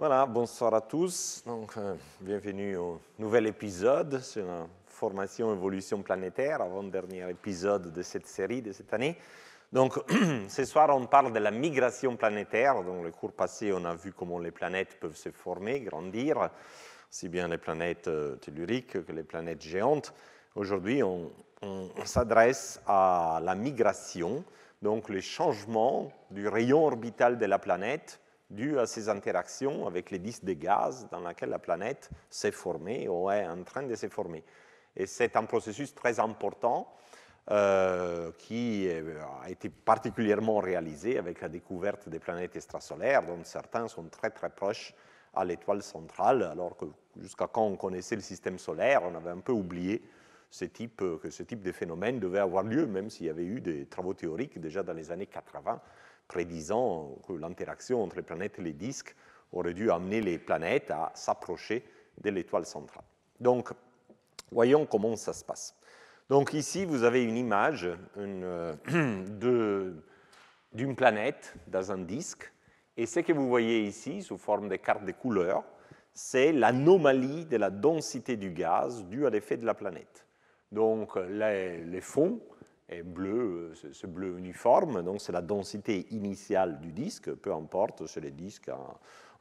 Voilà, bonsoir à tous. Donc, euh, bienvenue au nouvel épisode sur la euh, formation évolution planétaire, avant-dernier épisode de cette série de cette année. Donc, ce soir, on parle de la migration planétaire. Dans le cours passé, on a vu comment les planètes peuvent se former, grandir, aussi bien les planètes euh, telluriques que les planètes géantes. Aujourd'hui, on, on s'adresse à la migration, donc le changement du rayon orbital de la planète Dû à ces interactions avec les disques de gaz dans lesquels la planète s'est formée ou est en train de se former. Et c'est un processus très important euh, qui euh, a été particulièrement réalisé avec la découverte des planètes extrasolaires, dont certains sont très très proches à l'étoile centrale, alors que jusqu'à quand on connaissait le système solaire, on avait un peu oublié euh, que ce type de phénomène devait avoir lieu, même s'il y avait eu des travaux théoriques déjà dans les années 80 prédisant que l'interaction entre les planètes et les disques aurait dû amener les planètes à s'approcher de l'étoile centrale. Donc, voyons comment ça se passe. Donc ici, vous avez une image euh, d'une planète dans un disque, et ce que vous voyez ici, sous forme de carte de couleurs, c'est l'anomalie de la densité du gaz due à l'effet de la planète. Donc les, les fonds bleu, ce bleu uniforme, donc c'est la densité initiale du disque, peu importe si le disque a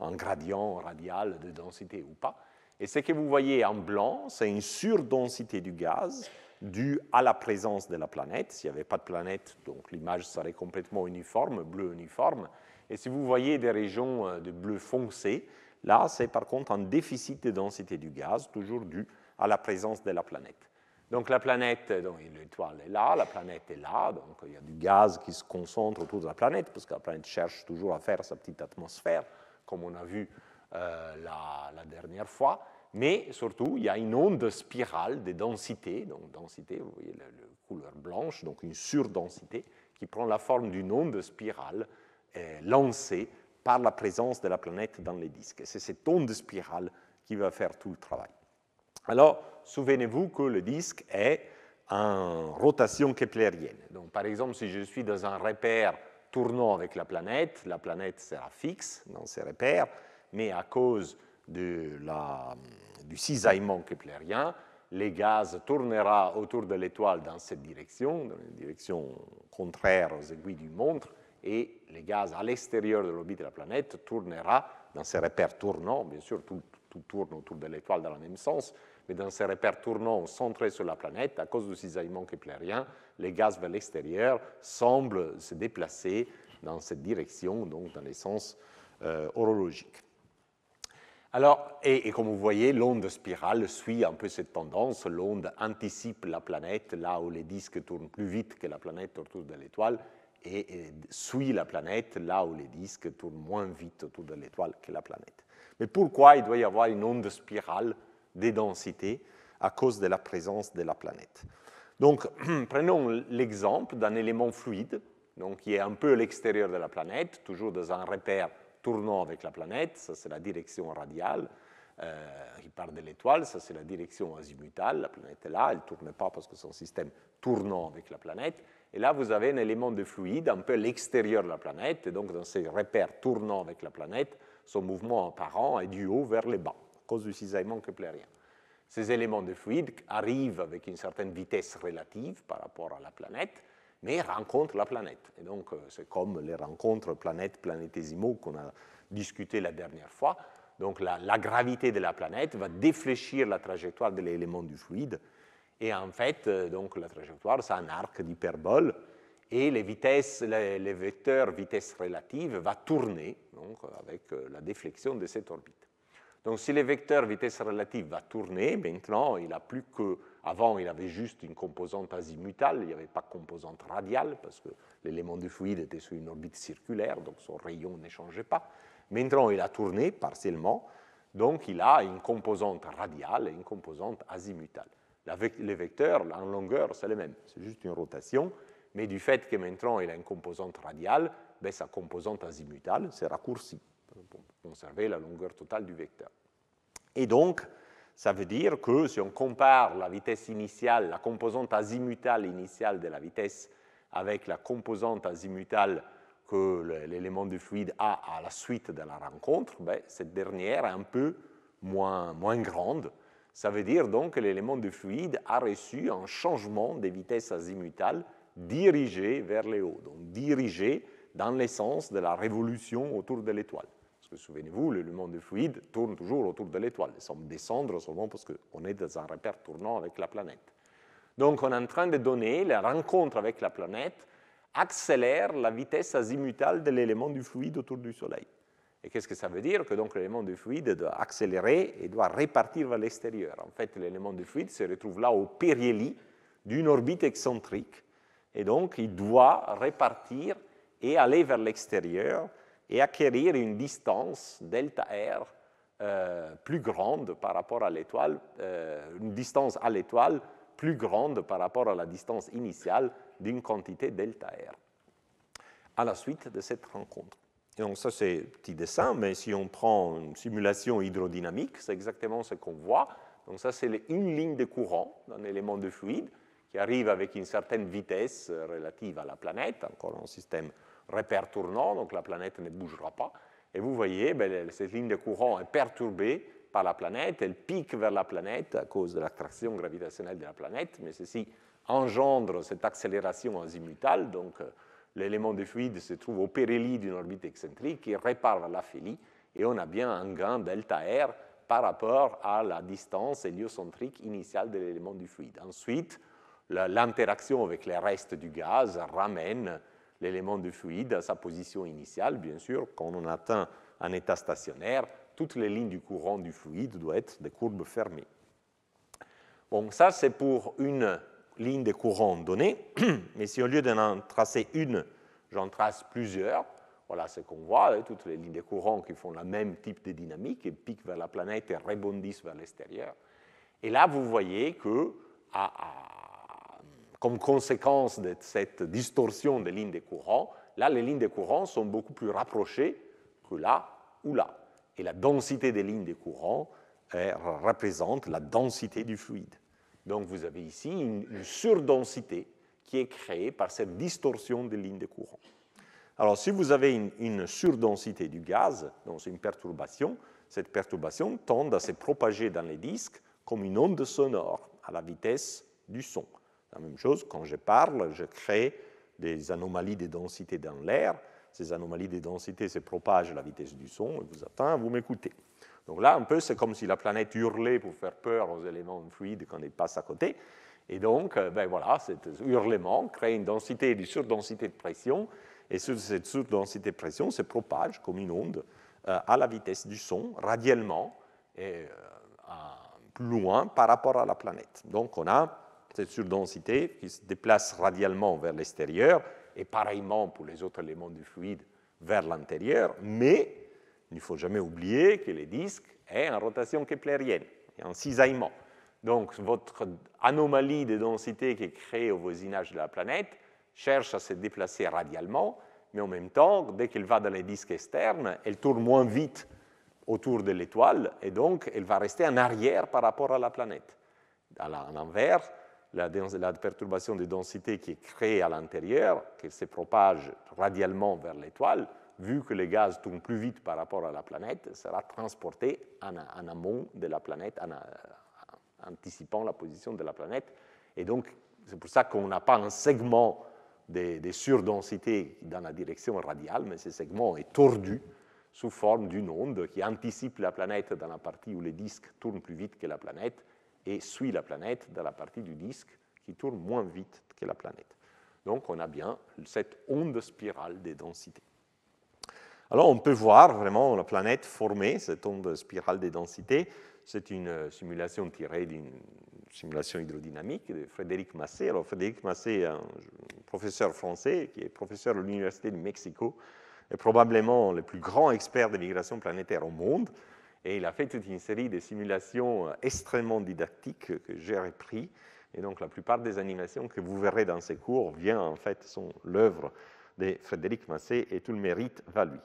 un, gradient radial de densité ou pas. Et ce que vous voyez en blanc, c'est une surdensité du gaz due à la présence de la planète. S'il n'y avait pas de planète, donc l'image serait complètement uniforme, bleu uniforme. Et si vous voyez des régions euh, de bleu foncé, là, c'est par contre un déficit de densité du gaz, toujours dû à la présence de la planète. Donc la planète, l'étoile est là, la planète est là, donc il y a du gaz qui se concentre autour de la planète, parce que la planète cherche toujours à faire sa petite atmosphère, comme on a vu euh, la, dernière fois. Mais surtout, il y a une onde spirale de densité, donc densité, vous voyez la, couleur blanche, donc une surdensité, qui prend la forme d'une onde spirale euh, lancée par la présence de la planète dans les disques. C'est cette onde spirale qui va faire tout le travail. Alors, souvenez-vous que le disque est en rotation keplérienne. Donc, par exemple, si je suis dans un repère tournant avec la planète, la planète sera fixe dans ce repères, mais à cause du cisaillement keplérien, les gaz tournera autour de l'étoile dans cette direction, dans une direction contraire aux aiguilles du montre, et les gaz à l'extérieur de l'orbite de la planète tournera dans ce repères tournants, bien sûr, tout tourne autour de l'étoile dans le même sens, mais dans ces tournants centrés sur la planète, à cause du cisaillement rien, les gaz vers l'extérieur semblent se déplacer dans cette direction, donc dans les sens euh, horologiques. Alors, et, comme vous voyez, l'onde spirale suit un peu cette tendance. L'onde anticipe la planète là où les disques tournent plus vite que la planète autour de l'étoile et, suit la planète là où les disques tournent moins vite autour de l'étoile que la planète. Mais pourquoi il doit y avoir une onde spirale des densités à cause de la présence de la planète. Donc, prenons l'exemple d'un élément fluide, donc qui est un peu à l'extérieur de la planète, toujours dans un repère tournant avec la planète, ça c'est la direction radiale, euh, il part de l'étoile, ça c'est la direction azimutale, la planète est là, elle ne tourne pas parce que son système tournant avec la planète, et là vous avez un élément de fluide un peu à l'extérieur de la planète, et donc dans ces repères tournant avec la planète, son mouvement apparent est du haut vers le bas cause du cisaillement rien. Ces éléments de fluide arrivent avec une certaine vitesse relative par rapport à la planète, mais rencontrent la planète. Et donc, euh, c'est comme les rencontres planète planétésimaux qu'on a discuté la dernière fois. Donc, la, gravité de la planète va défléchir la trajectoire de l'élément du fluide. Et en fait, euh, donc, la trajectoire, c'est un arc d'hyperbole et les vitesses, vecteurs vitesse relative va tourner donc, avec euh, la déflexion de cette orbite. Donc si le vecteur vitesse relative va tourner, maintenant, il a plus que... Avant, il avait juste une composante azimutale, il n'y avait pas de composante radiale, parce que l'élément du fluide était sur une orbite circulaire, donc son rayon n'échangeait pas. Maintenant, il a tourné partiellement, donc il a une composante radiale et une composante azimutale. Le vecteur, vecteurs, en longueur, c'est le même, c'est juste une rotation, mais du fait que maintenant il a une composante radiale, ben, sa composante azimutale s'est raccourcie pour conserver la longueur totale du vecteur. Et donc, ça veut dire que si on compare la vitesse initiale, la composante azimutale initiale de la vitesse, avec la composante azimutale que l'élément de fluide a à la suite de la rencontre, ben, cette dernière est un peu moins, moins grande. Ça veut dire donc que l'élément de fluide a reçu un changement des vitesses azimutales dirigé vers les hauts, donc dirigé dans l'essence de la révolution autour de l'étoile souvenez-vous, l'élément de fluide tourne toujours autour de l'étoile. Sans descendre seulement parce qu'on est dans un repère tournant avec la planète. Donc on est en train de donner la rencontre avec la planète accélère la vitesse azimutale de l'élément du fluide autour du Soleil. Et qu'est-ce que ça veut dire Que donc l'élément du fluide doit accélérer et doit répartir vers l'extérieur. En fait, l'élément du fluide se retrouve là au périhélie d'une orbite excentrique, et donc il doit répartir et aller vers l'extérieur et acquérir une distance delta R euh, plus grande par rapport à l'étoile, euh, une distance à l'étoile plus grande par rapport à la distance initiale d'une quantité delta R à la suite de cette rencontre. donc ça c'est petit dessin, mais si on prend une simulation hydrodynamique, c'est exactement ce qu'on voit. Donc ça c'est une ligne de courant d'un élément de fluide qui arrive avec une certaine vitesse euh, relative à la planète, encore un système repère tournant, donc la planète ne bougera pas. Et vous voyez, ben, cette ligne de courant est perturbée par la planète, elle pique vers la planète à cause de l'attraction gravitationnelle de la planète, mais ceci engendre cette accélération azimutale, donc euh, l'élément de fluide se trouve au périlie d'une orbite excentrique, qui répare la et on a bien un gain delta R par rapport à la distance héliocentrique initiale de l'élément du fluide. Ensuite, l'interaction avec les restes du gaz ramène l'élément de fluide à sa position initiale, bien sûr, quand on atteint un état stationnaire, toutes les lignes du courant du fluide doivent être des courbes fermées. Bon, ça c'est pour une ligne de courant donnée, mais si au lieu d'en tracer une, j'en trace plusieurs, voilà ce qu'on voit, hein, toutes les lignes de courant qui font le même type de dynamique et piquent vers la planète et rebondissent vers l'extérieur. Et là, vous voyez que à comme conséquence de cette distorsion des lignes de courant, là, les lignes de courant sont beaucoup plus rapprochées que là ou là. Et la densité des lignes de courant représente la densité du fluide. Donc vous avez ici une, surdensité qui est créée par cette distorsion des lignes de courant. Alors si vous avez une, une surdensité du gaz, donc c'est une perturbation, cette perturbation tend à se propager dans les disques comme une onde sonore à la vitesse du son. La même chose, quand je parle, je crée des anomalies de densité dans l'air. Ces anomalies de densité se propagent à la vitesse du son et vous atteint, vous m'écoutez. Donc là, un peu, c'est comme si la planète hurlait pour faire peur aux éléments fluides quand ils passent à côté. Et donc, euh, ben voilà, cet hurlement crée une densité, une surdensité de pression, et sur cette surdensité de pression se propage comme une onde euh, à la vitesse du son, radialement, et euh, plus loin par rapport à la planète. Donc on a cette surdensité qui se déplace radialement vers l'extérieur, et pareillement pour les autres éléments du fluide vers l'intérieur, mais il ne faut jamais oublier que les disques est en rotation keplérienne, et en cisaillement. Donc votre anomalie de densité qui est créée au voisinage de la planète cherche à se déplacer radialement, mais en même temps, dès qu'elle va dans les disques externes, elle tourne moins vite autour de l'étoile, et donc elle va rester en arrière par rapport à la planète. À l'envers, la, perturbation de densité qui est créée à l'intérieur, qui se propage radialement vers l'étoile, vu que les gaz tournent plus vite par rapport à la planète, sera transporté en, amont de la planète, en, anticipant la position de la planète. Et donc, c'est pour ça qu'on n'a pas un segment de surdensité dans la direction radiale, mais ce segment est tordu sous forme d'une onde qui anticipe la planète dans la partie où les disques tournent plus vite que la planète et suit la planète dans la partie du disque qui tourne moins vite que la planète. Donc on a bien cette onde spirale des densités. Alors on peut voir vraiment la planète former, cette onde spirale des densités. C'est une simulation tirée d'une simulation hydrodynamique de Frédéric Massé. Alors Frédéric Massé est un professeur français qui est professeur de l'Université du Mexico et probablement le plus grand expert des migrations planétaires au monde. Et il a fait toute une série de simulations euh, extrêmement didactiques que j'ai repris. Et donc la plupart des animations que vous verrez dans ces cours viennent en fait, sont l'œuvre de Frédéric Massé et tout le mérite va lui.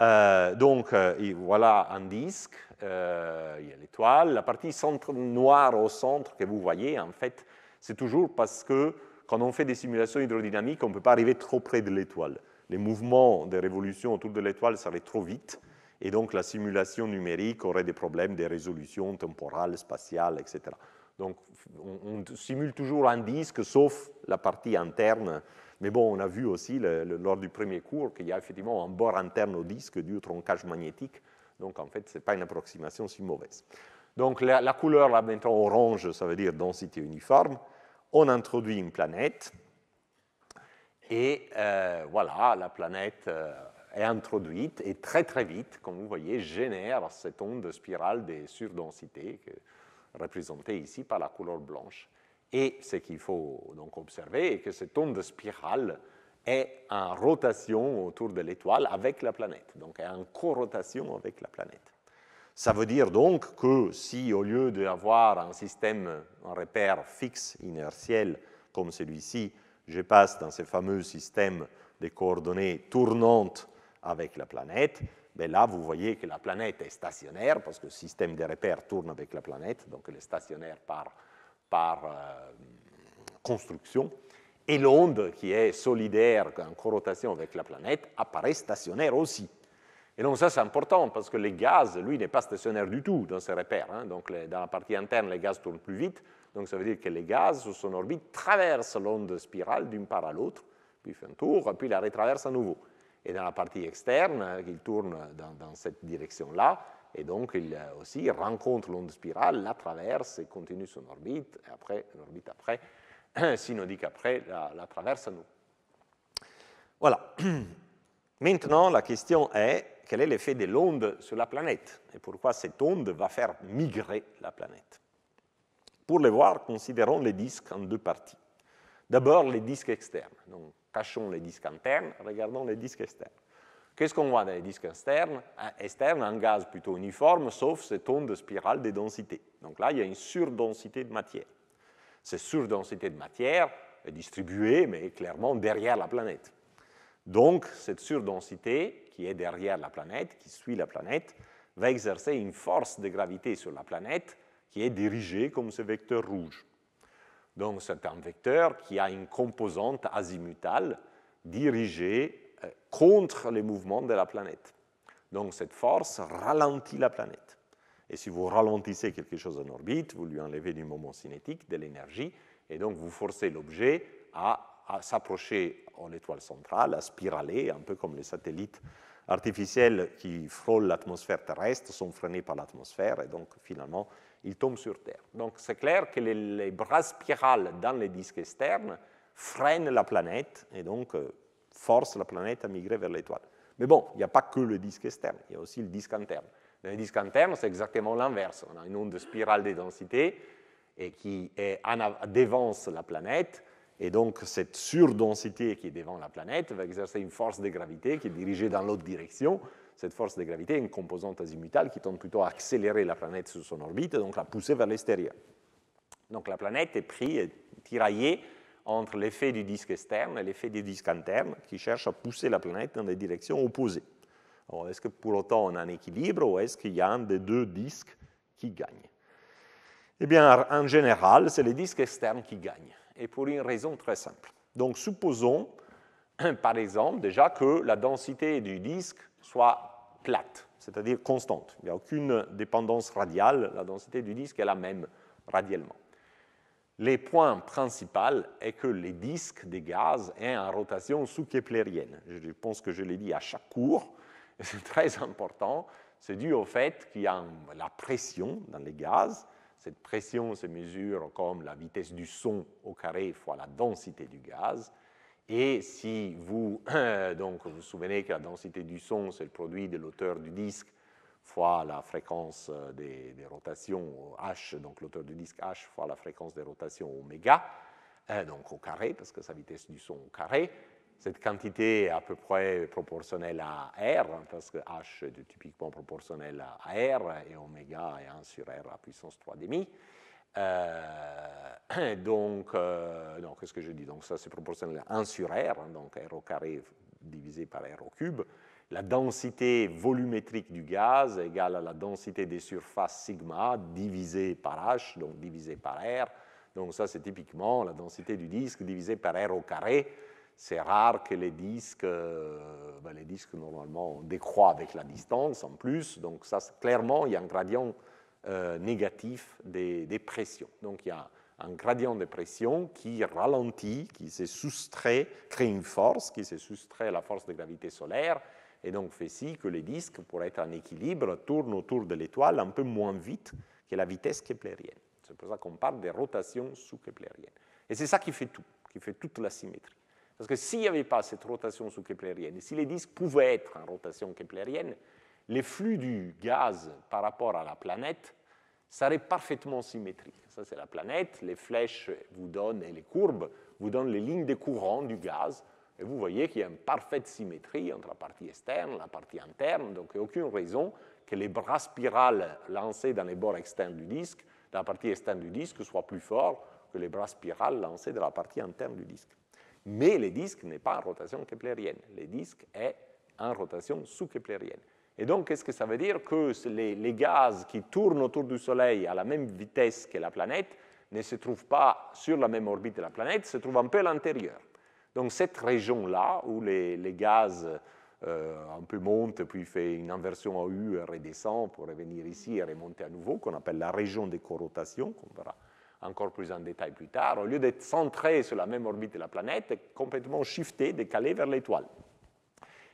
Euh, donc euh, voilà un disque, il y a l'étoile. La partie centre, noire au centre que vous voyez, en fait, c'est toujours parce que quand on fait des simulations hydrodynamiques, on ne peut pas arriver trop près de l'étoile. Les mouvements des révolutions autour de l'étoile, ça va trop vite et donc la simulation numérique aurait des problèmes de résolution temporale, spatiale, etc. Donc on, simule toujours un disque, sauf la partie interne. Mais bon, on a vu aussi le, lors du premier cours qu'il y a effectivement un bord interne au disque du troncage magnétique. Donc en fait, ce n'est pas une approximation si mauvaise. Donc la, couleur là maintenant orange, ça veut dire densité uniforme. On introduit une planète. Et euh, voilà, la planète... Euh, est introduite et très très vite, comme vous voyez, génère cette onde spirale des surdensités représentée ici par la couleur blanche. Et ce qu'il faut donc observer est que cette onde spirale est en rotation autour de l'étoile avec la planète, donc en corotation avec la planète. Ça veut dire donc que si au lieu d'avoir un système, un repère fixe, inertiel, comme celui-ci, je passe dans ce fameux système des coordonnées tournantes avec la planète, mais ben là, vous voyez que la planète est stationnaire, parce que le système des repères tourne avec la planète, donc elle est stationnaire par, par euh, construction. Et l'onde, qui est solidaire, en corrotation avec la planète, apparaît stationnaire aussi. Et donc ça, c'est important, parce que le gaz, lui, n'est pas stationnaire du tout dans ses repères. Hein. Donc dans la partie interne, les gaz tournent plus vite. Donc ça veut dire que les gaz, sous son orbite, traversent l'onde spirale d'une part à l'autre, puis fait un tour, puis la retraverse à nouveau et dans la partie externe, hein, il tourne dans, cette direction-là, et donc il euh, aussi rencontre l'onde spirale, la traverse et continue son orbite, et après, l'orbite après, synodique après, la, la traverse à nous. Voilà. Maintenant, la question est quel est l'effet de l'onde sur la planète et pourquoi cette onde va faire migrer la planète. Pour les voir, considérons les disques en deux parties. D'abord, les disques externes. Donc, Cachons les disques internes, regardons les disques externes. Qu'est-ce qu'on voit dans les disques externes Externes, un gaz plutôt uniforme, sauf cette onde spirale des densités. Donc là, il y a une surdensité de matière. Cette surdensité de matière est distribuée, mais clairement derrière la planète. Donc, cette surdensité qui est derrière la planète, qui suit la planète, va exercer une force de gravité sur la planète qui est dirigée comme ce vecteur rouge. Donc c'est un vecteur qui a une composante azimutale dirigée euh, contre les mouvements de la planète. Donc cette force ralentit la planète. Et si vous ralentissez quelque chose en orbite, vous lui enlevez du moment cinétique, de l'énergie, et donc vous forcez l'objet à, s'approcher en étoile centrale, à spiraler, un peu comme les satellites artificiels qui frôlent l'atmosphère terrestre, sont freinés par l'atmosphère, et donc finalement il tombe sur Terre. Donc c'est clair que les, bras spirales dans les disques externes freinent la planète et donc euh, forcent la planète à migrer vers l'étoile. Mais bon, il n'y a pas que le disque externe, il y a aussi le disque interne. Dans le disque interne, c'est exactement l'inverse. On a une onde spirale de densité et qui dévance la planète, et donc cette surdensité qui est devant la planète va exercer une force de gravité qui est dirigée dans l'autre direction, cette force de gravité une composante azimutale qui tend plutôt à accélérer la planète sur son orbite, et donc la pousser vers l'extérieur. Donc la planète est prise, est tiraillée entre l'effet du disque externe et l'effet du disque interne qui cherche à pousser la planète dans des directions opposées. est-ce que pour autant on a un équilibre ou est-ce qu'il y a un des deux disques qui gagne Eh bien, en général, c'est le disque externe qui gagne, et pour une raison très simple. Donc, supposons, par exemple, déjà que la densité du disque soit plate, c'est-à-dire constante. Il n'y a aucune dépendance radiale, la densité du disque est la même radialement. Les points principal est que les disques des gaz aient une rotation sous-keplérienne. Je pense que je l'ai dit à chaque cours, et c'est très important. C'est dû au fait qu'il y a la pression dans les gaz. Cette pression se mesure comme la vitesse du son au carré fois la densité du gaz. Et si vous, donc, vous, souvenez que la densité du son, c'est le produit de l'auteur du disque fois la fréquence euh, des, rotations h, donc l'auteur du disque h fois la fréquence des rotations ω, euh, donc au carré, parce que sa vitesse du son au carré. Cette quantité est à peu près proportionnelle à R, hein, parce que H est typiquement proportionnelle à R, et ω est 1 sur R à puissance 3,5. Euh, donc, euh, qu'est-ce que je dis Donc, ça, c'est proportionnel à 1 sur R, hein, donc R au carré divisé par R au cube. La densité volumétrique du gaz égale à la densité des surfaces sigma divisé par H, donc divisé par R. Donc, ça, c'est typiquement la densité du disque divisé par R au carré. C'est rare que les disques, euh, ben, les disques normalement décroissent avec la distance en plus. Donc, ça, clairement, il y a un gradient euh, négatif des, pressions. Donc il y a un gradient de pression qui ralentit, qui se soustrait, crée une force, qui se soustrait à la force de gravité solaire, et donc fait si que les disques, pour être en équilibre, tournent autour de l'étoile un peu moins vite que la vitesse keplérienne. C'est pour ça qu'on parle des rotations sous-keplériennes. Et c'est ça qui fait tout, qui fait toute la symétrie. Parce que s'il n'y avait pas cette rotation sous-keplérienne, si les disques pouvaient être en rotation keplérienne, les flux du gaz par rapport à la planète ça est parfaitement symétrique. Ça, c'est la planète. Les flèches vous donnent, et les courbes vous donnent les lignes de courant du gaz. Et vous voyez qu'il y a une parfaite symétrie entre la partie externe et la partie interne. Donc, il n'y a aucune raison que les bras spirales lancés dans les bords externes du disque, dans la partie externe du disque, soient plus forts que les bras spirales lancés dans la partie interne du disque. Mais le disque n'est pas en rotation keplérienne. Le disque est en rotation sous-keplérienne. Et donc, qu'est-ce que ça veut dire Que les, gaz qui tournent autour du Soleil à la même vitesse que la planète ne se trouvent pas sur la même orbite de la planète, se trouvent un peu à l'intérieur. Donc, cette région-là, où les, gaz euh, un peu montent, puis fait une inversion en U, redescendent pour revenir ici et remonter à nouveau, qu'on appelle la région des corotation, qu'on verra encore plus en détail plus tard, au lieu d'être centré sur la même orbite de la planète, est complètement shifté, décalé vers l'étoile.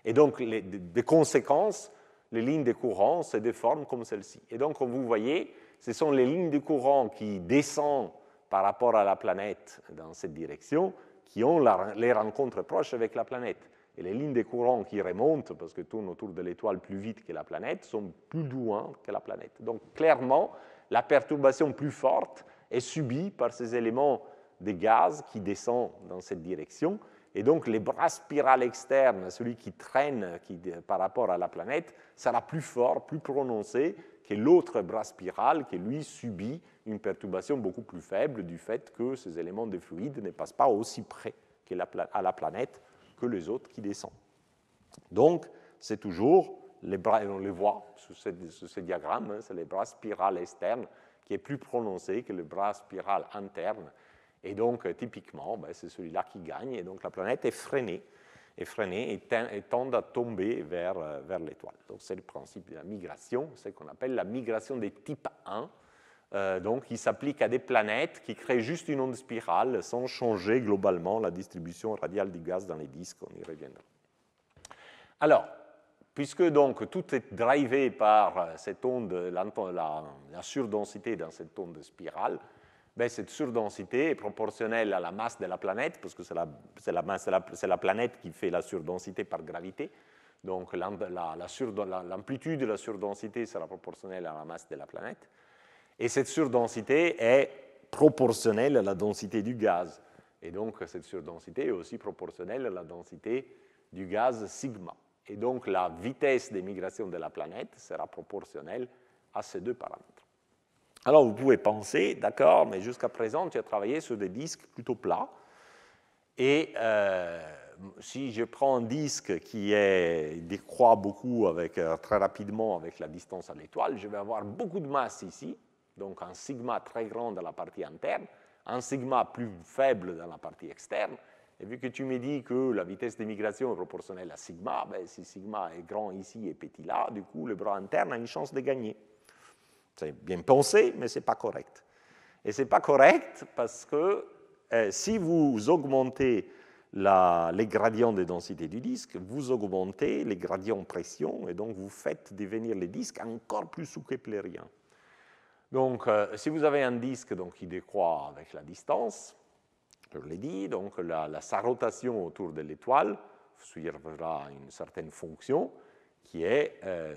Et donc, les, des conséquences les lignes de courant se déforment comme celle-ci. Et donc, comme vous voyez, ce sont les lignes de courant qui descendent par rapport à la planète dans cette direction qui ont les rencontres proches avec la planète. Et les lignes de courant qui remontent, parce que tournent autour de l'étoile plus vite que la planète, sont plus loin que la planète. Donc clairement, la perturbation plus forte est subie par ces éléments de gaz qui descendent dans cette direction et donc, les bras spirales externes, celui qui traîne qui, par rapport à la planète, sera plus fort, plus prononcé que l'autre bras spiral qui, lui, subit une perturbation beaucoup plus faible du fait que ces éléments de fluide ne passent pas aussi près à la planète que les autres qui descendent. Donc, c'est toujours les bras, on les voit sous ce, diagramme, hein, c'est les bras spirales externes qui est plus prononcé que le bras spiral interne et donc, euh, typiquement, ben, c'est celui-là qui gagne. Et donc, la planète est freinée, est freinée et, tend à tomber euh, vers, l'étoile. Donc, c'est le principe de la migration, ce qu'on appelle la migration des types 1. Euh, donc, il s'applique à des planètes qui créent juste une onde spirale sans changer globalement la distribution radiale du gaz dans les disques. On y reviendra. Alors, puisque donc tout est drivé par euh, cette onde, la, la surdensité dans cette onde spirale, cette surdensité est proportionnelle à la masse de la planète, parce que c'est la, la, planète qui fait la surdensité par gravité. Donc l'amplitude de la surdensité sera proportionnelle à la masse de la planète. Et cette surdensité est proportionnelle à la densité du gaz. Et donc cette surdensité est aussi proportionnelle à la densité du gaz sigma. Et donc la vitesse d'émigration de la planète sera proportionnelle à ces deux paramètres. Alors vous pouvez penser, d'accord, mais jusqu'à présent, tu as travaillé sur des disques plutôt plats. Et euh, si je prends un disque qui est, décroît beaucoup avec, euh, très rapidement avec la distance à l'étoile, je vais avoir beaucoup de masse ici, donc un sigma très grand dans la partie interne, un sigma plus faible dans la partie externe. Et vu que tu me dis que la vitesse d'émigration est proportionnelle à sigma, ben, si sigma est grand ici et petit là, du coup, le bras interne a une chance de gagner. C'est bien pensé, mais ce n'est pas correct. Et ce n'est pas correct parce que eh, si vous augmentez les gradients de densité du disque, vous augmentez les gradients pression et donc vous faites devenir les disques encore plus sous-keplériens. Donc, euh, si vous avez un disque donc, qui décroît avec la distance, je l'ai dit, donc la, sa rotation autour de l'étoile suivra une certaine fonction, qui est, euh,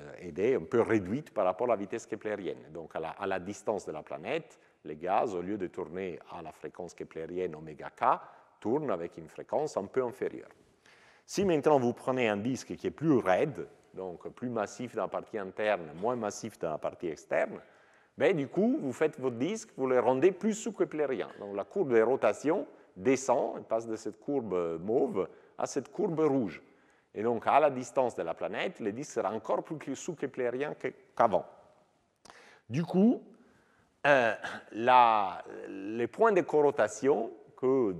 un peu réduite par rapport à la vitesse keplérienne. Donc à la, distance de la planète, les gaz, au lieu de tourner à la fréquence keplérienne oméga k, tournent avec une fréquence un peu inférieure. Si maintenant vous prenez un disque qui est plus raide, donc plus massif dans la partie interne, moins massif dans la partie externe, ben, du coup, vous faites votre disque, vous le rendez plus sous keplérien. Donc la courbe de rotation descend, elle passe de cette courbe mauve à cette courbe rouge. Et donc, à la distance de la planète, le disque sera encore plus sous-keplérien qu'avant. Du coup, euh, les points de corrotation, que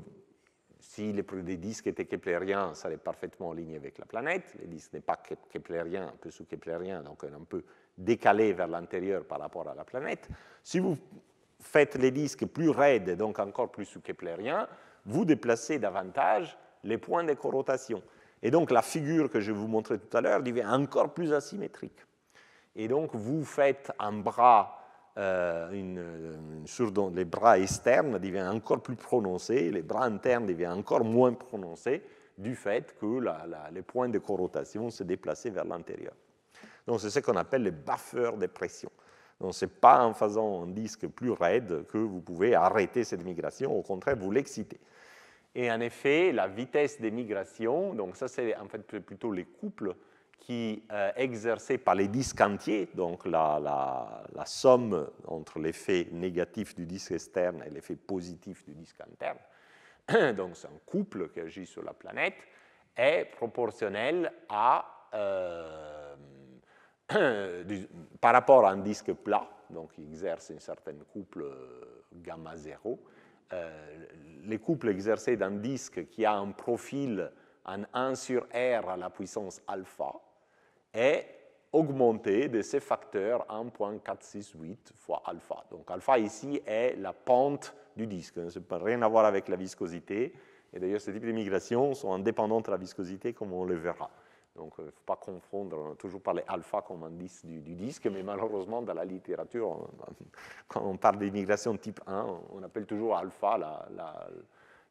si les, disques étaient keplériens, ça serait parfaitement en ligne avec la planète. les disque n'est pas keplérien, un peu sous-keplérien, donc un peu décalé vers l'intérieur par rapport à la planète. Si vous faites les disques plus raides, donc encore plus sous-keplériens, vous déplacez davantage les points de corrotation. Et donc la figure que je vous montrais tout à l'heure devient encore plus asymétrique. Et donc vous faites un bras, euh, les bras externes deviennent encore plus prononcés, les bras internes deviennent encore moins prononcés du fait que les points de corrotation se déplacent vers l'intérieur. Donc c'est ce qu'on appelle les buffers de pression. Donc ce n'est pas en faisant un disque plus raide que vous pouvez arrêter cette migration, au contraire vous l'excitez. Et en effet, la vitesse des migrations, donc ça c'est en fait plutôt les couples qui exerçaient euh, exercés par les disques entiers, donc la, somme entre l'effet négatif du disque externe et l'effet positif du disque interne, donc c'est un couple qui agit sur la planète, est proportionnel à, euh, par rapport à un disque plat, donc qui exerce une certaine couple euh, gamma zéro, euh, les couples exercés d'un disque qui a un profil en 1 sur R à la puissance alpha est augmenté de ces facteurs 1.468 fois alpha. Donc alpha ici est la pente du disque, ça n'a rien à voir avec la viscosité. Et d'ailleurs, ces types de sont indépendantes de la viscosité, comme on le verra. Donc, il euh, ne faut pas confondre euh, toujours par alpha comme indice du, du, disque, mais malheureusement, dans la littérature, quand on parle d'immigration type 1, on appelle toujours alpha la,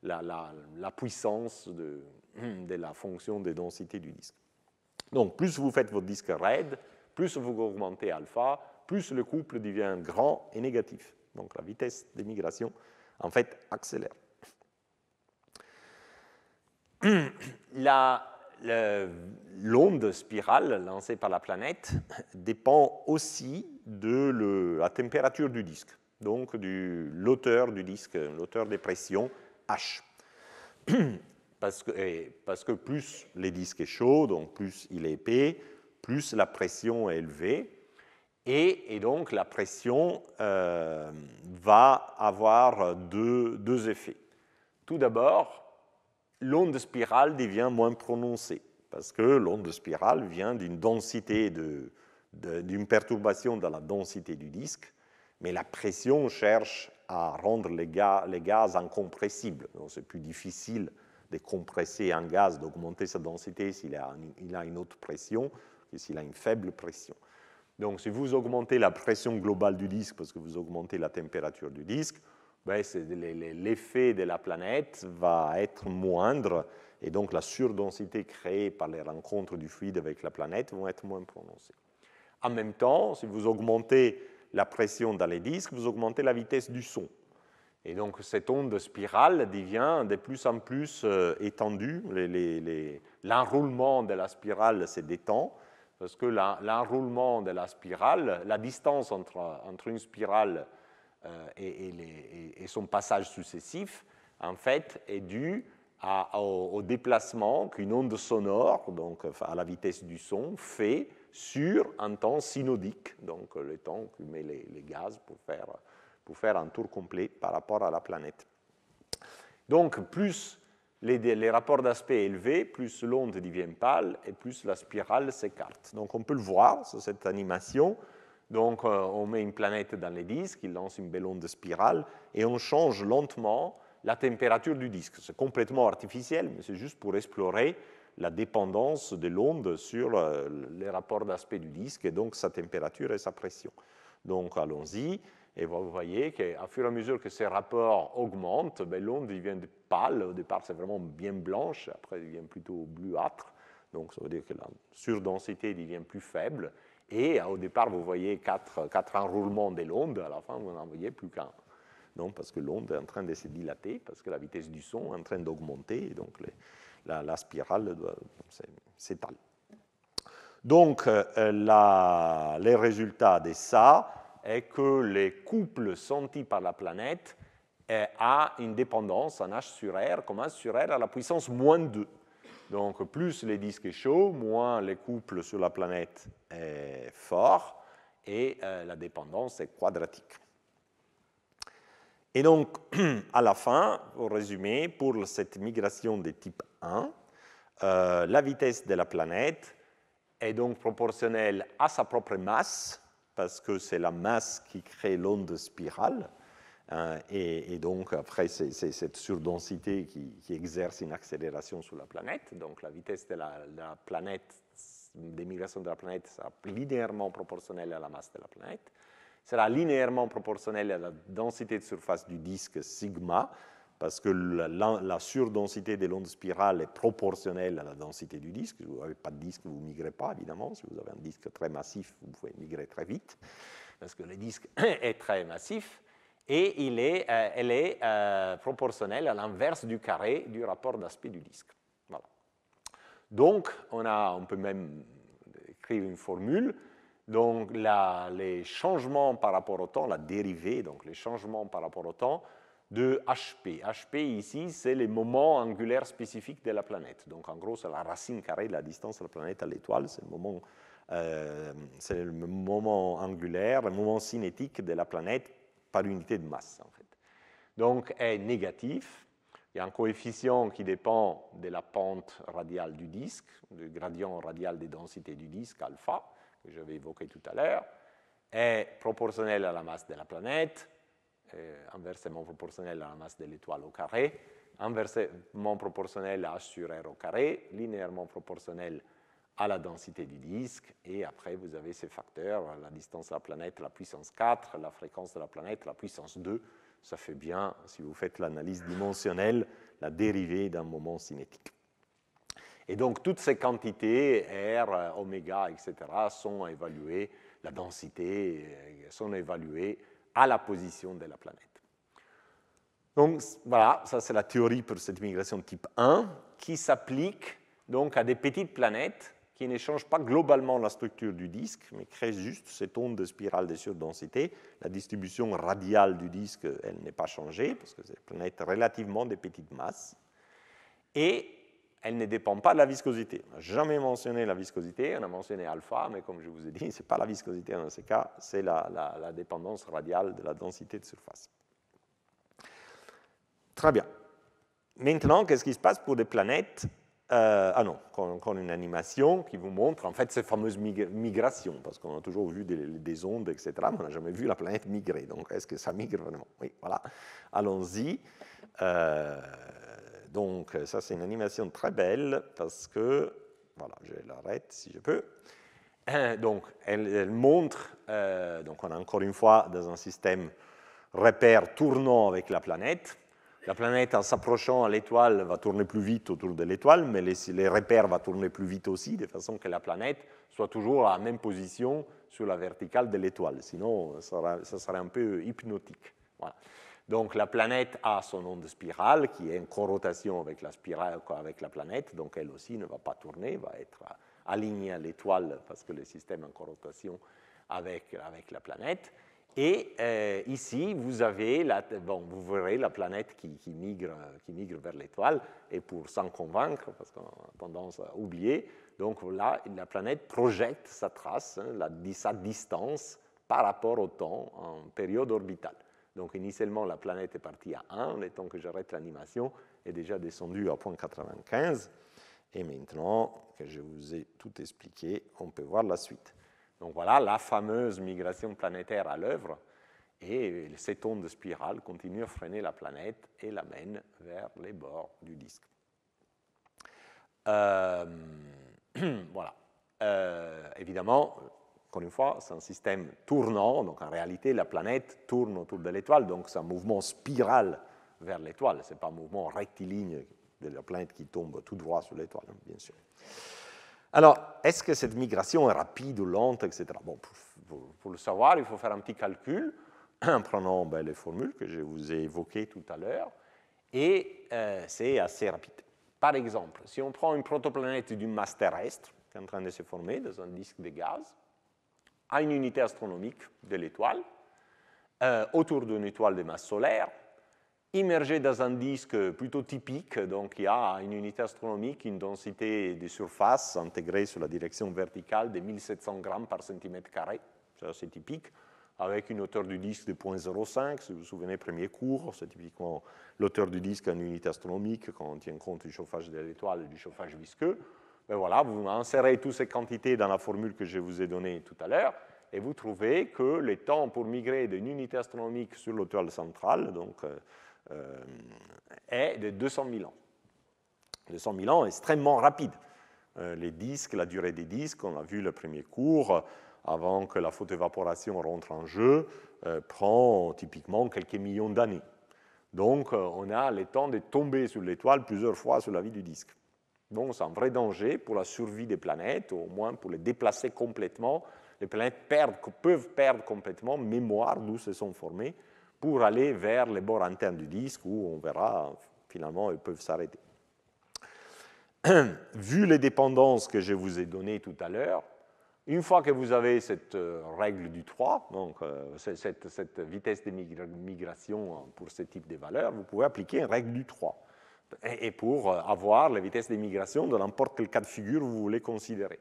la, la, la puissance de, de, la fonction des densités du disque. Donc, plus vous faites votre disque raide, plus vous augmentez alpha, plus le couple devient grand et négatif. Donc, la vitesse d'immigration, en fait, accélère. La, l'onde spirale lancée par la planète dépend aussi de la température du disque, donc de l'auteur du disque, l'auteur des pressions H. Parce que, parce que, plus le disque est chaud, donc plus il est épais, plus la pression est élevée, et, donc la pression euh, va avoir deux effets. Tout d'abord, l'onde spirale devient moins prononcée, parce que l'onde spirale vient d'une densité, d'une perturbation dans la densité du disque, mais la pression cherche à rendre les gaz, incompressibles. c'est plus difficile de compresser un gaz, d'augmenter sa densité s'il a, a une haute pression que s'il a une faible pression. Donc si vous augmentez la pression globale du disque parce que vous augmentez la température du disque, ben, l'effet de la planète va être moindre et donc la surdensité créée par les rencontres du fluide avec la planète vont être moins prononcée. En même temps, si vous augmentez la pression dans les disques, vous augmentez la vitesse du son. Et donc cette onde spirale devient de plus en plus euh, étendue, l'enroulement de la spirale se détend, parce que l'enroulement de la spirale, la distance entre, entre une spirale euh, et, son passage successif, en fait, est dû au, déplacement qu'une onde sonore, donc à la vitesse du son, fait sur un temps synodique, donc le temps que met les, gaz pour faire, un tour complet par rapport à la planète. Donc, plus les, les rapports d'aspect élevés, plus l'onde devient pâle et plus la spirale s'écarte. Donc, on peut le voir sur cette animation. Donc, euh, on met une planète dans les disques, il lance une belle onde spirale, et on change lentement la température du disque. C'est complètement artificiel, mais c'est juste pour explorer la dépendance de l'onde sur euh, les rapports d'aspect du disque, et donc sa température et sa pression. Donc, allons-y. Et vous voyez qu'à fur et à mesure que ces rapports augmentent, ben, l'onde devient pâle. Au départ, c'est vraiment bien blanche, après, elle devient plutôt bleuâtre. Donc, ça veut dire que la surdensité devient plus faible. Et euh, au départ, vous voyez quatre, euh, enroulements de l'onde, à la fin, vous n'en voyez plus qu'un. Non, parce que l'onde est en train de se dilater, parce que la vitesse du son est en train d'augmenter, et donc la, spirale s'étale. Donc, euh, la, les résultats de ça est que les couples sentis par la planète ont a une dépendance en H sur R, comme H sur R à la puissance moins 2. Donc plus les disques sont chauds, moins les couples sur la planète est fort et euh, la dépendance est quadratique. Et donc, à la fin, pour résumer, pour cette migration de type 1, euh, la vitesse de la planète est donc proportionnelle à sa propre masse, parce que c'est la masse qui crée l'onde spirale, euh, et, donc, après, c'est cette surdensité qui, exerce une accélération sur la planète. Donc, la vitesse de la, planète, des migrations de la planète sera linéairement proportionnelle à la masse de la planète, sera linéairement proportionnelle à la densité de surface du disque sigma, parce que la, surdensité des ondes spirales est proportionnelle à la densité du disque. Si vous n'avez pas de disque, vous ne migrez pas, évidemment. Si vous avez un disque très massif, vous pouvez migrer très vite, parce que le disque est très massif et il est, euh, elle est euh, proportionnelle à l'inverse du carré du rapport d'aspect du disque. Voilà. Donc, on, a, on peut même écrire une formule. Donc, les changements par rapport au temps, la dérivée, donc les changements par rapport au temps de HP. HP, ici, c'est le moment angulaire spécifique de la planète. Donc, en gros, c'est la racine carrée de la distance de la planète à l'étoile. C'est le moment euh, c'est le moment angulaire, le moment cinétique de la planète par unité de masse, en fait. Donc, est négatif. Il y a un coefficient qui dépend de la pente radiale du disque, du gradient radial des densités du disque, alpha, que j'avais évoqué tout à l'heure, est proportionnel à la masse de la planète, euh, inversement proportionnel à la masse de l'étoile au carré, inversement proportionnel à h sur r au carré, linéairement proportionnel à à la densité du disque, et après vous avez ces facteurs, la distance de la planète, la puissance 4, la fréquence de la planète, la puissance 2, ça fait bien, si vous faites l'analyse dimensionnelle, la dérivée d'un moment cinétique. Et donc toutes ces quantités, R, oméga, etc., sont évaluées, la densité, euh, sont évaluées à la position de la planète. Donc voilà, ça c'est la théorie pour cette migration type 1 qui s'applique donc à des petites planètes qui n'échange pas globalement la structure du disque, mais crée juste cette onde de spirale de surdensité. La distribution radiale du disque, elle n'est pas changée, parce que c'est une planète relativement de petite masse, Et elle ne dépend pas de la viscosité. On n'a jamais mentionné la viscosité, on a mentionné alpha, mais comme je vous ai dit, ce n'est pas la viscosité dans ces cas, c'est la, la dépendance radiale de la densité de surface. Très bien. Maintenant, qu'est-ce qui se passe pour des planètes euh, ah non, encore une animation qui vous montre en fait ces fameuses migrations, parce qu'on a toujours vu des, ondes, etc., mais on n'a jamais vu la planète migrer. Donc est-ce que ça migre vraiment Oui, voilà. Allons-y. Euh, donc ça c'est une animation très belle parce que, voilà, je l'arrête si je peux. Euh, donc elle, montre, donc on est encore une fois dans un système repère tournant avec la planète la planète, en s'approchant à l'étoile, va tourner plus vite autour de l'étoile, mais les, repères vont tourner plus vite aussi, de façon que la planète soit toujours à la même position sur la verticale de l'étoile. Sinon, ça, serait un peu hypnotique. Donc la planète a son onde spirale qui est en corrotation avec la spirale avec la planète, donc elle aussi ne va pas tourner, va être alignée à l'étoile parce que le système est en corrotation avec la planète. Et euh, ici, vous, avez la, bon, vous verrez la planète qui, qui migre, euh, qui migre vers l'étoile, et pour s'en convaincre, parce qu'on a tendance à oublier, donc là, la planète projette sa trace, hein, sa distance par rapport au temps en période orbitale. Donc initialement, la planète est partie à 1, le temps que j'arrête l'animation est déjà descendue à 0.95, et maintenant que je vous ai tout expliqué, on peut voir la suite. Donc voilà la fameuse migration planétaire à l'œuvre. Et cette onde spirale continue à freiner la planète et l'amène vers les bords du disque. Euh, voilà. Euh, évidemment, encore une fois, c'est un système tournant. Donc en réalité, la planète tourne autour de l'étoile. Donc c'est un mouvement spiral vers l'étoile. Ce n'est pas un mouvement rectiligne de la planète qui tombe tout droit sur l'étoile, hein, bien sûr. Alors, est-ce que cette migration est rapide ou lente, etc. Bon, pour, le savoir, il faut faire un petit calcul en prenant ben, les formules que je vous ai évoquées tout à l'heure, et euh, c'est assez rapide. Par exemple, si on prend une protoplanète d'une masse terrestre qui est en train de se former dans un disque de gaz, à une unité astronomique de l'étoile, euh, autour d'une étoile de masse solaire, immergé dans un disque plutôt typique, donc il y a une unité astronomique, une densité de surface intégrée sur la direction verticale de 1700 grammes par centimètre carré, c'est assez typique, avec une hauteur du disque de 0.05, si vous vous souvenez, premier cours, c'est typiquement l'auteur du disque en unité astronomique quand on tient compte du chauffage de l'étoile et du chauffage visqueux. Mais ben voilà, vous insérez toutes ces quantités dans la formule que je vous ai donnée tout à l'heure, et vous trouvez que les temps pour migrer d'une unité astronomique sur l'étoile centrale, donc euh, euh, est de 200 000 ans. 200 000 ans extrêmement rapide. Euh, les disques, la durée des disques, on a vu le premier cours, euh, avant que la photoévaporation rentre en jeu, prend typiquement quelques millions d'années. Donc on a le temps de tomber sur l'étoile plusieurs fois sur la vie du disque. Donc c'est un vrai danger pour la survie des planètes, au moins pour les déplacer complètement. Les planètes peuvent perdre complètement mémoire d'où se sont formées pour aller vers les bords internes du disque où on verra finalement ils peuvent s'arrêter. Vu les dépendances que je vous ai données tout à l'heure, une fois que vous avez cette euh, règle du 3, donc euh, cette, vitesse de migration hein, pour ce type de valeurs, vous pouvez appliquer une règle du 3. Et, pour euh, avoir la vitesse de migration de n'importe quel cas de figure vous voulez considérer.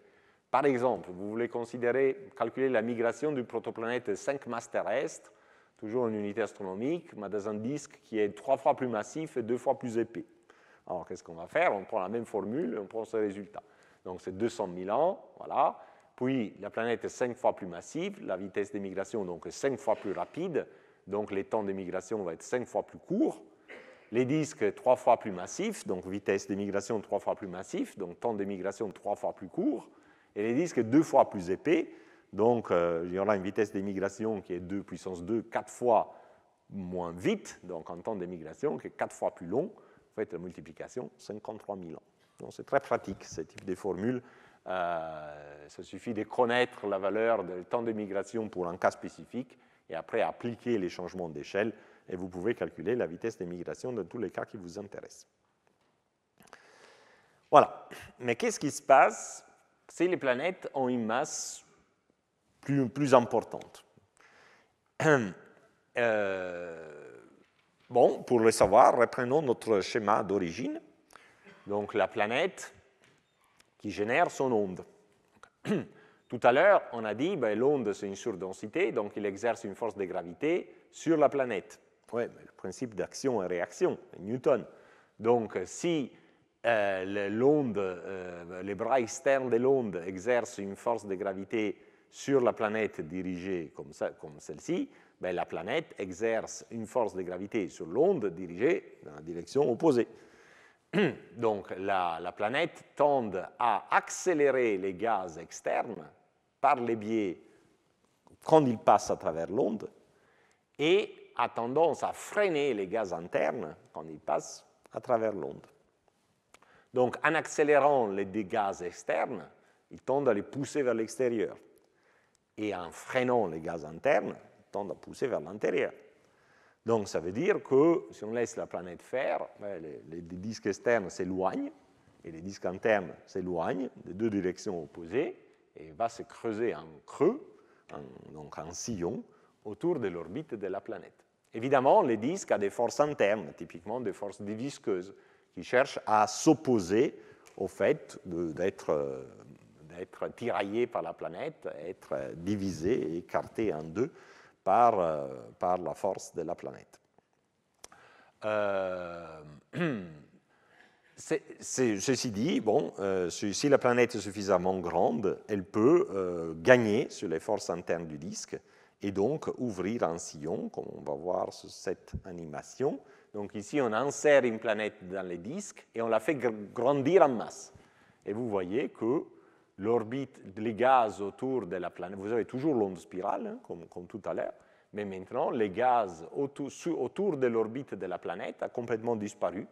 Par exemple, vous voulez considérer, calculer la migration du protoplanète 5 masses terrestres toujours une unité astronomique, mais dans un disque qui est trois fois plus massif et deux fois plus épais. Alors, qu'est-ce qu'on va faire On prend la même formule et on prend ce résultat. Donc, c'est 200 000 ans, voilà. Puis, la planète est cinq fois plus massive, la vitesse d'émigration donc est cinq fois plus rapide, donc les temps d'émigration vont être cinq fois plus courts. Les disques trois fois plus massifs, donc vitesse d'émigration trois fois plus massif, donc temps d'émigration trois fois plus court. Et les disques deux fois plus épais, donc, euh, il y aura une vitesse d'émigration qui est 2 puissance 2, 4 fois moins vite, donc en temps d'émigration, qui est 4 fois plus long. En fait, la multiplication, 53 000 ans. Donc, c'est très pratique, ce type de formule. Euh, ça suffit de connaître la valeur du temps d'émigration pour un cas spécifique et après appliquer les changements d'échelle et vous pouvez calculer la vitesse d'émigration dans tous les cas qui vous intéressent. Voilà. Mais qu'est-ce qui se passe si les planètes ont une masse plus, importante. Euh, bon, pour le savoir, reprenons notre schéma d'origine. Donc la planète qui génère son onde. Tout à l'heure, on a dit ben, l'onde, c'est une surdensité, donc il exerce une force de gravité sur la planète. Oui, le principe d'action et réaction, Newton. Donc, si euh, l'onde, euh, les bras externes de l'onde exercent une force de gravité sur la planète dirigée comme, comme celle-ci, ben, la planète exerce une force de gravité sur l'onde dirigée dans la direction opposée. Donc la, la planète tend à accélérer les gaz externes par les biais quand ils passent à travers l'onde et a tendance à freiner les gaz internes quand ils passent à travers l'onde. Donc en accélérant les gaz externes, ils tendent à les pousser vers l'extérieur et en freinant les gaz internes, tendent à pousser vers l'intérieur. Donc ça veut dire que si on laisse la planète faire, ben, les, disques externes s'éloignent et les disques internes s'éloignent des deux directions opposées et va se creuser en creux, donc en sillon, autour de l'orbite de la planète. Évidemment, les disques ont des forces internes, typiquement des forces visqueuses, qui cherchent à s'opposer au fait d'être euh, être tiraillé par la planète, être divisé, écarté en deux par, euh, par la force de la planète. Euh, ceci dit, bon, euh, si la planète est suffisamment grande, elle peut gagner sur les forces internes du disque et donc ouvrir un sillon, comme on va voir sur cette animation. Donc ici, on insère une planète dans les disques et on la fait grandir en masse. Et vous voyez que l'orbite, les gaz autour de la planète, vous avez toujours l'onde spirale, hein, comme, comme, tout à l'heure, mais maintenant, les gaz autour, autour de l'orbite de la planète a complètement disparu.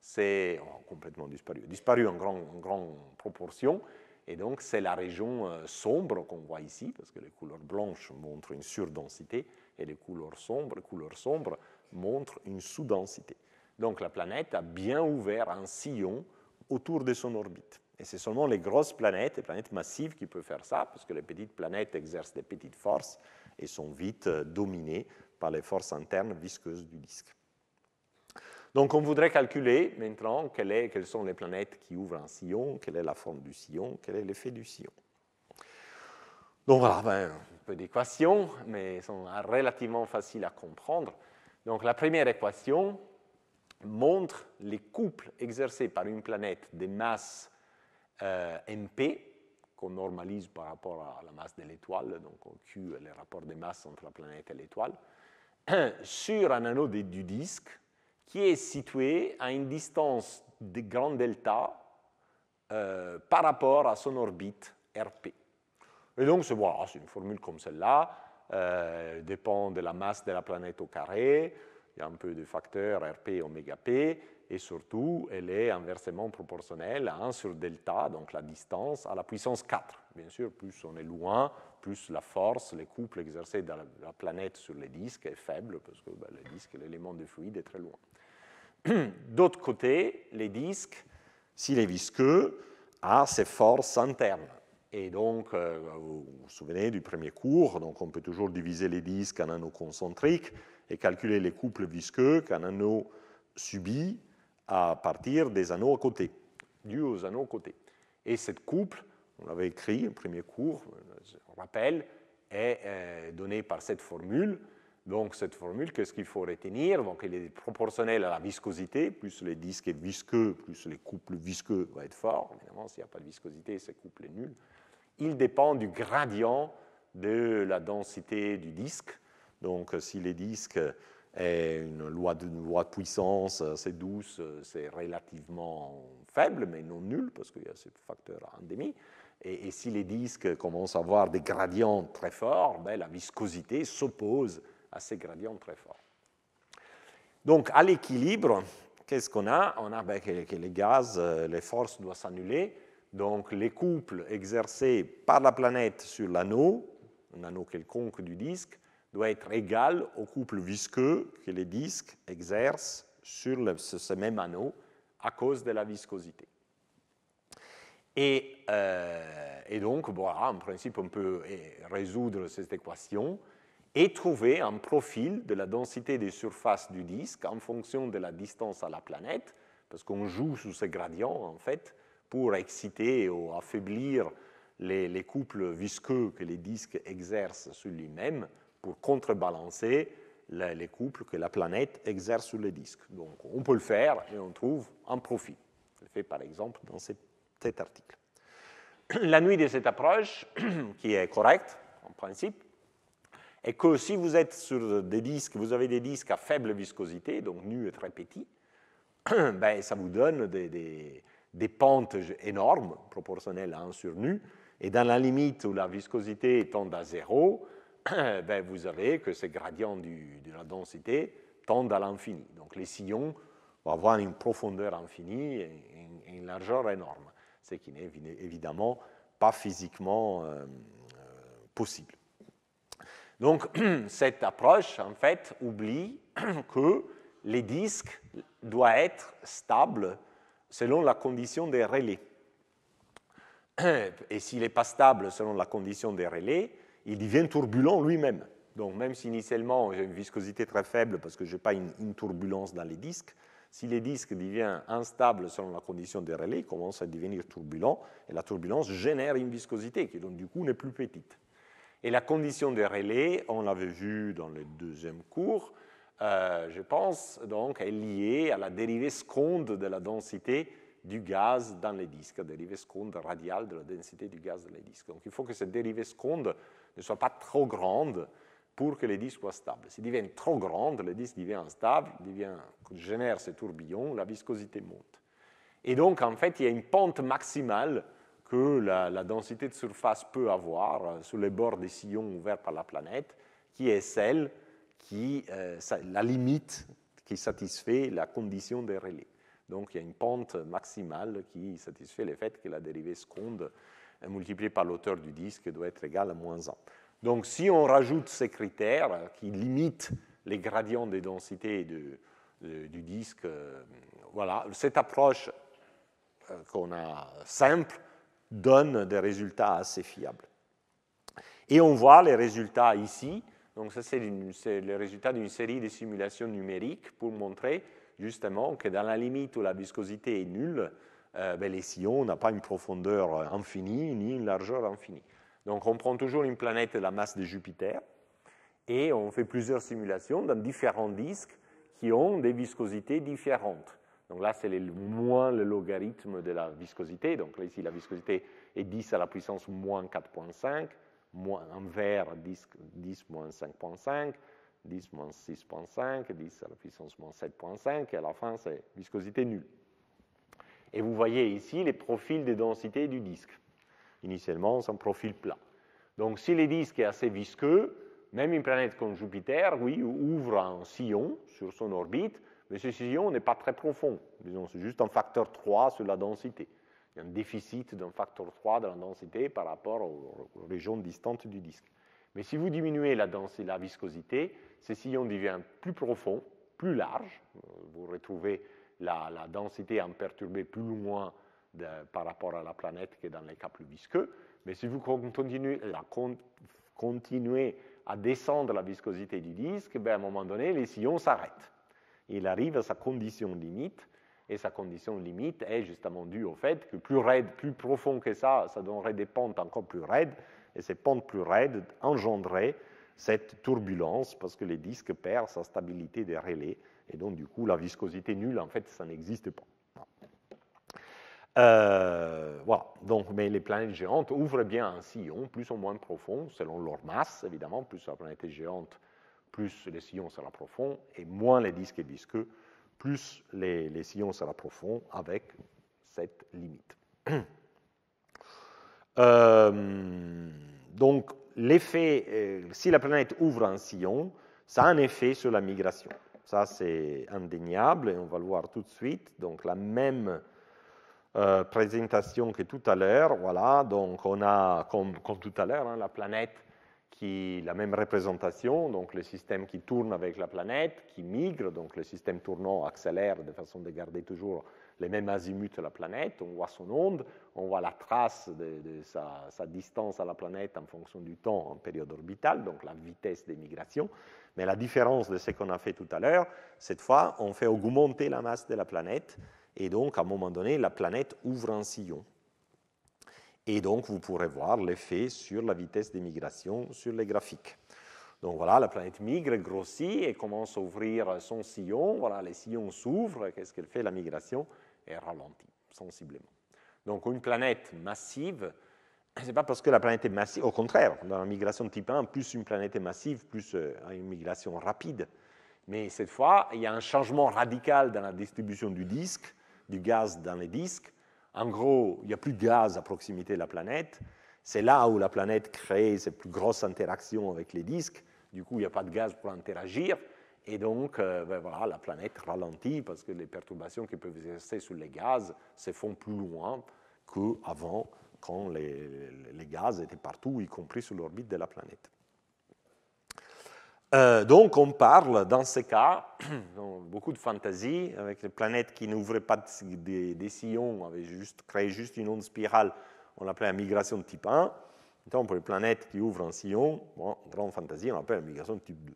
C'est oh, complètement disparu, disparu en, grand, grande proportion. Et donc, c'est la région euh, sombre qu'on voit ici, parce que les couleurs blanches montrent une surdensité et les couleurs sombres, les couleurs sombres montrent une sous-densité. Donc, la planète a bien ouvert un sillon autour de son orbite. Et c'est seulement les grosses planètes, les planètes massives, qui peuvent faire ça, parce que les petites planètes exercent des petites forces et sont vite euh, dominées par les forces internes visqueuses du disque. Donc on voudrait calculer maintenant quelles sont les planètes qui ouvrent un sillon, quelle est la forme du sillon, quel est l'effet du sillon. Donc voilà, ben, un peu d'équations, mais elles sont euh, relativement faciles à comprendre. Donc la première équation montre les couples exercés par une planète des masses MP, euh, qu'on normalise par rapport à la masse de l'étoile, donc on Q, le rapport de masse entre la planète et l'étoile, sur un anneau du disque qui est situé à une distance de grand delta euh, par rapport à son orbite RP. Et donc, c'est une formule comme celle-là, euh, dépend de la masse de la planète au carré, il y a un peu de facteurs RP, oméga P, et surtout, elle est inversement proportionnelle à 1 sur delta, donc la distance, à la puissance 4. Bien sûr, plus on est loin, plus la force, les couples exercés dans la planète sur les disques est faible, parce que bah, le disque, l'élément de fluide est très loin. D'autre côté, les disques, s'il est visqueux, a ses forces internes. Et donc, euh, vous vous souvenez du premier cours, donc on peut toujours diviser les disques en anneaux concentriques et calculer les couples visqueux qu'un anneau subit à partir des anneaux à côté, dus aux anneaux à côté. Et cette couple, on l'avait écrit, au premier cours, je rappelle, est euh, donnée par cette formule. Donc cette formule, qu'est-ce qu'il faut retenir Donc elle est proportionnelle à la viscosité, plus les disques est visqueux, plus les couples visqueux vont être forts. Évidemment, s'il n'y a pas de viscosité, ce couple est nul. Il dépend du gradient de la densité du disque. Donc si les disques est une loi de, loi de puissance, euh, c'est douce, euh, c'est relativement faible, mais non nulle, parce qu'il y a ce facteur endémie. Et, et, si les disques commencent à avoir des gradients très forts, ben, la viscosité s'oppose à ces gradients très forts. Donc, à l'équilibre, qu'est-ce qu'on a On a ben, que les gaz, euh, les forces doivent s'annuler. Donc, les couples exercés par la planète sur l'anneau, un anneau quelconque du disque, doit être égal au couple visqueux que les disques exercent sur ce, même anneau à cause de la viscosité. Et, euh, donc, en principe, on peut eh, résoudre cette équation et trouver un profil de la densité des surfaces du disque en fonction de la distance à la planète, parce qu'on joue sous ce gradient, en fait, pour exciter ou affaiblir les couples visqueux que les disques exercent sur lui-même pour contrebalancer les couples que la planète exerce sur les disques. Donc on peut le faire et on trouve un profit. Je le fait par exemple dans cet article. La nuit de cette approche, qui est correcte en principe, est que si vous êtes sur des disques, vous avez des disques à faible viscosité, donc nus et très petits, ben, ça vous donne des, des, des pentes énormes, proportionnelles à 1 sur nu, et dans la limite où la viscosité tend à zéro, Ben, vous aurez que ces gradients de la densité tendent à l'infini. Donc les sillons vont avoir une profondeur infinie et, une largeur énorme, ce qui n'est évidemment pas physiquement euh, euh, possible. Donc cette approche, en fait, oublie que les disques doivent être stables selon la condition des relais. Et s'il n'est pas stable selon la condition des relais, il devient turbulent lui-même. Donc même si initialement j'ai une viscosité très faible parce que je n'ai pas une, turbulence dans les disques, si les disques deviennent instables selon la condition des relais, ils commencent à devenir turbulents et la turbulence génère une viscosité qui donc du coup n'est plus petite. Et la condition des relais, on l'avait vu dans le deuxième cours, euh, je pense donc est liée à la dérivée seconde de la densité du gaz dans les disques, la dérivée seconde radiale de la densité du gaz dans les disques. Donc il faut que cette dérivée seconde ne soit pas trop grande pour que les disques soient stables. S'ils deviennent trop grandes, les disques deviennent instables, devient, génère ces tourbillons, la viscosité monte. Et donc, en fait, il y a une pente maximale que la, densité de surface peut avoir euh, sur les bords des sillons ouverts par la planète, qui est celle qui, euh, la limite qui satisfait la condition des relais. Donc, il y a une pente maximale qui satisfait le fait que la dérivée seconde multiplié par l'auteur du disque doit être égal à moins 1. Donc si on rajoute ces critères euh, qui limitent les gradients des densités de, du disque, euh, voilà, cette approche euh, qu'on a simple donne des résultats assez fiables. Et on voit les résultats ici. Donc ça, c'est le résultat d'une série de simulations numériques pour montrer justement que dans la limite où la viscosité est nulle, euh, ben les sillons e n'ont pas une profondeur euh, infinie ni une largeur infinie. Donc on prend toujours une planète de la masse de Jupiter et on fait plusieurs simulations dans différents disques qui ont des viscosités différentes. Donc là, c'est moins le logarithme de la viscosité. Donc ici, la viscosité est 10 à la puissance moins 4.5, moins en vert 10, 10 moins 5.5, 10 moins 6.5, 10 à la puissance moins 7.5, et à la fin, c'est viscosité nulle. Et vous voyez ici les profils des densités du disque. Initialement, c'est un profil plat. Donc si le disque est assez visqueux, même une planète comme Jupiter, oui, ouvre un sillon sur son orbite, mais ce sillon n'est pas très profond. Disons, c'est juste un facteur 3 sur la densité. Il y a un déficit d'un facteur 3 de la densité par rapport aux régions distantes du disque. Mais si vous diminuez la densité, la viscosité, ce sillon devient plus profond, plus large. Vous retrouvez la, densité densité perturbé plus loin de, par rapport à la planète que dans les cas plus visqueux. Mais si vous continuez, à descendre la viscosité du disque, ben à un moment donné, les sillons s'arrêtent. Il arrive à sa condition limite, et sa condition limite est justement due au fait que plus raide, plus profond que ça, ça donnerait des pentes encore plus raides, et ces pentes plus raides engendraient cette turbulence parce que les disques perdent sa stabilité des relais et donc, du coup, la viscosité nulle, en fait, ça n'existe pas. voilà. Euh, donc, mais les planètes géantes ouvrent bien un sillon plus ou moins profond, selon leur masse, évidemment. Plus la planète est géante, plus le sillon sera profond, et moins les disques visqueux, plus les, les sillons sera profond avec cette limite. Euh, donc, l'effet, euh, si la planète ouvre un sillon, ça a un effet sur la migration. Ça, c'est indéniable et on va le voir tout de suite. Donc, la même euh, présentation que tout à l'heure. Voilà, donc on a, comme, tout à l'heure, hein, la planète qui, la même représentation, donc le système qui tourne avec la planète, qui migre, donc le système tournant accélère de façon de garder toujours les mêmes azimuts de la planète, on voit son onde, on voit la trace de, sa, sa, distance à la planète en fonction du temps en période orbitale, donc la vitesse des migrations, mais la différence de ce qu'on a fait tout à l'heure, cette fois, on fait augmenter la masse de la planète, et donc à un moment donné, la planète ouvre un sillon. Et donc, vous pourrez voir l'effet sur la vitesse des migrations sur les graphiques. Donc voilà, la planète migre, grossit et commence à ouvrir son sillon. Voilà, les sillons s'ouvrent. Qu'est-ce qu'elle fait La migration est ralentie sensiblement. Donc une planète massive ce n'est pas parce que la planète est massive, au contraire, dans la migration type 1, plus une planète est massive, plus euh, une migration rapide. Mais cette fois, il y a un changement radical dans la distribution du disque, du gaz dans les disques. En gros, il n'y a plus de gaz à proximité de la planète. C'est là où la planète crée ses plus grosses interactions avec les disques. Du coup, il n'y a pas de gaz pour interagir. Et donc, euh, ben voilà, la planète ralentit parce que les perturbations qui peuvent exercer sur les gaz se font plus loin qu'avant les, gaz étaient partout, y compris sur l'orbite de la planète. Euh, donc on parle dans ces cas, beaucoup de fantaisie, avec les planètes qui n'ouvraient pas des, sillons, avaient juste, créé juste une onde spirale, on l'appelait la migration de type 1. donc pour les planètes qui ouvrent un sillon, bon, grande fantaisie, on l'appelle la migration de type 2.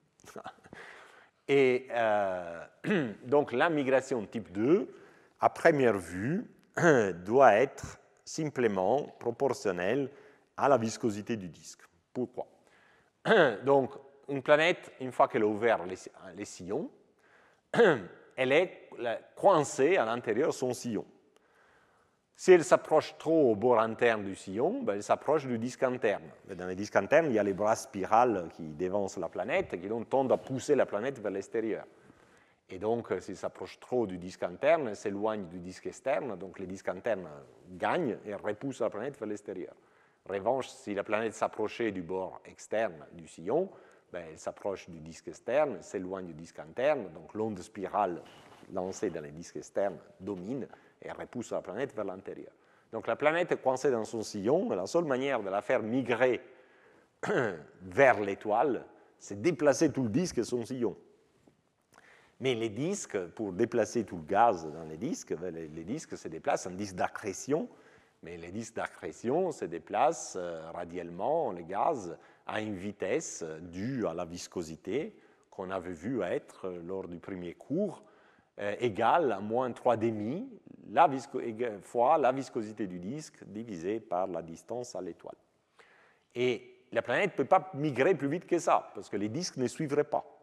Et euh, donc la migration type 2, à première vue, doit être simplement proportionnelle à la viscosité du disque. Pourquoi Donc, une planète, une fois qu'elle a ouvert les, sillons, elle est coincée à l'intérieur de son sillon. Si elle s'approche trop au bord interne du sillon, ben, elle s'approche du disque interne. dans le disque interne, il y a les bras spirales qui dévancent la planète et qui donc tendent à pousser la planète vers l'extérieur. Et donc, euh, s'il s'approche trop du disque interne, s'éloigne du disque externe, donc le disque interne gagne et repousse la planète vers l'extérieur. En revanche, si la planète s'approchait du bord externe du sillon, ben, elle s'approche du disque externe, s'éloigne du disque interne, donc l'onde spirale lancée dans les disques externes domine et repousse la planète vers l'intérieur. Donc la planète est coincée dans son sillon, mais la seule manière de la faire migrer vers l'étoile, c'est déplacer tout le disque et son sillon. Mais les disques, pour déplacer tout le gaz dans les disques, ben, les, disques se déplacent en disque d'accrétion, mais les disques d'accrétion se déplacent euh, radialement, le gaz, à une vitesse euh, due à la viscosité qu'on avait vu être euh, lors du premier cours, égale à moins 3,5 la fois la viscosité du disque divisée par la distance à l'étoile. Et la planète ne peut pas migrer plus vite que ça, parce que les disques ne suivraient pas.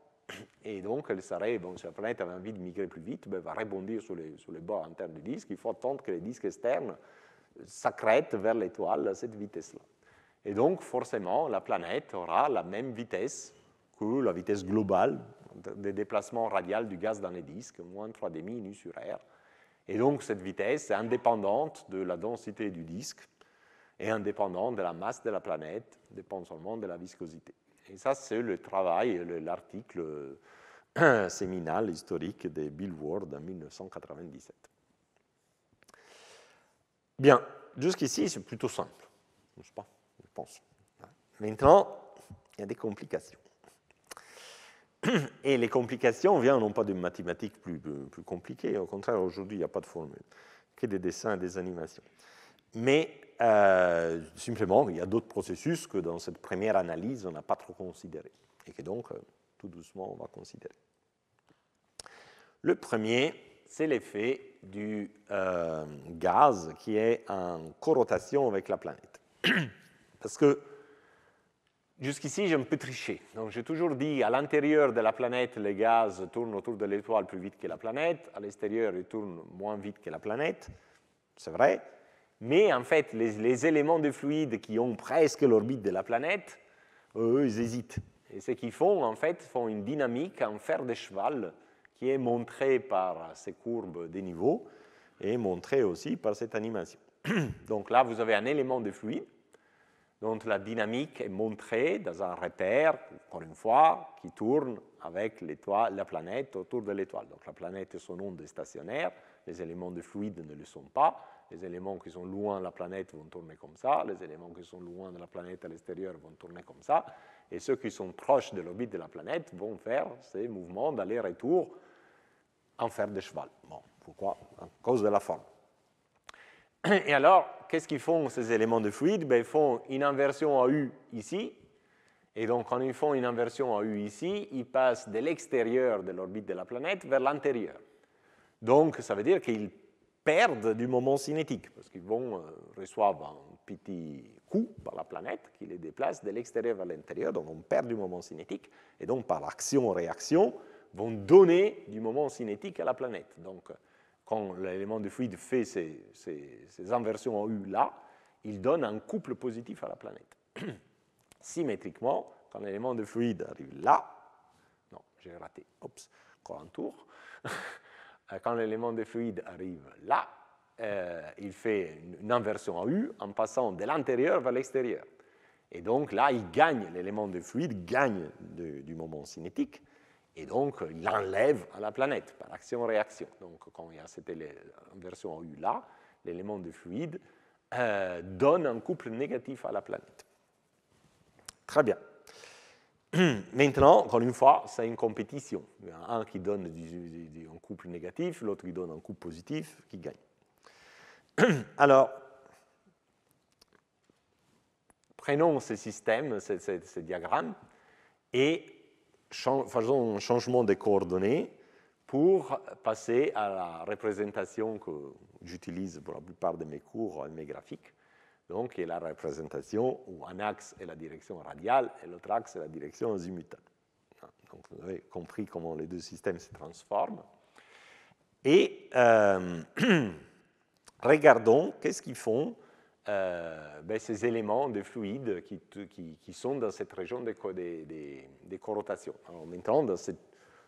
Et donc, elle serait, bon, si la planète avait envie de migrer plus vite, elle ben, va rebondir sur les, sur les bords internes du disque. Il faut attendre que les disques externes euh, s'accrètent vers l'étoile à cette vitesse-là. Et donc, forcément, la planète aura la même vitesse que la vitesse globale des déplacements radial du gaz dans les disques, moins 3,5 nu sur R. Et donc, cette vitesse est indépendante de la densité du disque et indépendante de la masse de la planète, dépend seulement de la viscosité. Et ça, c'est le travail, l'article séminal historique de Bill Ward en 1997. Bien, jusqu'ici, c'est plutôt simple, n'est-ce pas Je pense. Maintenant, il y a des complications. Et les complications viennent non pas de mathématiques plus, plus compliquées, au contraire, aujourd'hui, il n'y a pas de formule, que des dessins et des animations. Mais euh, simplement, il y a d'autres processus que dans cette première analyse, on n'a pas trop considéré, et que donc, euh, tout doucement, on va considérer. Le premier, c'est l'effet du euh, gaz qui est en corrotation avec la planète. Parce que jusqu'ici, j'ai un peu triché. Donc, j'ai toujours dit à l'intérieur de la planète, les gaz tournent autour de l'étoile plus vite que la planète, à l'extérieur, ils tournent moins vite que la planète. C'est vrai, mais en fait, les, éléments de fluide qui ont presque l'orbite de la planète, euh, eux, ils hésitent. Et ce qu'ils font, en fait, font une dynamique en fer de cheval qui est montrée par ces courbes des niveaux et montrée aussi par cette animation. Donc là, vous avez un élément de fluide dont la dynamique est montrée dans un repère, encore une fois, qui tourne avec la planète autour de l'étoile. Donc la planète est son onde est stationnaire, les éléments de fluide ne le sont pas, les éléments qui sont loin de la planète vont tourner comme ça, les éléments qui sont loin de la planète à l'extérieur vont tourner comme ça, et ceux qui sont proches de l'orbite de la planète vont faire ces mouvements d'aller-retour en fer de cheval. Bon, pourquoi À cause de la forme. Et alors, qu'est-ce qu'ils font ces éléments de fluide ben, Ils font une inversion à U ici, et donc quand ils font une inversion à U ici, ils passent de l'extérieur de l'orbite de la planète vers l'intérieur. Donc, ça veut dire qu'ils perdent du moment cinétique, parce qu'ils vont euh, recevoir un petit coup par la planète qui les déplace de l'extérieur vers l'intérieur, donc on perd du moment cinétique, et donc par action-réaction, vont donner du moment cinétique à la planète. Donc, euh, quand l'élément de fluide fait ces, ces, ces inversions en U là, il donne un couple positif à la planète. Symétriquement, quand l'élément de fluide arrive là, non, j'ai raté, oups, encore un tour. Euh, quand l'élément de fluide arrive là, euh, il fait une inversion en U en passant de l'intérieur vers l'extérieur. Et donc là, il gagne, l'élément de fluide gagne du moment cinétique, et donc euh, il l'enlève à la planète par action-réaction. Donc quand il y a cette inversion en U là, l'élément de fluide donne un couple négatif à la planète. Très bien. Maintenant, encore une fois, c'est une compétition. un qui donne un couple négatif, l'autre qui donne un couple positif, qui gagne. Alors, prenons ce système, ce, diagramme, et faisons un changement de coordonnées pour passer à la représentation que j'utilise pour la plupart de mes cours et mes graphiques. Donc, la représentation où un axe est la direction radiale et l'autre axe est la direction azimutale. Ah, donc, vous avez compris comment les deux systèmes se transforment. Et euh, regardons qu'est-ce qu'ils font euh, ben, ces éléments de fluide qui, sont dans cette région des, des, maintenant, dans ce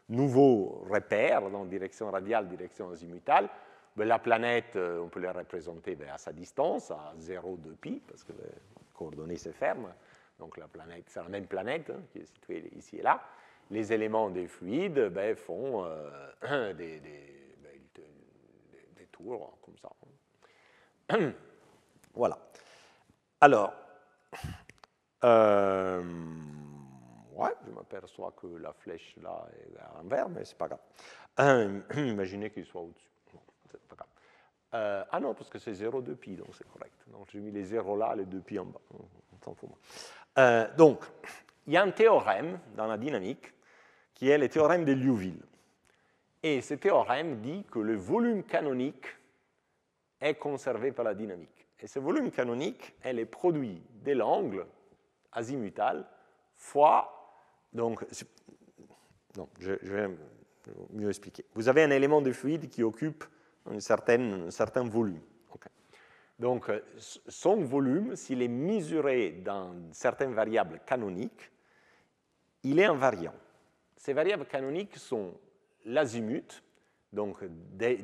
nouveau repère, dans direction radiale, direction azimutale, la planète, euh, on peut la représenter ben, à sa distance, à de pi, parce que ben, les coordonnées se ferment. Donc la planète, c'est la même planète hein, qui est située ici et là. Les éléments des fluides ben, font euh, des, tours comme ça. voilà. Alors, euh, ouais, je m'aperçois que la flèche là est à l'envers, mais c'est pas grave. imaginez qu'il soit au-dessus. Euh, ah non, parce que c'est 0,2 pi, donc c'est correct. Donc j'ai mis les 0 là, les 2 pi en bas. Euh, donc, il y a un théorème dans la dynamique qui est le théorème de Liouville. Et ce théorème dit que le volume canonique est conservé par la dynamique. Et ce volume canonique est le produit de l'angle azimutal fois. Donc, non, je vais mieux expliquer. Vous avez un élément de fluide qui occupe un certain volume. Donc, euh, son volume, s'il est mesuré dans certaines variables canoniques, il est invariant. Ces variables canoniques sont l'azimut, donc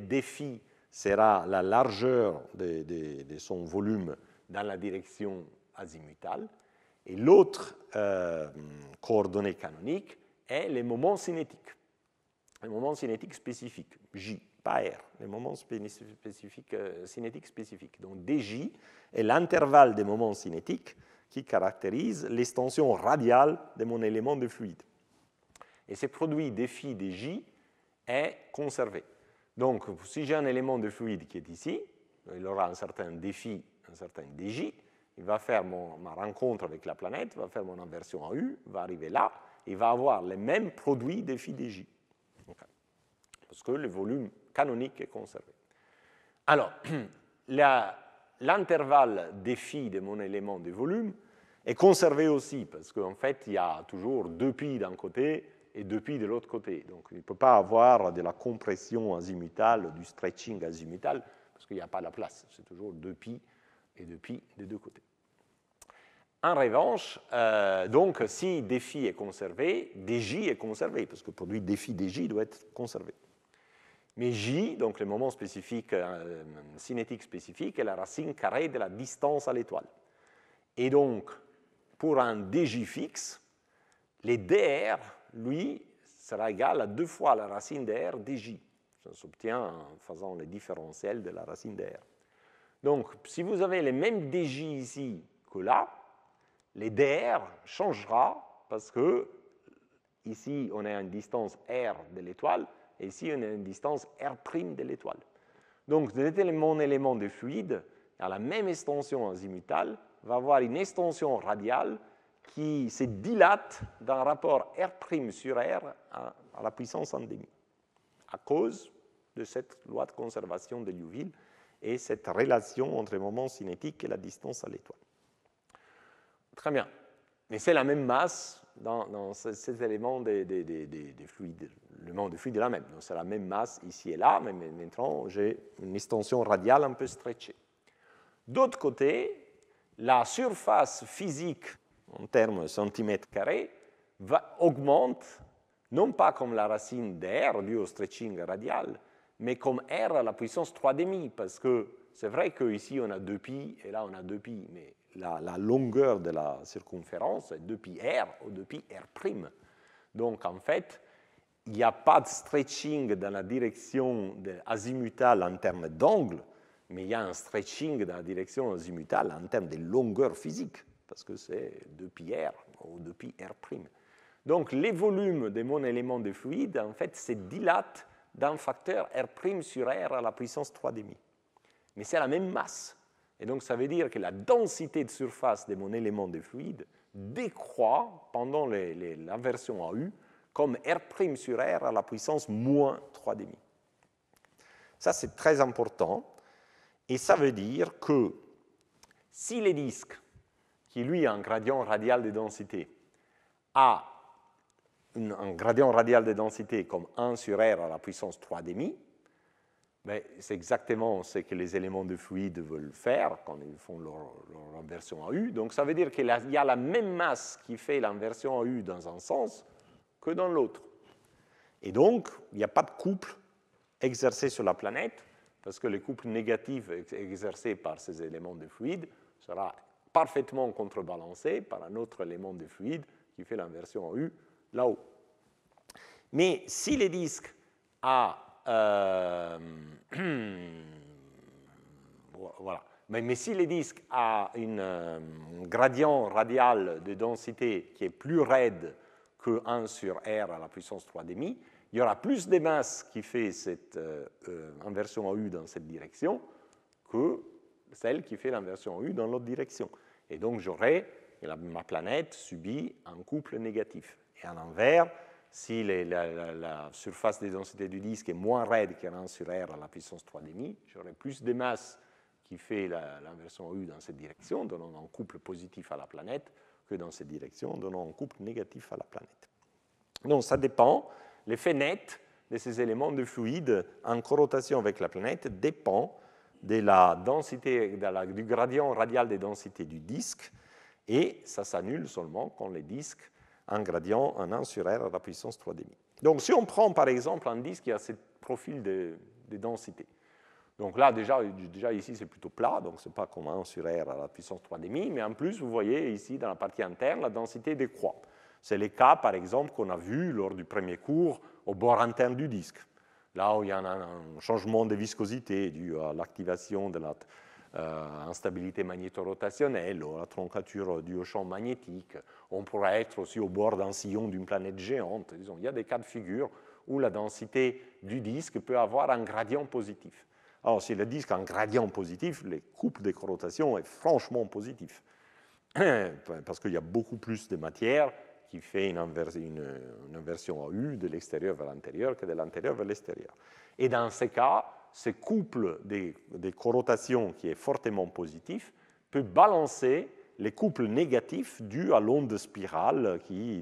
défi sera la largeur de, son volume dans la direction azimutale, et l'autre euh, coordonnée canonique est les moments cinétique, les moments cinétiques spécifiques, J pas les moments euh, cinétiques spécifiques. Donc dj est l'intervalle des moments cinétiques qui caractérise l'extension radiale de mon élément de fluide. Et ce produit des dj est conservé. Donc si j'ai un élément de fluide qui est ici, il aura un certain défi, un certain dj, il va faire ma rencontre avec la planète, va faire mon inversion en U, va arriver là, il va avoir les mêmes produits défi dj. Parce que le volume canonique est conservé. Alors, l'intervalle des phi de mon élément de volume est conservé aussi, parce qu'en fait, il y a toujours deux pi d'un côté et deux pi de l'autre côté. Donc, il ne peut pas avoir de la compression azimutale, du stretching azimutal, parce qu'il n'y a pas la place. C'est toujours deux pi et deux pi des deux côtés. En revanche, euh, donc, si défi est conservé, dj est conservé, parce que le produit défi dj doit être conservé. Mais J, donc le moment spécifique, euh, cinétique spécifique, est la racine carrée de la distance à l'étoile. Et donc, pour un dj fixe, les dr, lui, sera égal à deux fois la racine dr dj. Ça s'obtient en faisant le différentiel de la racine dr. Donc, si vous avez les mêmes dj ici que là, les dr changera parce que ici, on est une distance r de l'étoile, et ici, on a une distance R' de l'étoile. Donc, mon élément de fluide, à la même extension azimutale, va avoir une extension radiale qui se dilate d'un rapport R' sur R à, la puissance demi, à cause de cette loi de conservation de Liouville et cette relation entre le moment cinétique et la distance à l'étoile. Très bien mais c'est la même masse dans, dans ces éléments des, fluides, le monde des fluides est la même. Donc c'est la même masse ici et là, mais maintenant j'ai une extension radiale un peu stretchée. D'autre côté, la surface physique en termes de centimètres carrés va, augmente, non pas comme la racine de R due au stretching radial, mais comme R à la puissance 3,5, parce que c'est vrai qu'ici on a 2 pi et là on a 2 pi, mais la, longueur de la circonférence est 2 R ou 2πR'. Donc en fait, il n'y a pas de stretching dans la direction azimutale en termes d'angle, mais il y a un stretching dans la direction azimutale en termes de longueur physique, parce que c'est 2 R ou 2πR'. Donc les volumes de mon élément de fluide, en fait, se dilatent d'un facteur R' sur R à la puissance 3,5. Mais c'est la même masse. Et donc ça veut dire que la densité de surface de mon élément de fluide décroît pendant les, la version AU comme R' sur R à la puissance moins 3,5. Ça, c'est très important. Et ça veut dire que si les disques, qui lui a un gradient radial de densité, a un gradient radial de densité comme 1 sur R à la puissance 3,5, c'est exactement ce que les éléments de fluide veulent faire quand ils font leur, inversion en U. Donc ça veut dire qu'il y a la même masse qui fait l'inversion en U dans un sens que dans l'autre. Et donc, il n'y a pas de couple exercé sur la planète, parce que le couple négatif exercé par ces éléments de fluide sera parfaitement contrebalancé par un autre élément de fluide qui fait l'inversion en U là-haut. Mais si les disques A euh, voilà. Mais, si les disques a un euh, gradient radial de densité qui est plus raide que 1 sur R à la puissance 3,5, il y aura plus de masse qui fait cette euh, inversion en U dans cette direction que celle qui fait l'inversion en U dans l'autre direction. Et donc j'aurai, ma planète subit un couple négatif. Et à envers, si la, surface des densités du disque est moins raide qu'un 1 sur R à la puissance 3,5, j'aurai plus de masse qui fait l'inversion U dans cette direction, donnant un couple positif à la planète, que dans cette direction, donnant un couple négatif à la planète. Donc ça dépend, l'effet net de ces éléments de fluide en corrotation avec la planète dépend de la densité, de la, du gradient radial des densités du disque, et ça s'annule seulement quand les disques un gradient en 1 sur R à la puissance 3,5. Donc si on prend par exemple un disque qui a ce profil de, densité, donc là, déjà, déjà ici, c'est plutôt plat, donc ce n'est pas comme 1 sur R à la puissance 3,5, mais en plus, vous voyez ici, dans la partie interne, la densité décroît. C'est le cas, par exemple, qu'on a vu lors du premier cours au bord interne du disque, là où il y a un changement de viscosité dû à l'activation de la eh, instabilité magnétorotationnelle, ou la troncature du champ magnétique. On pourrait être aussi au bord d'un sillon d'une planète géante. Disons, il y a des cas de figure où la densité du disque peut avoir un gradient positif. Alors, si le disque a un gradient positif, les coupes de rotation est franchement positif. Parce qu'il y a beaucoup plus de matière qui fait une, une inversion à U de l'extérieur vers l'intérieur que de l'intérieur vers l'extérieur. Et dans ces cas, ce couple des, des corotations qui est fortement positif peut balancer les couples négatifs dus à l'onde spirale qui,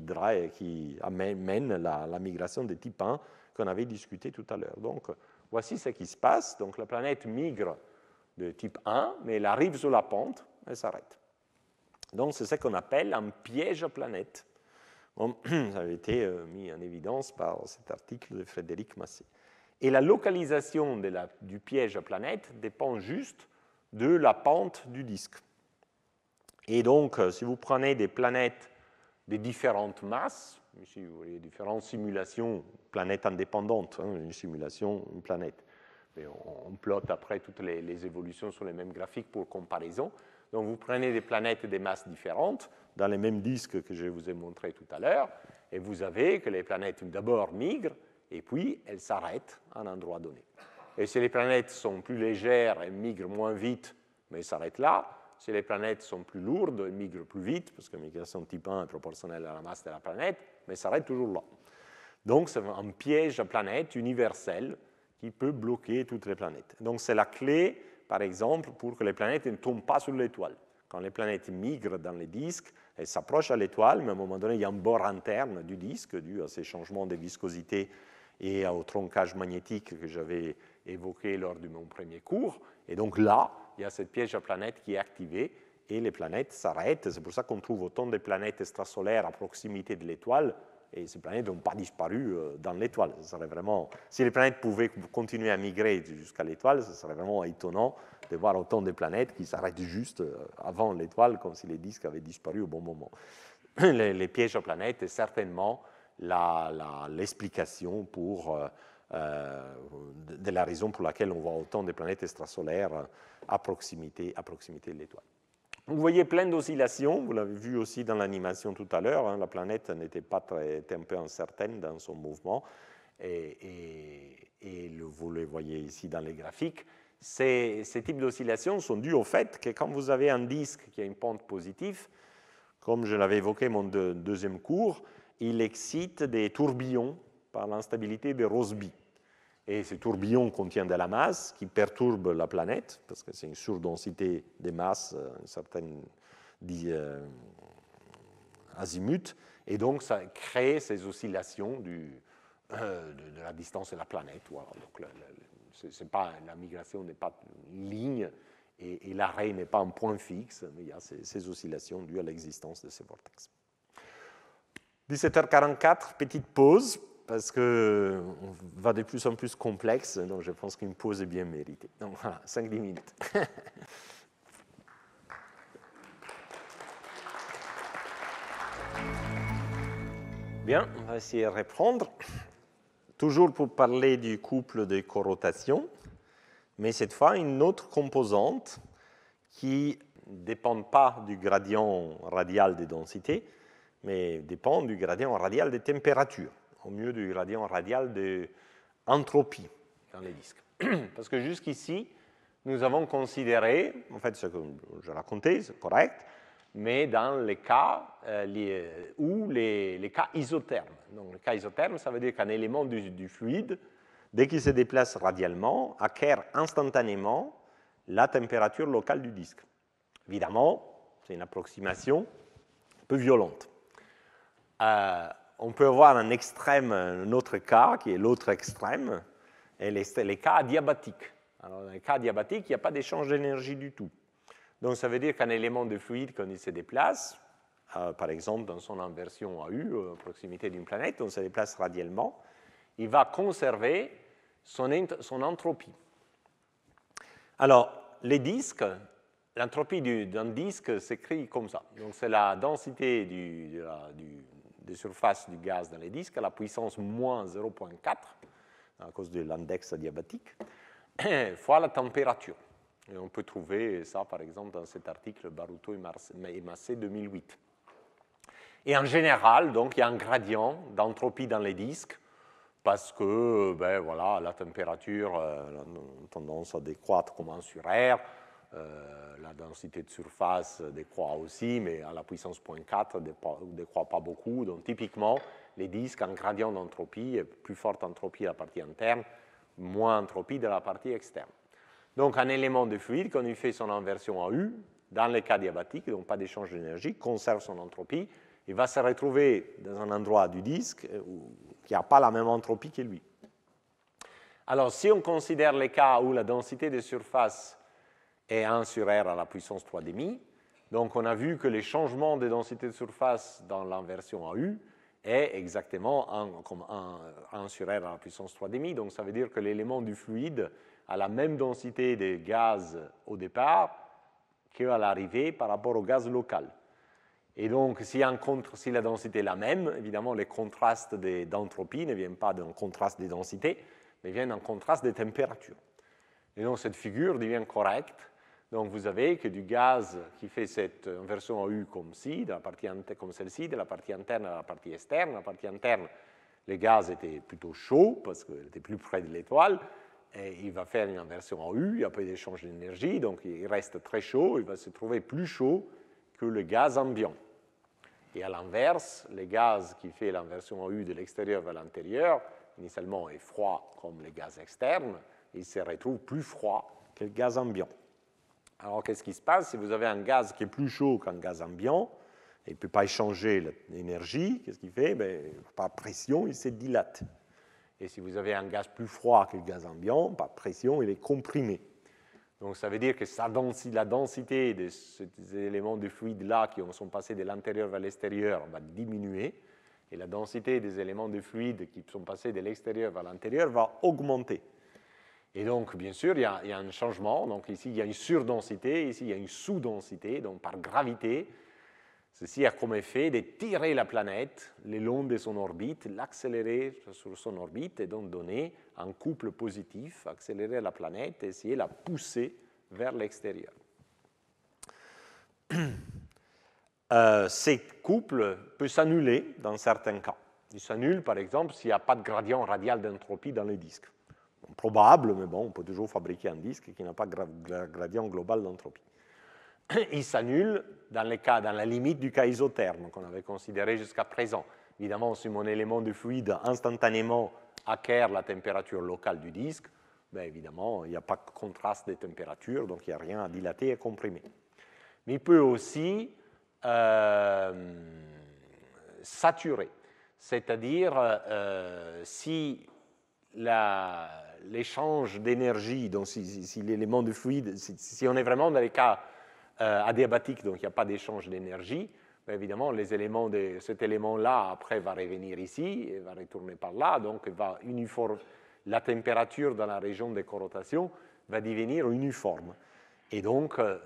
qui amène la, migration des type 1 qu'on avait discuté tout à l'heure. Donc, voici ce qui se passe. Donc, la planète migre de type 1, mais elle arrive sur la pente et s'arrête. Donc, c'est ce qu'on appelle un piège à planète. ça avait été euh, mis en évidence par cet article de Frédéric Massé. Et la localisation du piège planète dépend juste de la pente du disque. Et donc, euh, si vous prenez des planètes de différentes masses, ici vous voyez différentes simulations, planètes indépendantes, hein, une simulation, une planète. on, plotte après toutes les, évolutions sur les mêmes graphiques pour comparaison. Donc vous prenez des planètes des masses différentes dans les mêmes disques que je vous ai montré tout à l'heure, et vous avez que les planètes d'abord migrent, et puis elles s'arrêtent à un endroit donné. Et si les planètes sont plus légères, elles migrent moins vite, mais elles s'arrêtent là. Si les planètes sont plus lourdes, elles migrent plus vite, parce que la migration type 1 est proportionnelle à la masse de la planète, mais s'arrêtent toujours là. Donc c'est un piège à planète universel qui peut bloquer toutes les planètes. Donc c'est la clé, par exemple, pour que les planètes ne tombent pas sur l'étoile. Quand les planètes migrent dans les disques, elles s'approchent à l'étoile, mais à un moment donné, il y a un bord interne du disque dû à ces changements de viscosité et au troncage magnétique que j'avais évoqué lors de mon premier cours. Et donc là, il y a cette piège à planète qui est activée et les planètes s'arrêtent. C'est pour ça qu'on trouve autant de planètes extrasolaires à proximité de l'étoile et ces planètes n'ont pas disparu euh, dans l'étoile. vraiment... Si les planètes pouvaient continuer à migrer jusqu'à l'étoile, ce serait vraiment étonnant de voir autant de planètes qui s'arrêtent juste euh, avant l'étoile, comme si les disques avaient disparu au bon moment. Les, pièges à planètes, certainement, l'explication pour euh, euh, de la raison pour laquelle on voit autant de planètes extrasolaires euh, à proximité, à proximité de l'étoile. Vous voyez plein d'oscillations, vous l'avez vu aussi dans l'animation tout à l'heure, hein, la planète n'était pas très, était un peu incertaine dans son mouvement, et, le, vous le voyez ici dans les graphiques. Ces, types d'oscillations sont dus au fait que quand vous avez un disque qui a une pente positive, comme je l'avais évoqué mon deuxième cours, il excite des tourbillons par l'instabilité de Rossby. Et ces tourbillons contiennent de la masse qui perturbe la planète, parce que c'est une surdensité des masses, euh, une certaine euh, azimut, et donc ça crée ces oscillations euh, de, la distance de la planète. Donc, la, pas, la migration n'est pas une ligne et, l'arrêt n'est pas un point fixe, mais il y a ces, ces oscillations dues à l'existence de ces vortex. 17h44, petite pause, parce qu'on euh, va de plus en plus complexe, donc je pense qu'une pause est bien méritée. Donc voilà, 5-10 minutes. Bien, on va essayer de reprendre. Toujours pour parler du couple de corrotation, mais cette fois une autre composante qui ne dépend pas du gradient radial des densités, mais dépend du gradient radial de température, au mieux du gradient radial d'entropie dans les disques. Parce que jusqu'ici, nous avons considéré, en fait, ce que je racontais, c'est correct, mais dans les cas euh, euh, où les, cas isothermes. Donc, le cas isotherme, ça veut dire qu'un élément du, du fluide, dès qu'il se déplace radialement, acquiert instantanément la température locale du disque. Évidemment, c'est une approximation un peu violente. Euh, on peut voir un extrême, un autre cas qui est l'autre extrême, et les, les, cas diabatiques. Alors, dans les cas diabatiques, il n'y a pas d'échange d'énergie du tout. Donc, ça veut dire qu'un élément de fluide, quand il se déplace, euh, par exemple dans son inversion AU, à euh, proximité d'une planète, on se déplace radialement, il va conserver son, entropie. Alors, les disques, l'entropie d'un disque s'écrit comme ça. Donc, c'est la densité du de surface du gaz dans les disques à la puissance moins 0,4, à cause de l'index adiabatique, fois la température. Et on peut trouver ça, par exemple, dans cet article Baruto et Massé 2008. Et en général, donc, il y a un gradient d'entropie dans les disques parce que ben, voilà, la température euh, a tendance à décroître sur-air, comme euh, la densité de surface décroît aussi, mais à la puissance 0.4 ne décroît pas beaucoup. Donc typiquement, les disques en gradient d'entropie, plus forte entropie à la partie interne, moins entropie de la partie externe. Donc un élément de fluide, quand il fait son inversion à U, dans les cas diabatiques, donc pas d'échange d'énergie, conserve son entropie, il va se retrouver dans un endroit du disque euh, qui n'a pas la même entropie que lui. Alors si on considère les cas où la densité de surface est 1 sur r à la puissance 3,5. Donc on a vu que les changements des densités de surface dans l'inversion à U est exactement 1, comme 1, sur R à la puissance 3,5. Donc ça veut dire que l'élément du fluide a la même densité des gaz au départ qu'à l'arrivée par rapport au gaz local. Et donc, si, contre, si la densité est la même, évidemment, les contrastes d'entropie ne viennent pas d'un contraste des densités, mais viennent d'un contraste des températures. Et donc, cette figure devient correcte donc vous avez que du gaz qui fait cette inversion en U comme ci, de la partie comme celle-ci, de la partie interne à la partie externe. La partie interne, le gaz était plutôt chaud parce qu'il était plus près de l'étoile. Et il va faire une inversion en U, il y a pas d'échange d'énergie, donc il reste très chaud, il va se trouver plus chaud que le gaz ambiant. Et à l'inverse, le gaz qui fait l'inversion en U de l'extérieur vers l'intérieur, initialement est froid comme les gaz externes, il se retrouve plus froid que le gaz ambiant. Alors qu'est-ce qui se passe si vous avez un gaz qui est plus chaud qu'un gaz ambiant il ne peut pas échanger l'énergie, qu'est-ce qu'il fait ben, Par pression, il se dilate. Et si vous avez un gaz plus froid que le gaz ambiant, par pression, il est comprimé. Donc ça veut dire que la densité de ces éléments de fluide-là qui sont passés de l'intérieur vers l'extérieur va diminuer, et la densité des éléments de fluide qui sont passés de l'extérieur vers l'intérieur va augmenter. Et donc, bien sûr, il y, a, un changement. Donc ici, il y a une surdensité, ici, il y a une sous-densité. Donc par gravité, ceci a comme effet d'étirer la planète le long de son orbite, l'accélérer sur son orbite et donc donner un couple positif, accélérer la planète, et essayer de la pousser vers l'extérieur. Euh, ces couples peuvent s'annuler dans certains cas. Ils s'annulent, par exemple, s'il n'y a pas de gradient radial d'entropie dans les disques probable, mais bon, on peut toujours fabriquer un disque qui n'a pas de gradient global d'entropie. Il s'annule dans, les cas, dans la limite du cas isotherme qu'on avait considéré jusqu'à présent. Évidemment, si mon élément de fluide instantanément acquiert la température locale du disque, ben évidemment, il n'y a pas de contraste des températures, donc il n'y a rien à dilater et comprimer. Mais il peut aussi euh, saturer, c'est-à-dire euh, si la, l'échange d'énergie, donc si, l'élément de fluide, si, on est vraiment dans les cas euh, adiabatiques, donc il n'y a pas d'échange d'énergie, ben évidemment, les éléments de, cet élément-là, après, va revenir ici, et va retourner par là, donc va uniforme, la température dans la région de corrotation va devenir uniforme. Et donc, euh,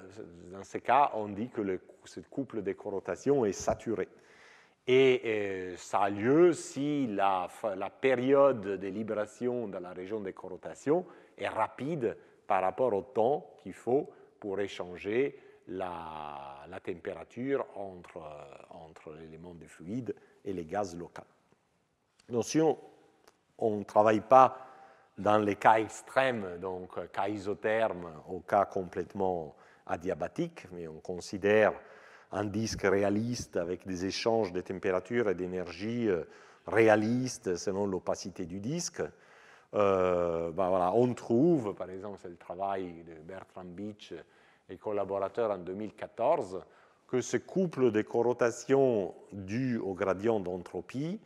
dans ce cas, on dit que le, ce couple de corrotation est saturé. Et euh, ça a lieu si la, période de libération dans la région des corotations est rapide par rapport au temps qu'il faut pour échanger la, température entre, euh, entre l'élément de fluide et les gaz locaux. Donc si on ne travaille pas dans les cas extrêmes, donc euh, cas isotherme au cas complètement adiabatique, mais on considère un disque réaliste avec des échanges de température et d'énergie euh, réalistes selon l'opacité du disque. Euh, bah voilà, on trouve, par exemple, c'est le travail de Bertrand Beach euh, et collaborateurs en 2014, que ce couple de corrotation dû au gradient d'entropie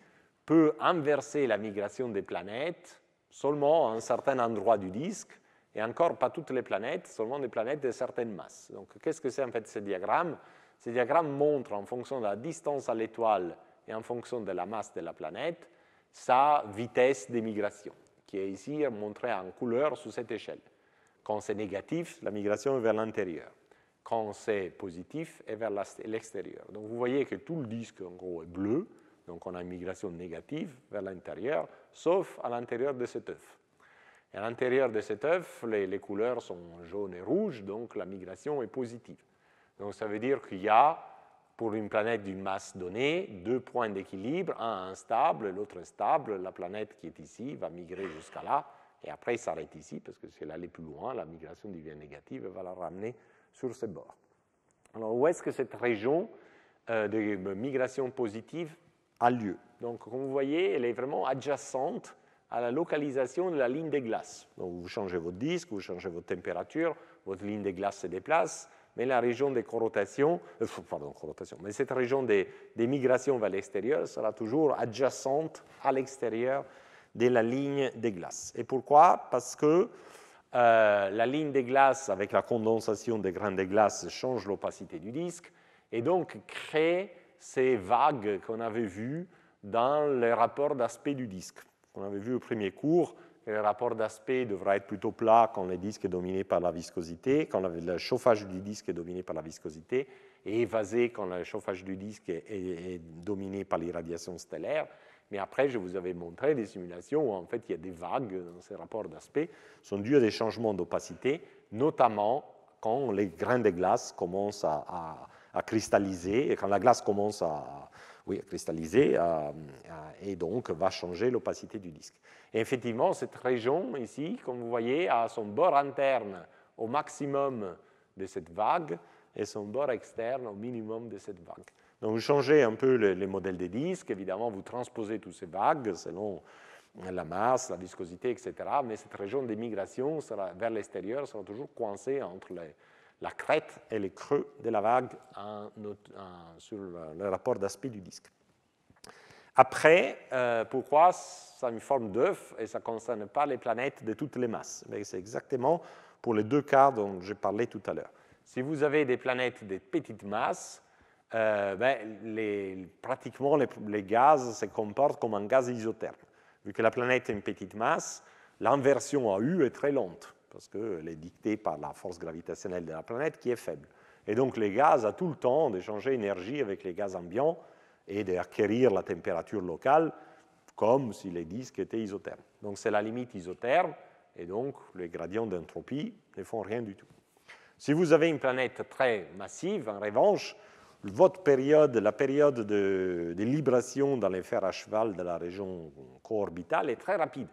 peut inverser la migration des planètes seulement à un certain endroit du disque, et encore pas toutes les planètes, seulement des planètes de certaines masses. Donc qu'est-ce que c'est en fait ce diagramme ce diagramme montre en fonction de la distance à l'étoile et en fonction de la masse de la planète sa vitesse d'émigration, qui est ici montrée en couleur sous cette échelle. Quand c'est négatif, la migration est vers l'intérieur. Quand c'est positif, est vers l'extérieur. Donc vous voyez que tout le disque, en gros, est bleu, donc on a une migration négative vers l'intérieur, sauf à l'intérieur de cet œuf. Et à l'intérieur de cet œuf, les, les, couleurs sont jaune et rouge, donc la migration est positive. Donc ça veut dire qu'il y a, pour une planète d'une masse donnée, deux points d'équilibre, un instable, l'autre instable, La planète qui est ici va migrer jusqu'à là, et après s'arrête ici, parce que si elle allait plus loin, la migration devient négative et va la ramener sur ses bords. Alors où est-ce que cette région euh, de migration positive a lieu Donc comme vous voyez, elle est vraiment adjacente à la localisation de la ligne des glaces. Donc vous changez votre disque, vous changez votre température, votre ligne des glaces se déplace, mais la région des euh, pardon, mais cette région des, migrations vers l'extérieur sera toujours adjacente à l'extérieur de la ligne des glaces. Et pourquoi Parce que euh, la ligne des glaces, avec la condensation des grains de glace, change l'opacité du disque et donc crée ces vagues qu'on avait vues dans les rapports d'aspect du disque, qu'on avait vu au premier cours, le rapport d'aspect devra être plutôt plat quand le disque est dominé par la viscosité, quand le chauffage du disque est dominé par la viscosité, et évasé quand le chauffage du disque est, dominé par l'irradiation stellaire. Mais après, je vous avais montré des simulations où en fait il y a des vagues dans ces rapports d'aspect, sont dues à des changements d'opacité, notamment quand les grains de glace commencent à cristalliser et quand la glace commence à, oui, cristallisé, euh, euh, et donc va changer l'opacité du disque. Et effectivement, cette région ici, comme vous voyez, a son bord interne au maximum de cette vague et son bord externe au minimum de cette vague. Donc vous changez un peu les, les modèles des disques, évidemment vous transposez toutes ces vagues selon la masse, la viscosité, etc. Mais cette région d'émigration vers l'extérieur sera toujours coincée entre les, la crête et le creux de la vague sur le rapport d'aspect du disque. Après, euh, pourquoi a une forme d'œuf et ça ne concerne pas les planètes de toutes les masses ben, C'est exactement pour les deux cas dont j'ai parlé tout à l'heure. Si vous avez des planètes de petites masses, euh, ben, les, pratiquement les, les, gaz se comportent comme un gaz isotherme. Vu que la planète est une petite masse, l'inversion à U est très lente parce qu'elle est dictée par la force gravitationnelle de la planète qui est faible. Et donc les gaz a tout le temps d'échanger énergie avec les gaz ambiants et d'acquérir la température locale comme si les disques étaient isothermes. Donc c'est la limite isotherme et donc les gradients d'entropie ne font rien du tout. Si vous avez une planète très massive, en revanche, votre période, la période de, de libration dans les fers à cheval de la région co-orbitale est très rapide.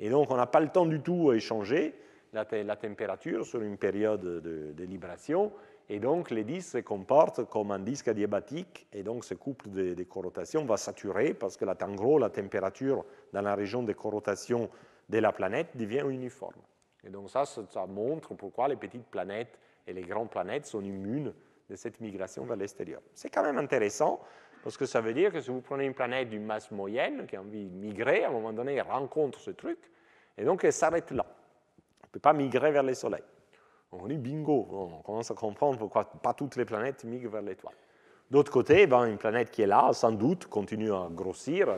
Et donc on n'a pas le temps du tout à échanger la, température sur une période de, libération libration, et donc les disques se comportent comme un disque adiabatique, et donc ce couple de, de va saturer parce que, la, en gros, la température dans la région de corrotation de la planète devient uniforme. Et donc ça, ça, ça montre pourquoi les petites planètes et les grandes planètes sont immunes de cette migration vers l'extérieur. C'est quand même intéressant, parce que ça veut dire que si vous prenez une planète d'une masse moyenne qui a envie de migrer, à un moment donné, elle rencontre ce truc, et donc elle s'arrête là ne peut pas migrer vers les soleils. On dit bingo, on commence à comprendre pourquoi pas toutes les planètes migrent vers l'étoile. D'autre côté, ben, une planète qui est là, sans doute, continue à grossir,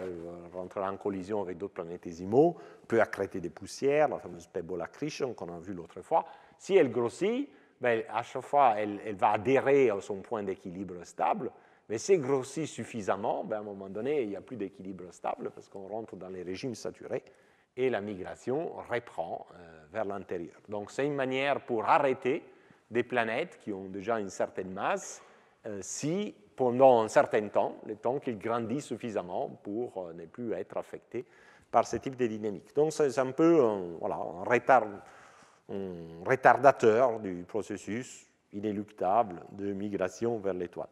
rentrera en collision avec d'autres planétésimaux, peut accréter des poussières, la fameuse pebble accretion qu'on a vue l'autre fois. Si elle grossit, ben, à chaque fois, elle, va adhérer à son point d'équilibre stable, mais si elle grossit suffisamment, ben, à un moment donné, il n'y a plus d'équilibre stable parce qu'on rentre dans les régimes saturés et la migration reprend euh, vers l'intérieur. Donc c'est une manière pour arrêter des planètes qui ont déjà une certaine masse euh, si pendant un certain temps, le temps qu'ils grandissent suffisamment pour euh, ne plus être affectés par ce type de dynamique. Donc c'est un peu voilà, un, un retardateur du processus inéluctable de migration vers l'étoile.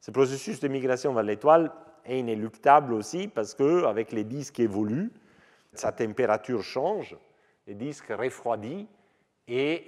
Ce processus de migration vers l'étoile est inéluctable aussi parce qu'avec les disques évoluent, sa température change, le disque refroidit et,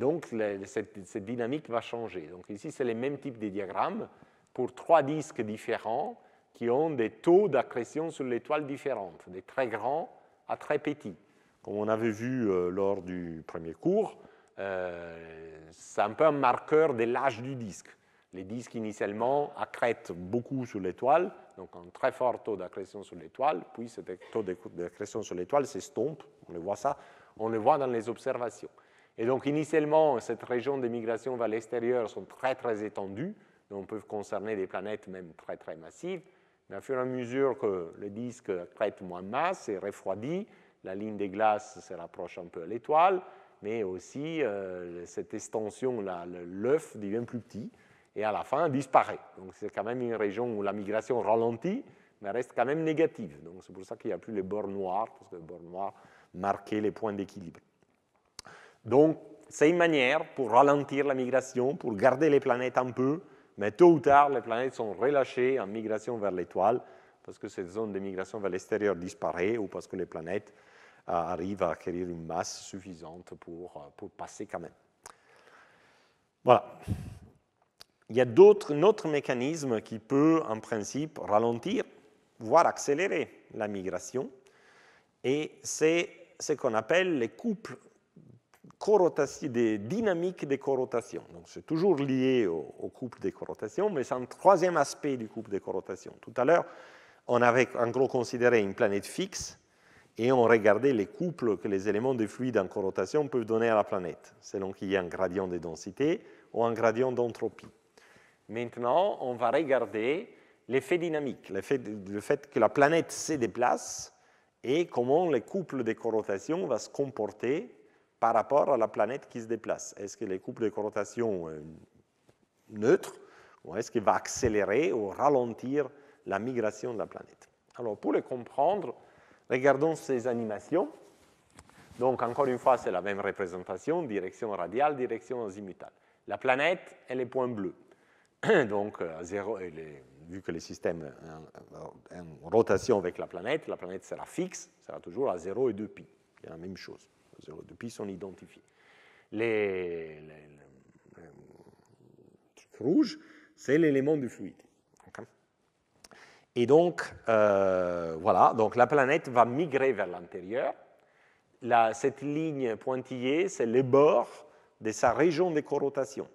donc cette, dynamique va changer. Donc ici, c'est le même type de diagramme pour trois disques différents qui ont des taux d'accrétion sur l'étoile différentes, des très grands à très petits. Comme on avait vu euh, lors du premier cours, euh, c'est un peu un marqueur de l'âge du disque. Les disques initialement accrètent beaucoup sur l'étoile, donc un très fort taux d'accrétion sur l'étoile, puis ce taux d'accrétion sur l'étoile s'estompe, on le voit ça, on le voit dans les observations. Et donc initialement, cette région des migration vers l'extérieur sont très très étendues, donc peuvent concerner des planètes même très très massives, mais à fur et à mesure que le disque accrète moins de masse et refroidit, la ligne des glaces se rapproche un peu à l'étoile, mais aussi euh, cette extension, l'œuf devient plus petit, et à la fin disparaît. Donc c'est quand même une région où la migration ralentit, mais reste quand même négative. Donc c'est pour ça qu'il n'y a plus les bords noirs, parce que les bords noirs marquaient les points d'équilibre. Donc c'est une manière pour ralentir la migration, pour garder les planètes un peu, mais tôt ou tard, les planètes sont relâchées en migration vers l'étoile, parce que cette zone de migration vers l'extérieur disparaît, ou parce que les planètes euh, arrivent à acquérir une masse suffisante pour euh, passer quand même. Voilà. Il y a d'autres, un autre mécanisme qui peut, en principe, ralentir, voire accélérer la migration, et c'est ce qu'on appelle les couples des dynamiques des corotation. Donc c'est toujours lié au, couple des corotation, mais c'est un troisième aspect du couple des corrotations. Tout à l'heure, on avait en gros considéré une planète fixe et on regardait les couples que les éléments de fluide en corotation peuvent donner à la planète, selon qu'il y ait un gradient de densité ou un gradient d'entropie. Maintenant, on va regarder l'effet dynamique, le fait que la planète se déplace et comment les couples de corrotation vont se comporter par rapport à la planète qui se déplace. Est-ce que les couples de corrotation euh, neutres ou est-ce qu'il va accélérer ou ralentir la migration de la planète Alors, pour le comprendre, regardons ces animations. Donc, encore une fois, c'est la même représentation, direction radiale, direction azimutale. La planète, elle les point bleu. donc, euh, à vu que le système est euh, euh, en rotation avec la planète, la planète sera fixe, sera toujours à 0 et 2 pi. C'est la même chose. 0 et 2 pi sont identifiés. Le les, c'est l'élément du fluide. Et donc, voilà, donc la planète va migrer vers l'intérieur. cette ligne pointillée, c'est le bord de sa région de corrotation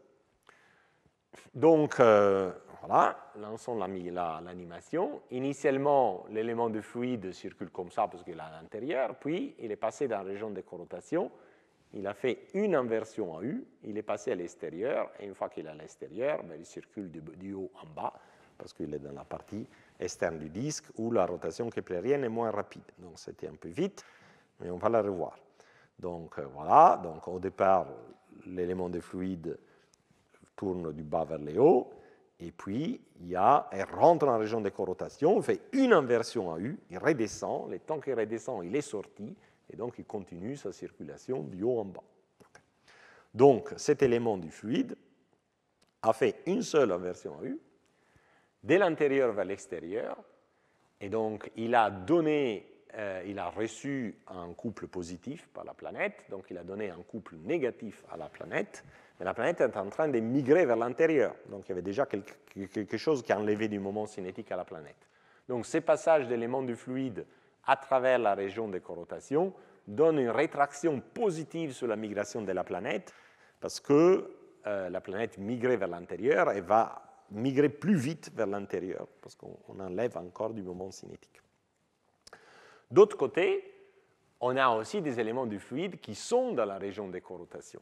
donc, euh, voilà, lançons l'animation. Initialement, l'élément de fluide circule comme ça parce qu'il est à l'intérieur, puis il est passé dans la région de corrotation, il a fait une inversion à U, il est passé à l'extérieur, et une fois qu'il est à l'extérieur, ben, il circule du, haut en bas parce qu'il est dans la partie externe du disque où la rotation keplerienne est moins rapide. Donc, c'était un peu vite, mais on va la revoir. Donc, euh, voilà, donc au départ, l'élément de fluide tourne du bas vers le haut, et puis il rentre dans la région des corrotation, fait une inversion à U, il redescend, le temps qu'il redescend, il est sorti, et donc il continue sa circulation du haut en bas. Donc cet élément du fluide a fait une seule inversion à U, de l'intérieur vers l'extérieur, et donc il a donné, euh, il a reçu un couple positif par la planète, donc il a donné un couple négatif à la planète, la planète est en train de migrer vers l'intérieur. Donc il y avait déjà quelque chose qui a enlevé du moment cinétique à la planète. Donc ces passages d'éléments du fluide à travers la région de corrotation donnent une rétraction positive sur la migration de la planète parce que euh, la planète migrait vers l'intérieur et va migrer plus vite vers l'intérieur parce qu'on enlève encore du moment cinétique. D'autre côté, on a aussi des éléments du fluide qui sont dans la région de corrotation.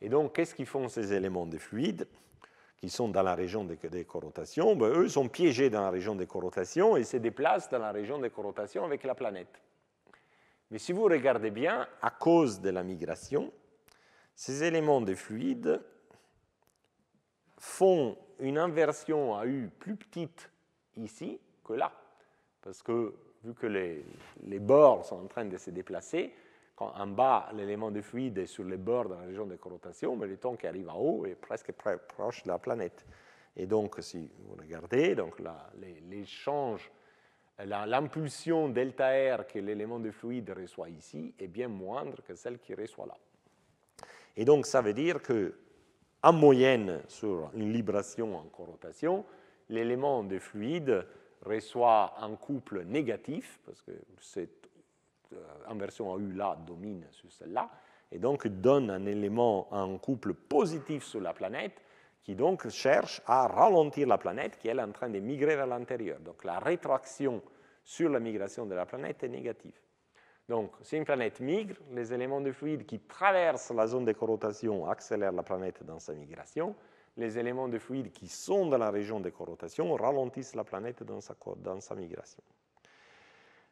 Et donc, qu'est-ce qu'ils font ces éléments de fluide qui sont dans la région des, corotations, corrotations ben, Eux sont piégés dans la région des corrotations et se déplacent dans la région des corrotations avec la planète. Mais si vous regardez bien, à cause de la migration, ces éléments de fluide font une inversion à U plus petite ici que là, parce que vu que les bords sont en train de se déplacer, en bas, l'élément de fluide est sur les bords de la région de corrotation, mais le temps qui arrive en haut est presque proche de la planète. Et donc, si vous regardez, donc l'échange, l'impulsion delta R que l'élément de fluide reçoit ici est bien moindre que celle qui reçoit là. Et donc, ça veut dire que, en moyenne, sur une libration en corrotation, l'élément de fluide reçoit un couple négatif, parce que c'est inversion AU là domine sur celle-là, et donc donne un élément, un couple positif sur la planète, qui donc cherche à ralentir la planète, qui est en train de migrer vers l'intérieur. Donc la rétraction sur la migration de la planète est négative. Donc, si une planète migre, les éléments de fluide qui traversent la zone de corrotation accélèrent la planète dans sa migration. Les éléments de fluide qui sont dans la région de corrotation ralentissent la planète dans sa migration.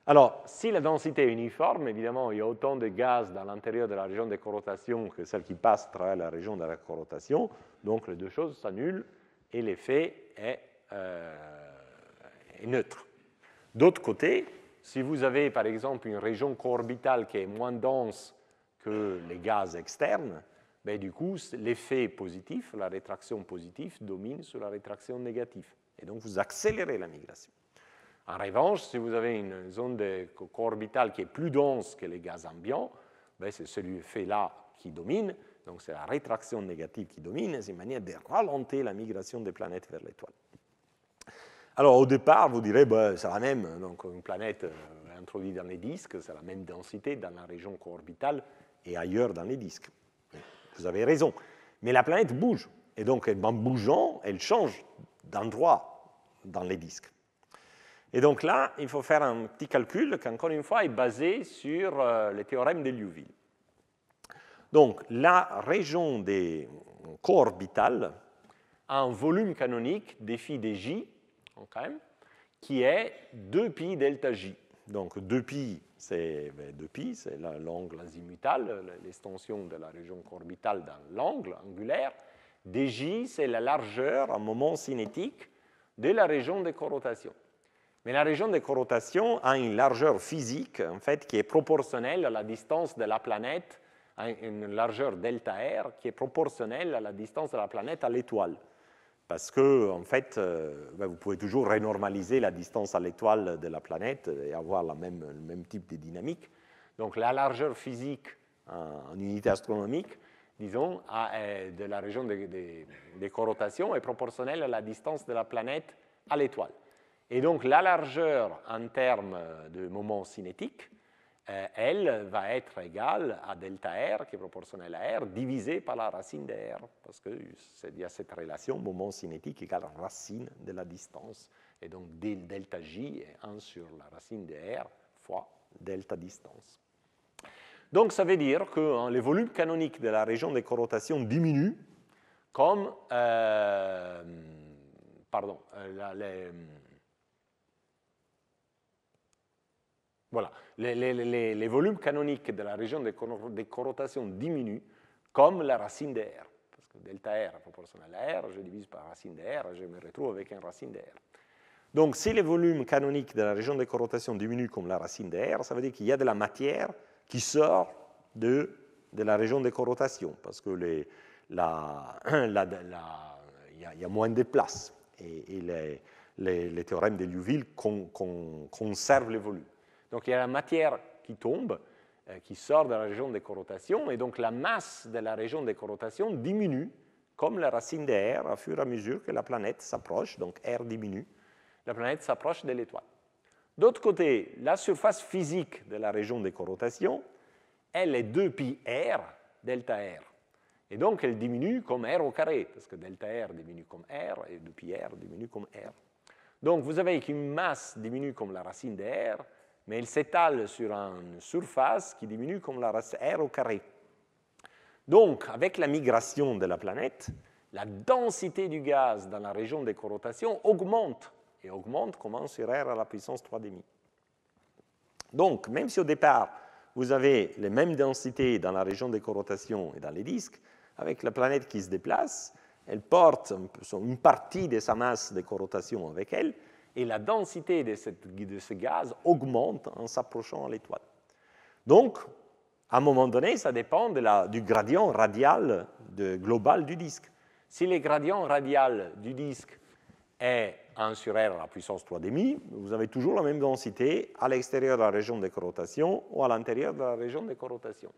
Alors, si la densité est uniforme, évidemment, il y a autant de gaz dans l'intérieur de la région de corrotation que celle qui passe à travers la région de la corrotation, donc les deux choses s'annulent et l'effet euh, est, neutre. D'autre côté, si vous avez par exemple une région co-orbitale qui est moins dense que les gaz externes, ben, du coup, l'effet positif, la rétraction positive, domine sur la rétraction négative. Et donc, vous accélérez la migration. En revanche, si vous avez une zone de co-orbitale qui est plus dense que les gaz ambiants, ben, c'est celui fait-là qui domine, donc c'est la rétraction négative qui domine, c'est une manière de ralentir la migration des planètes vers l'étoile. Alors au départ, vous direz, ça ben, c'est la même, donc une planète euh, introduite dans les disques, c'est la même densité dans la région co-orbitale et ailleurs dans les disques. Vous avez raison. Mais la planète bouge, et donc en bougeant, elle change d'endroit dans les disques. Et donc là, il faut faire un petit calcul qui, encore une fois, est basé sur euh, le théorème de Liouville. Donc, la région des co-orbitales a un volume canonique défi des J, qui est 2pi delta J. Donc 2 π c'est pi c'est ben, l'angle azimutal, l'extension de la région orbitale dans l'angle angulaire. dj, c'est la largeur un moment cinétique de la région des corotation. Mais la région de corotation a une largeur physique, en fait, qui est proportionnelle à la distance de la planète, à une largeur delta R qui est proportionnelle à la distance de la planète à l'étoile. Parce que, en fait, euh, ben, vous pouvez toujours renormaliser la distance à l'étoile de la planète et avoir la même, le même type de dynamique. Donc, la largeur physique en unité astronomique, disons, euh, de la région des de, corotations est proportionnelle à la distance de la planète à l'étoile. Et donc la largeur en termes de moment cinétique, euh, elle va être égale à delta R, qui est proportionnelle à R, divisé par la racine de R, parce qu'il y a cette relation moment cinétique égale racine de la distance. Et donc delta J est 1 sur la racine de R fois delta distance. Donc ça veut dire que hein, les volumes canoniques de la région des corrotation diminuent, comme... Euh, pardon, euh, Voilà. Les, volumes canoniques de la région des, corotations diminuent comme la racine de R. Parce que delta R est proportionnel à R, je divise par racine de R, je me retrouve avec une racine de R. Donc si les volumes canoniques de la région des corotations diminuent comme la racine de R, ça veut dire qu'il y a de la matière qui sort de, la région des corrotations, parce que il y, a moins de place. Et, les, théorèmes de Liouville conservent les volumes. Donc il y a la matière qui tombe, euh, qui sort de la région des corrotations, et donc la masse de la région des corrotations diminue, comme la racine de R, à fur et à mesure que la planète s'approche, donc R diminue, la planète s'approche de l'étoile. D'autre côté, la surface physique de la région des corrotations, elle est 2pi delta R. Et donc, elle diminue comme R au carré, parce que delta R diminue comme R, et 2pi R diminue comme R. Donc, vous avez qu'une masse diminue comme la racine de R, mais elle s'étale sur une surface qui diminue comme la race R au carré. Donc, avec la migration de la planète, la densité du gaz dans la région des corotations augmente, et augmente comme un sur R à la puissance 3,5. Donc, même si au départ, vous avez les mêmes densités dans la région des corotations et dans les disques, avec la planète qui se déplace, elle porte une partie de sa masse de corotation avec elle, et la densité de, cette, de ce gaz augmente en s'approchant à l'étoile. Donc, à un moment donné, ça dépend du gradient radial global du disque. Si le gradient radial du disque est 1 sur R à la puissance 3,5, vous avez toujours la même densité à l'extérieur de la région de corrotation ou à l'intérieur de la région de corrotation.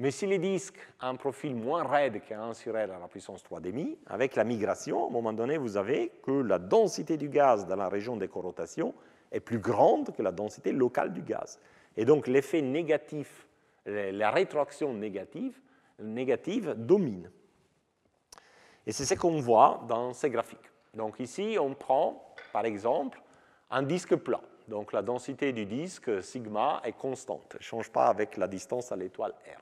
Mais si les disques ont un profil moins raide qu'un sur L à la puissance 3,5, avec la migration, à un moment donné, vous avez que la densité du gaz dans la région des corrotations est plus grande que la densité locale du gaz. Et donc l'effet négatif, la rétroaction négative, négative domine. Et c'est ce qu'on voit dans ces graphiques. Donc ici, on prend, par exemple, un disque plat. Donc la densité du disque, sigma, est constante, ne change pas avec la distance à l'étoile R.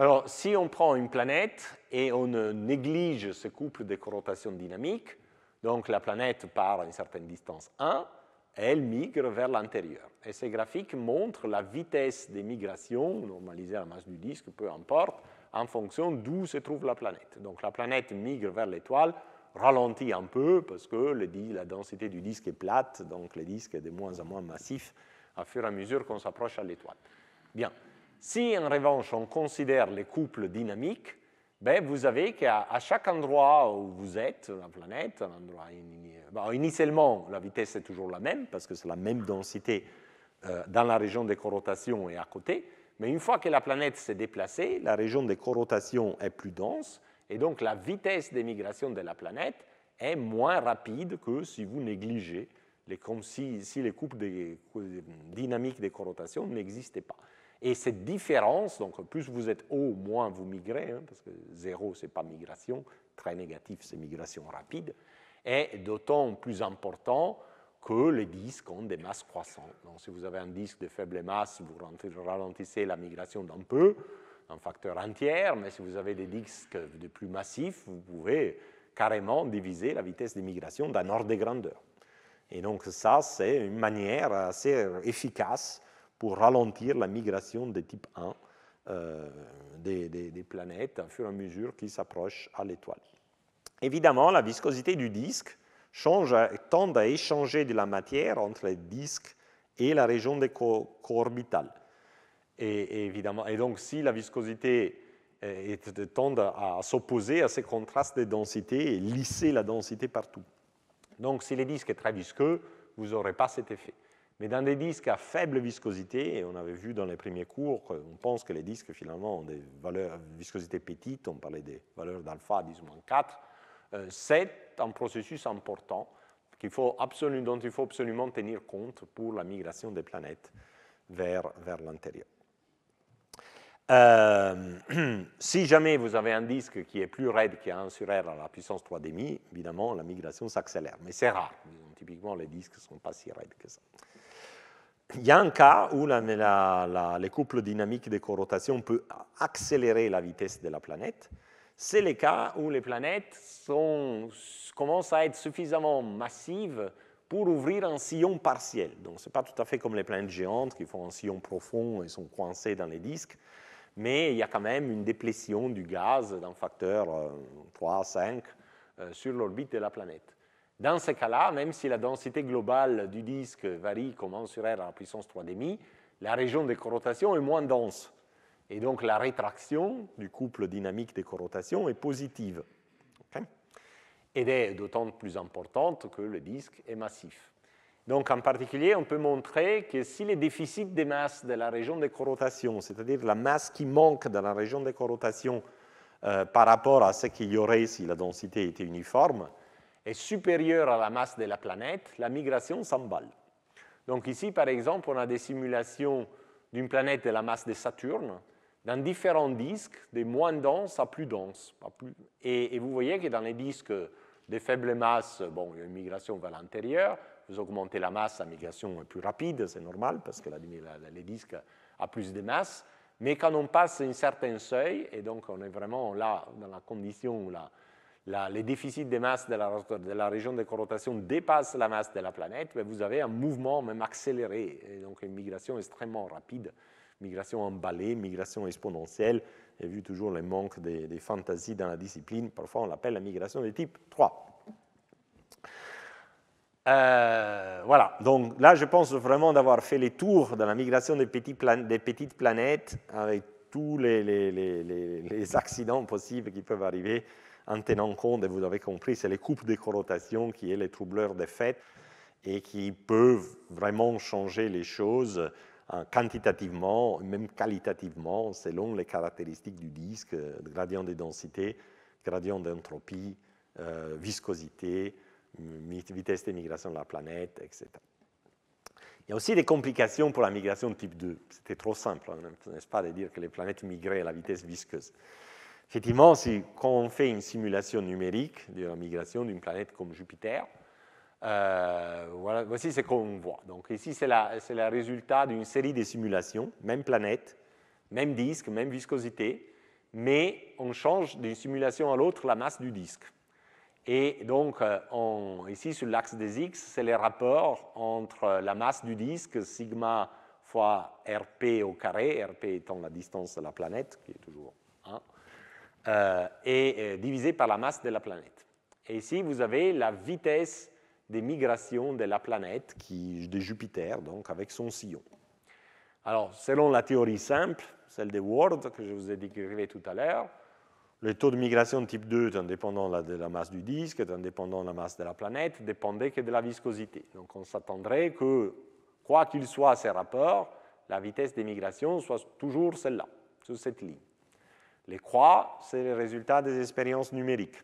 Alors, si on prend une planète et on néglige ce couple de corrotation dynamique, donc la planète part à une certaine distance 1, elle migre vers l'intérieur. Et ces graphiques montrent la vitesse des migrations, normalisée à la masse du disque, peu importe, en fonction d'où se trouve la planète. Donc la planète migre vers l'étoile, ralentit un peu parce que la densité du disque est plate, donc le disque est de moins en moins massif à fur et à mesure qu'on s'approche à l'étoile. Bien. Si en revanche on considère les couples dynamiques, ben, vous avez qu'à chaque endroit où vous êtes, la planète, ben, initialement la vitesse est toujours la même parce que c'est la même densité euh, dans la région des corotations et à côté, mais une fois que la planète s'est déplacée, la région des corotations est plus dense et donc la vitesse d'émigration de la planète est moins rapide que si vous négligez les, si, les couples dynamiques des corotations n'existaient pas. Et cette différence, donc plus vous êtes haut, moins vous migrez, hein, parce que zéro, ce n'est pas migration, très négatif, c'est migration rapide, est d'autant plus important que les disques ont des masses croissantes. Donc, si vous avez un disque de faible masse, vous ralentissez la migration d'un peu, d'un facteur entier, mais si vous avez des disques de plus massifs, vous pouvez carrément diviser la vitesse de migration d'un ordre de grandeur. Et donc ça, c'est une manière assez efficace pour ralentir la migration euh, des types 1 des, planètes au fur et à mesure qu'ils s'approchent à l'étoile. Évidemment, la viscosité du disque change, tend à échanger de la matière entre le disque et la région des co-orbitales. Et, évidemment, et donc, si la viscosité euh, est, tend à s'opposer à ces contrastes de densité et lisser la densité partout. Donc, si le disque est très visqueux, vous n'aurez pas cet effet. Mais dans des disques à faible viscosité, et on avait vu dans les premiers cours qu'on pense que les disques finalement ont des valeurs de viscosité petites, on parlait des valeurs d'alpha 10 4, c'est un processus important faut dont il faut absolument tenir compte pour la migration des planètes vers, vers l'intérieur. Euh, si jamais vous avez un disque qui est plus raide qu'un sur R à la puissance 3,5, évidemment, la migration s'accélère. Mais c'est rare. typiquement, les disques ne sont pas si raides que ça il y a un cas où les couples dynamiques de corotation peuvent accélérer la vitesse de la planète. C'est le cas où les planètes commencent à être suffisamment massives pour ouvrir un sillon partiel. Donc, ce n'est pas tout à fait comme les planètes géantes qui font un sillon profond et sont coincées dans les disques, mais il y a quand même une déplétion du gaz d'un facteur 3 euh, 5 euh, sur l'orbite de la planète. Dans ce cas-là, même si la densité globale du disque varie R à la puissance 3,5, la région de corrotation est moins dense. Et donc la rétraction du couple dynamique de corrotation est positive. Et Elle est d'autant plus importante que le disque est massif. Donc en particulier, on peut montrer que si les déficits des masses de la région de corrotation, c'est-à-dire la masse qui manque dans la région de corrotation euh, par rapport à ce qu'il y aurait si la densité était uniforme, est supérieure à la masse de la planète, la migration s'emballe. Donc ici, par exemple, on a des simulations d'une planète de la masse de Saturne dans différents disques, des moins denses à plus denses. Et, vous voyez que dans les disques de faible masse, bon, il y a une migration vers l'intérieur. Vous augmentez la masse, la migration est plus rapide, c'est normal, parce que la, les disques ont plus de masse. Mais quand on passe un certain seuil, et donc on est vraiment là dans la condition où la, les déficits de la, de la, région de corrotation dépassent la masse de la planète, mais vous avez un mouvement même accéléré, donc une migration extrêmement rapide, migration emballée, migration exponentielle. et vu toujours le manque des, des fantaisies dans la discipline, parfois on l'appelle la migration de type 3. Euh, voilà, donc là je pense vraiment d'avoir fait les tours de la migration des, petites planètes avec tous les accidents possibles qui peuvent arriver en tenant compte, et vous avez compris, c'est les coupes de corrotation qui est les troubleurs des fêtes et qui peuvent vraiment changer les choses euh, quantitativement, même qualitativement, selon les caractéristiques du disque, euh, gradient de densité, gradient d'entropie, euh, viscosité, vitesse de migration de la planète, etc. Il y a aussi des complications pour la migration de type 2. C'était trop simple, hein, n'est-ce pas, de dire que les planètes migraient à la vitesse visqueuse. Effectivement, si, quand on fait une simulation numérique de la migration d'une planète comme Jupiter, euh, voilà, voici ce qu'on voit. Donc ici, c'est le résultat d'une série de simulations, même planète, même disque, même viscosité, mais on change d'une simulation à l'autre la masse du disque. Et donc, euh, on, ici, sur l'axe des X, c'est le rapport entre la masse du disque, sigma fois RP au carré, RP étant la distance de la planète, qui est toujours euh, et euh, divisé par la masse de la planète. Et ici, vous avez la vitesse des migrations de la planète, qui, de Jupiter, donc avec son sillon. Alors, selon la théorie simple, celle de Ward, que je vous ai décrivée tout à l'heure, le taux de migration type 2 est indépendant de la masse du disque, est indépendant de la masse de la planète, dépendait que de la viscosité. Donc on s'attendrait que, quoi qu'il soit à ces rapports, la vitesse des migrations soit toujours celle-là, sur cette ligne. Les croix, c'est le résultat des expériences numériques.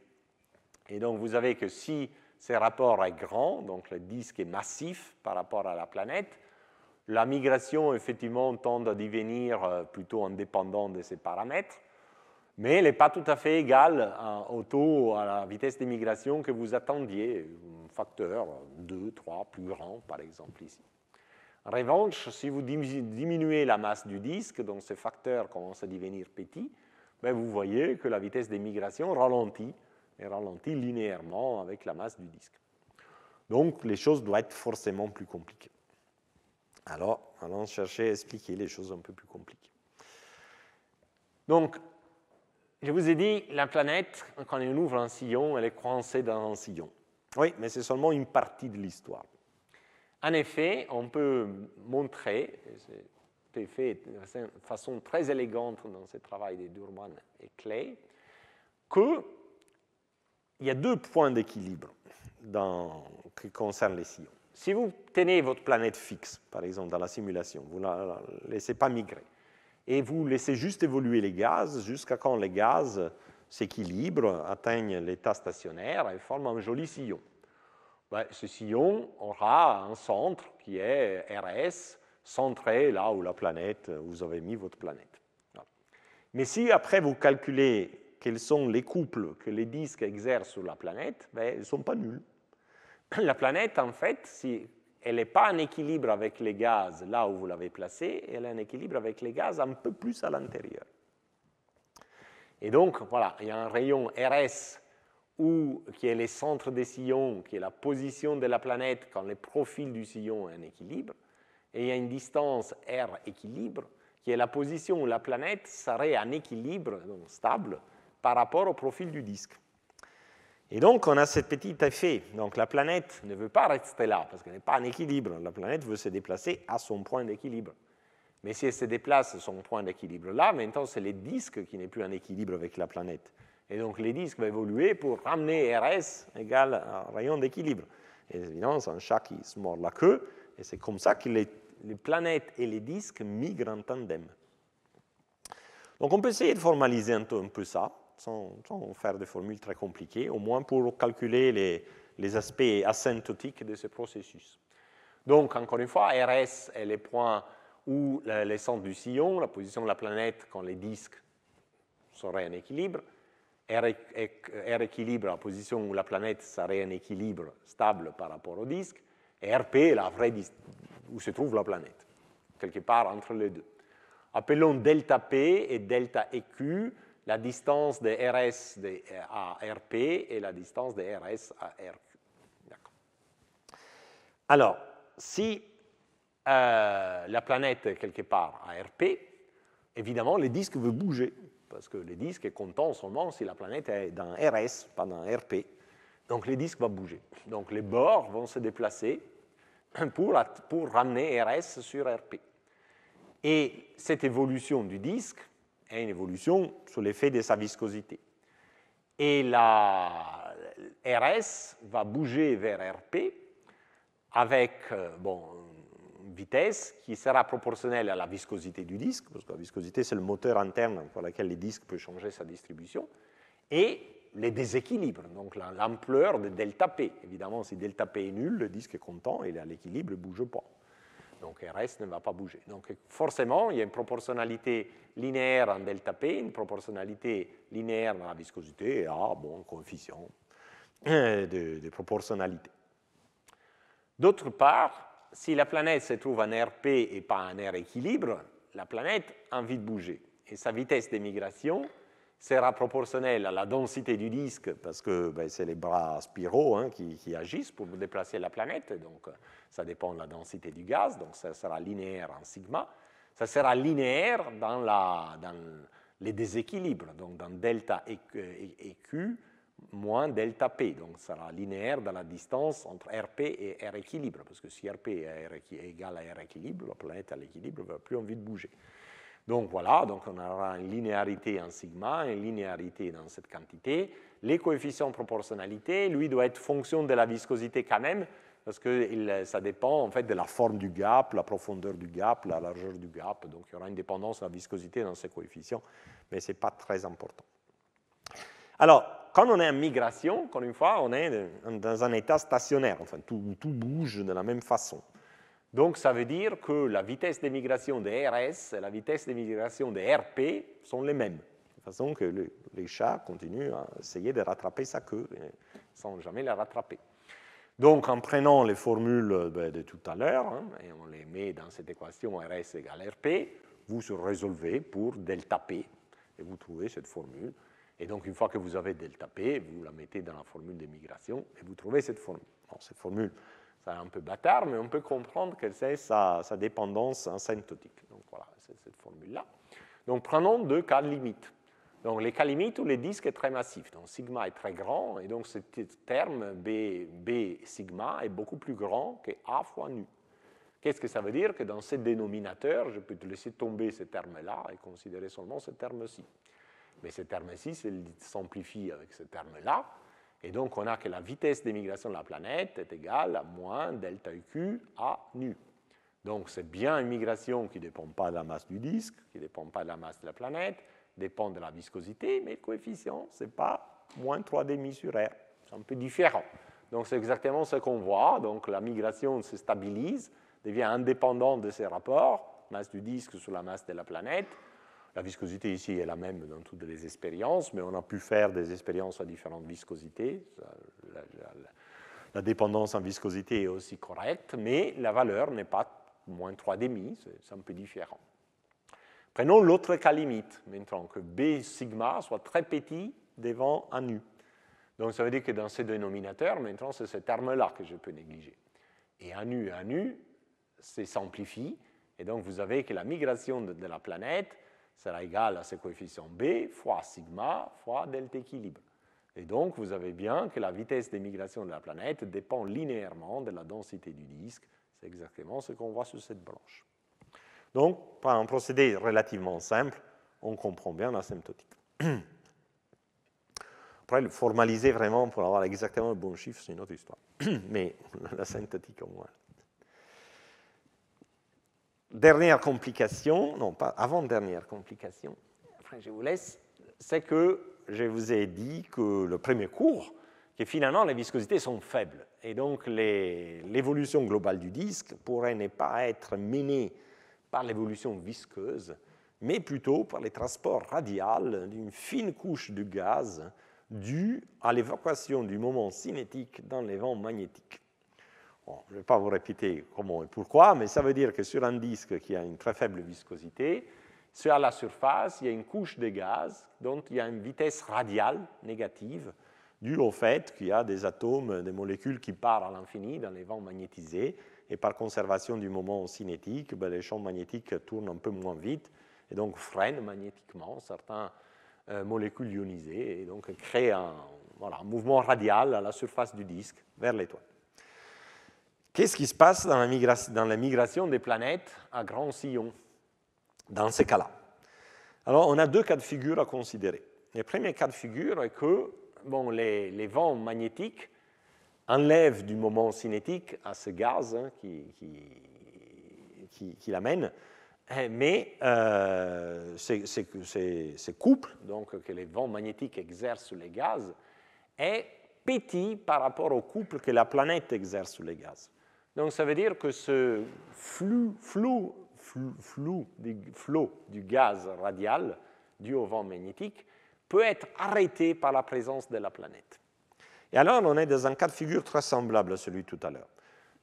Et donc, vous savez que si ce rapport est grand, donc le disque est massif par rapport à la planète, la migration, effectivement, tend à devenir euh, plutôt indépendante de ces paramètres, mais elle n'est pas tout à fait égale au taux, à la vitesse des migrations que vous attendiez, un facteur 2, 3 plus grand, par exemple, ici. En revanche, si vous diminuez la masse du disque, donc ce facteur commence à devenir petit, ben, vous voyez que la vitesse des migrations ralentit, et ralentit linéairement avec la masse du disque. Donc les choses doivent être forcément plus compliquées. Alors, allons chercher à expliquer les choses un peu plus compliquées. Donc, je vous ai dit, la planète, quand on ouvre un sillon, elle est coincée dans un sillon. Oui, mais c'est seulement une partie de l'histoire. En effet, on peut montrer, c'est fait de façon très élégante dans ce travail de Durman et Clay, qu'il y a deux points d'équilibre qui concernent les sillons. Si vous tenez votre planète fixe, par exemple, dans la simulation, vous ne la laissez pas migrer, et vous laissez juste évoluer les gaz jusqu'à quand les gaz s'équilibrent, atteignent l'état stationnaire et forment un joli sillon. Ben, ce sillon aura un centre qui est RS, centré là où la planète, euh, vous avez mis votre planète. Mais si après vous calculez quels sont les couples que les disques exercent sur la planète, ben, ils ne sont pas nuls. La planète, en fait, si elle n'est pas en équilibre avec les gaz là où vous l'avez placée, elle est en équilibre avec les gaz un peu plus à l'intérieur. Et donc, voilà, il y a un rayon RS où, qui est le centre des sillons, qui est la position de la planète quand le profil du sillon est en équilibre et il y a une distance R équilibre, qui est la position où la planète serait en équilibre, donc stable, par rapport au profil du disque. Et donc, on a ce petit effet. Donc, la planète ne veut pas rester là, parce qu'elle n'est pas en équilibre. La planète veut se déplacer à son point d'équilibre. Mais si elle se déplace à son point d'équilibre là, maintenant, c'est le disque qui n'est plus en équilibre avec la planète. Et donc, les disques va évoluer pour ramener RS égale un rayon d'équilibre. Et évidemment, c'est un chat qui se mord la queue, et c'est comme ça qu'il est les planètes et les disques migrent en tandem. Donc on peut essayer de formaliser un, peu, ça, sans, faire des formules très compliquées, au moins pour calculer les, aspects asymptotiques de ce processus. Donc, encore une fois, RS est le point où les centres du sillon, la position de la planète quand les disques seraient en équilibre, R, équilibre, la position où la planète serait en équilibre stable par rapport au disque, et RP, la vraie où se trouve la planète, quelque part entre les deux. Appelons delta P et delta EQ la distance de RS à RP et la distance de RS à RQ. Alors, si euh, la planète est quelque part à RP, évidemment, le disque veut bouger, parce que le disque est content seulement si la planète est dans RS, pas dans RP. Donc, le disque va bouger. Donc, les bords vont se déplacer pour, pour ramener RS sur RP. Et cette évolution du disque est une évolution sous l'effet de sa viscosité. Et la RS va bouger vers RP avec euh, bon, une vitesse qui sera proportionnelle à la viscosité du disque, parce que la viscosité, c'est le moteur interne pour lequel le disque peut changer sa distribution, et les déséquilibres, donc l'ampleur de delta P. Évidemment, si delta P est nul, le disque est content, il est à l'équilibre, ne bouge pas. Donc RS ne va pas bouger. Donc forcément, il y a une proportionnalité linéaire en delta P, une proportionnalité linéaire dans la viscosité, et A, ah, bon, coefficient de, de proportionnalité. D'autre part, si la planète se trouve en RP et pas en R équilibre, la planète a envie de bouger. Et sa vitesse d'émigration sera proportionnelle à la densité du disque, parce que ben, c'est les bras spiraux hein, qui, agissent pour déplacer la planète, donc ça dépend de la densité du gaz, donc ça sera linéaire en sigma. Ça sera linéaire dans, la, les déséquilibres, donc dans delta EQ moins delta P, donc ça sera linéaire dans la distance entre RP et R équilibre, parce que si RP est égal à R équilibre, la planète à l'équilibre n'a plus envie de bouger. Donc voilà, donc on aura une linéarité en sigma, une linéarité dans cette quantité. Les coefficients de proportionnalité, lui, doit être fonction de la viscosité quand même, parce que ça dépend en fait de la forme du gap, la profondeur du gap, la largeur du gap. Donc il y aura une dépendance à la viscosité dans ces coefficients, mais ce n'est pas très important. Alors, quand on est en migration, encore une fois, on est dans un état stationnaire, enfin tout, tout bouge de la même façon. Donc ça veut dire que la vitesse d'émigration de RS et la vitesse d'émigration de RP sont les mêmes. De façon que les chats continuent à essayer de rattraper sa queue sans jamais la rattraper. Donc en prenant les formules ben, de, tout à l'heure, hein, et on les met dans cette équation RS égale RP, vous se résolvez pour delta P, et vous trouvez cette formule. Et donc, une fois que vous avez delta P, vous la mettez dans la formule d'émigration et vous trouvez cette formule. cette formule, c'est un peu bâtard, mais on peut comprendre quelle est sa, dépendance asymptotique. Donc voilà, c'est cette formule-là. Donc prenons deux cas limites. Donc les cas limites où le disque est très massif. Donc sigma est très grand, et donc ce terme B, B sigma est beaucoup plus grand que A fois nu. Qu'est-ce que ça veut dire Que dans ce dénominateur, je peux te laisser tomber ces termes-là et considérer seulement ce terme-ci. Mais ce terme-ci s'amplifie avec ce terme-là, et donc, on a que la vitesse d'émigration de la planète est égale à moins delta Q à nu. Donc, c'est bien une migration qui ne dépend pas de la masse du disque, qui ne dépend pas de la masse de la planète, dépend de la viscosité, mais le coefficient, ce n'est pas moins 3,5 sur R. C'est un peu différent. Donc, c'est exactement ce qu'on voit. Donc, la migration se stabilise, devient indépendante de ces rapports, masse du disque sur la masse de la planète, la viscosité ici est la même dans toutes les expériences, mais on a pu faire des expériences à différentes viscosités. La, dépendance en viscosité est aussi correcte, mais la valeur n'est pas moins 3,5, c'est un peu différent. Prenons l'autre cas limite, maintenant que B sigma soit très petit devant un nu. Donc ça veut dire que dans ces dénominateurs, maintenant c'est ce terme-là que je peux négliger. Et un nu nu, c'est s'amplifie, et donc vous avez que la migration de la planète sera égal à ce coefficient b fois sigma fois delta équilibre. Et donc, vous avez bien que la vitesse d'émigration de la planète dépend linéairement de la densité du disque. C'est exactement ce qu'on voit sur cette branche. Donc, par un procédé relativement simple, on comprend bien l'asymptotique. Après, le formaliser vraiment pour avoir exactement le bon chiffre, c'est une autre histoire. Mais l'asymptotique au moins dernière complication, non pas avant-dernière complication, après je vous laisse, c'est que je vous ai dit que le premier cours, que finalement les viscosités sont faibles. Et donc l'évolution globale du disque pourrait ne pas être menée par l'évolution visqueuse, mais plutôt par les transports radial d'une fine couche de gaz due à l'évacuation du moment cinétique dans les vents magnétiques je ne vais pas vous répéter comment et pourquoi, mais ça veut dire que sur un disque qui a une très faible viscosité, sur la surface, il y a une couche de gaz, dont il y a une vitesse radiale négative, due au fait qu'il y a des atomes, des molécules qui partent à l'infini dans les vents magnétisés, et par conservation du moment cinétique, ben, les champs magnétiques tournent un peu moins vite, et donc freinent magnétiquement certaines euh, molécules ionisées, et donc créent un, un mouvement radial à la surface du disque vers l'étoile. Qu'est-ce qui se passe dans la, migration, dans la migration des planètes à grand sillon dans ces cas-là Alors, on a deux cas de figure à considérer. Le premier cas de figure est que bon, les, vents magnétiques enlèvent du moment cinétique à ce gaz hein, qui, qui, qui, l'amène, hein, mais euh, couple donc, que les vents magnétiques exercent sur les gaz est petit par rapport au couple que la planète exerce sur les gaz. Donc ça veut dire que ce flou, flou, du, flot du gaz radial dû au vent magnétique peut être arrêté par la présence de la planète. Et alors on est dans un cas de figure très semblable à celui de tout à l'heure.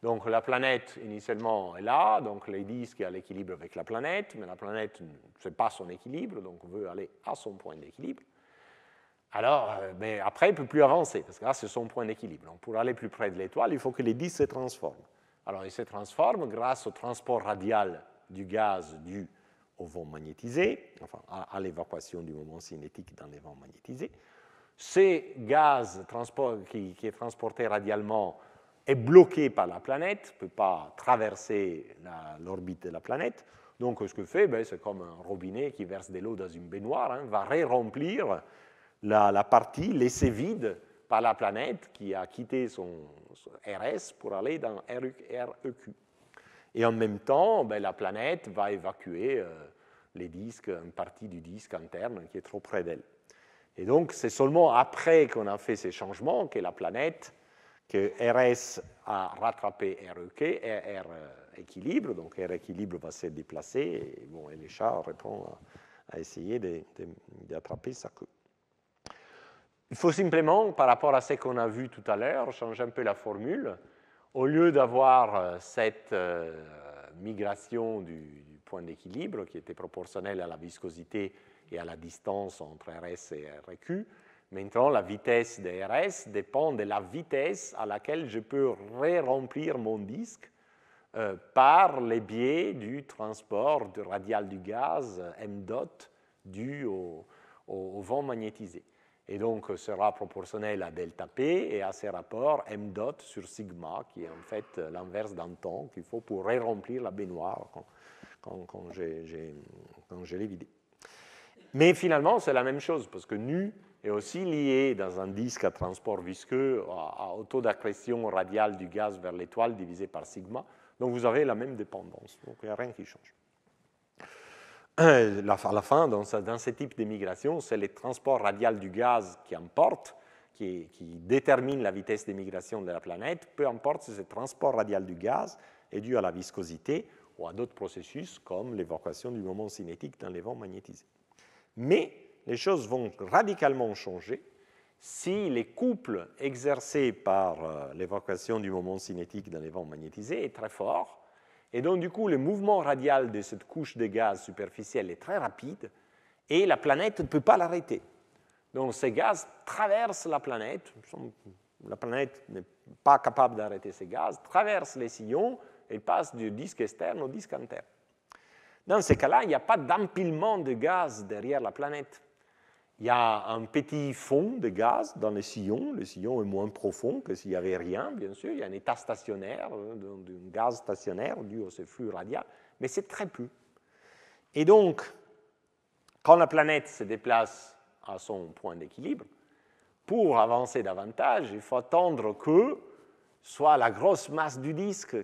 Donc la planète initialement est là, donc les disques à l'équilibre avec la planète, mais la planète ne fait pas son équilibre, donc on veut aller à son point d'équilibre. Alors, mais euh, ben, après, il ne peut plus avancer, parce que là, c'est son point d'équilibre. Donc, pour aller plus près de l'étoile, il faut que les disques se transforment. Alors, il se transforme grâce au transport radial du gaz dû au vent magnétisé, enfin à, l'évacuation du moment cinétique dans les vents magnétisés. Ce gaz qui, qui, est transporté radialement est bloqué par la planète, ne peut pas traverser l'orbite de la planète. Donc, ce que fait, ben, c'est comme un robinet qui verse de l'eau dans une baignoire, hein, va ré-remplir la, la, partie laissée vide par la planète qui a quitté son, RS pour aller dans REQ. Et en même temps, ben, la planète va évacuer euh, les disques, une partie du disque interne qui est trop près d'elle. Et donc, c'est seulement après qu'on a fait ces changements que la planète, que RS a rattrapé REQ, R, e euh, équilibre, donc R équilibre va se déplacer, et, bon, et les chats répondent à essayer d'attraper sa queue. Il faut simplement, par rapport à ce qu'on a vu tout à l'heure, changer un peu la formule. Au lieu d'avoir euh, cette euh, migration du, point d'équilibre qui était proportionnelle à la viscosité et à la distance entre RS et RQ, maintenant la vitesse de RS dépend de la vitesse à laquelle je peux ré-remplir mon disque euh, par les biais du transport radial du gaz, M dot, dû au vent magnétisé et donc sera euh, proportionnel à delta P et à ses rapports m dot sur sigma, qui est en fait euh, l'inverse d'un temps qu'il faut pour remplir la baignoire quand, quand, quand je l'ai vidé. Mais finalement, c'est la même chose, parce que nu est aussi lié dans un disque à transport visqueux à, au taux d'accrétion radiale du gaz vers l'étoile divisé par sigma. Donc vous avez la même dépendance, donc il n'y a rien qui change. Euh, à la fin, dans ce, dans ce type de c'est le transport radial du gaz qui importe, qui, qui détermine la vitesse d'émigration de la planète, peu importe si ce transport radial du gaz est dû à la viscosité ou à d'autres processus comme l'évocation du moment cinétique dans les vents magnétisés. Mais les choses vont radicalement changer si les couples exercés par euh, l'évocation du moment cinétique dans les vents magnétisés est très fort et donc, du coup, le mouvement radial de cette couche de gaz superficielle est très rapide et la planète ne peut pas l'arrêter. Donc, ces gaz traversent la planète. La planète n'est pas capable d'arrêter ces gaz, traversent les sillons et passent du disque externe au disque interne. Dans ces cas-là, il n'y a pas d'empilement de gaz derrière la planète il y a un petit fond de gaz dans le sillon. Le sillon est moins profond que s'il n'y avait rien, bien sûr. Il y a un état stationnaire, euh, un gaz stationnaire dû à ce flux radial, mais c'est très peu. Et donc, quand la planète se déplace à son point d'équilibre, pour avancer davantage, il faut attendre que soit la grosse masse du disque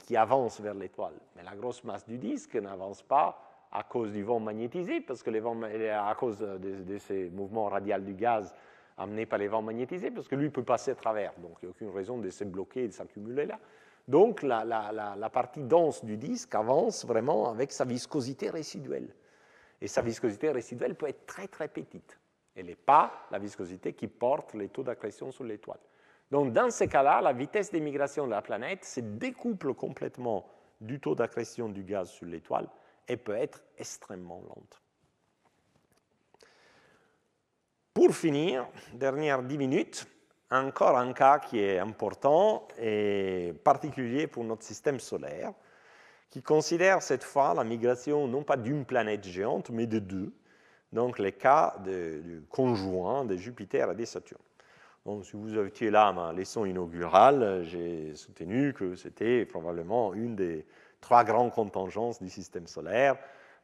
qui avance vers l'étoile. Mais la grosse masse du disque n'avance pas à cause du vent magnétisé, parce que les vents, à cause de, ces mouvements radiaux du gaz amenés par les vents magnétisés, parce que lui peut passer à travers, donc il n'y a aucune raison de se bloquer et de s'accumuler là. Donc la, la, partie dense du disque avance vraiment avec sa viscosité résiduelle. Et sa viscosité résiduelle peut être très très petite. Elle n'est pas la viscosité qui porte les taux d'accrétion sur l'étoile. Donc dans ces cas-là, la vitesse d'émigration de la planète se découple complètement du taux d'accrétion du gaz sur l'étoile et peut être extrêmement lente. Pour finir, dernière dix minutes, encore un cas qui est important et particulier pour notre système solaire, qui considère cette fois la migration non pas d'une planète géante, mais de deux, donc les cas du conjoint de Jupiter et de Saturne. Donc, si vous étiez là à ma leçon inaugurale, j'ai soutenu que c'était probablement une des trois grandes contingences du système solaire.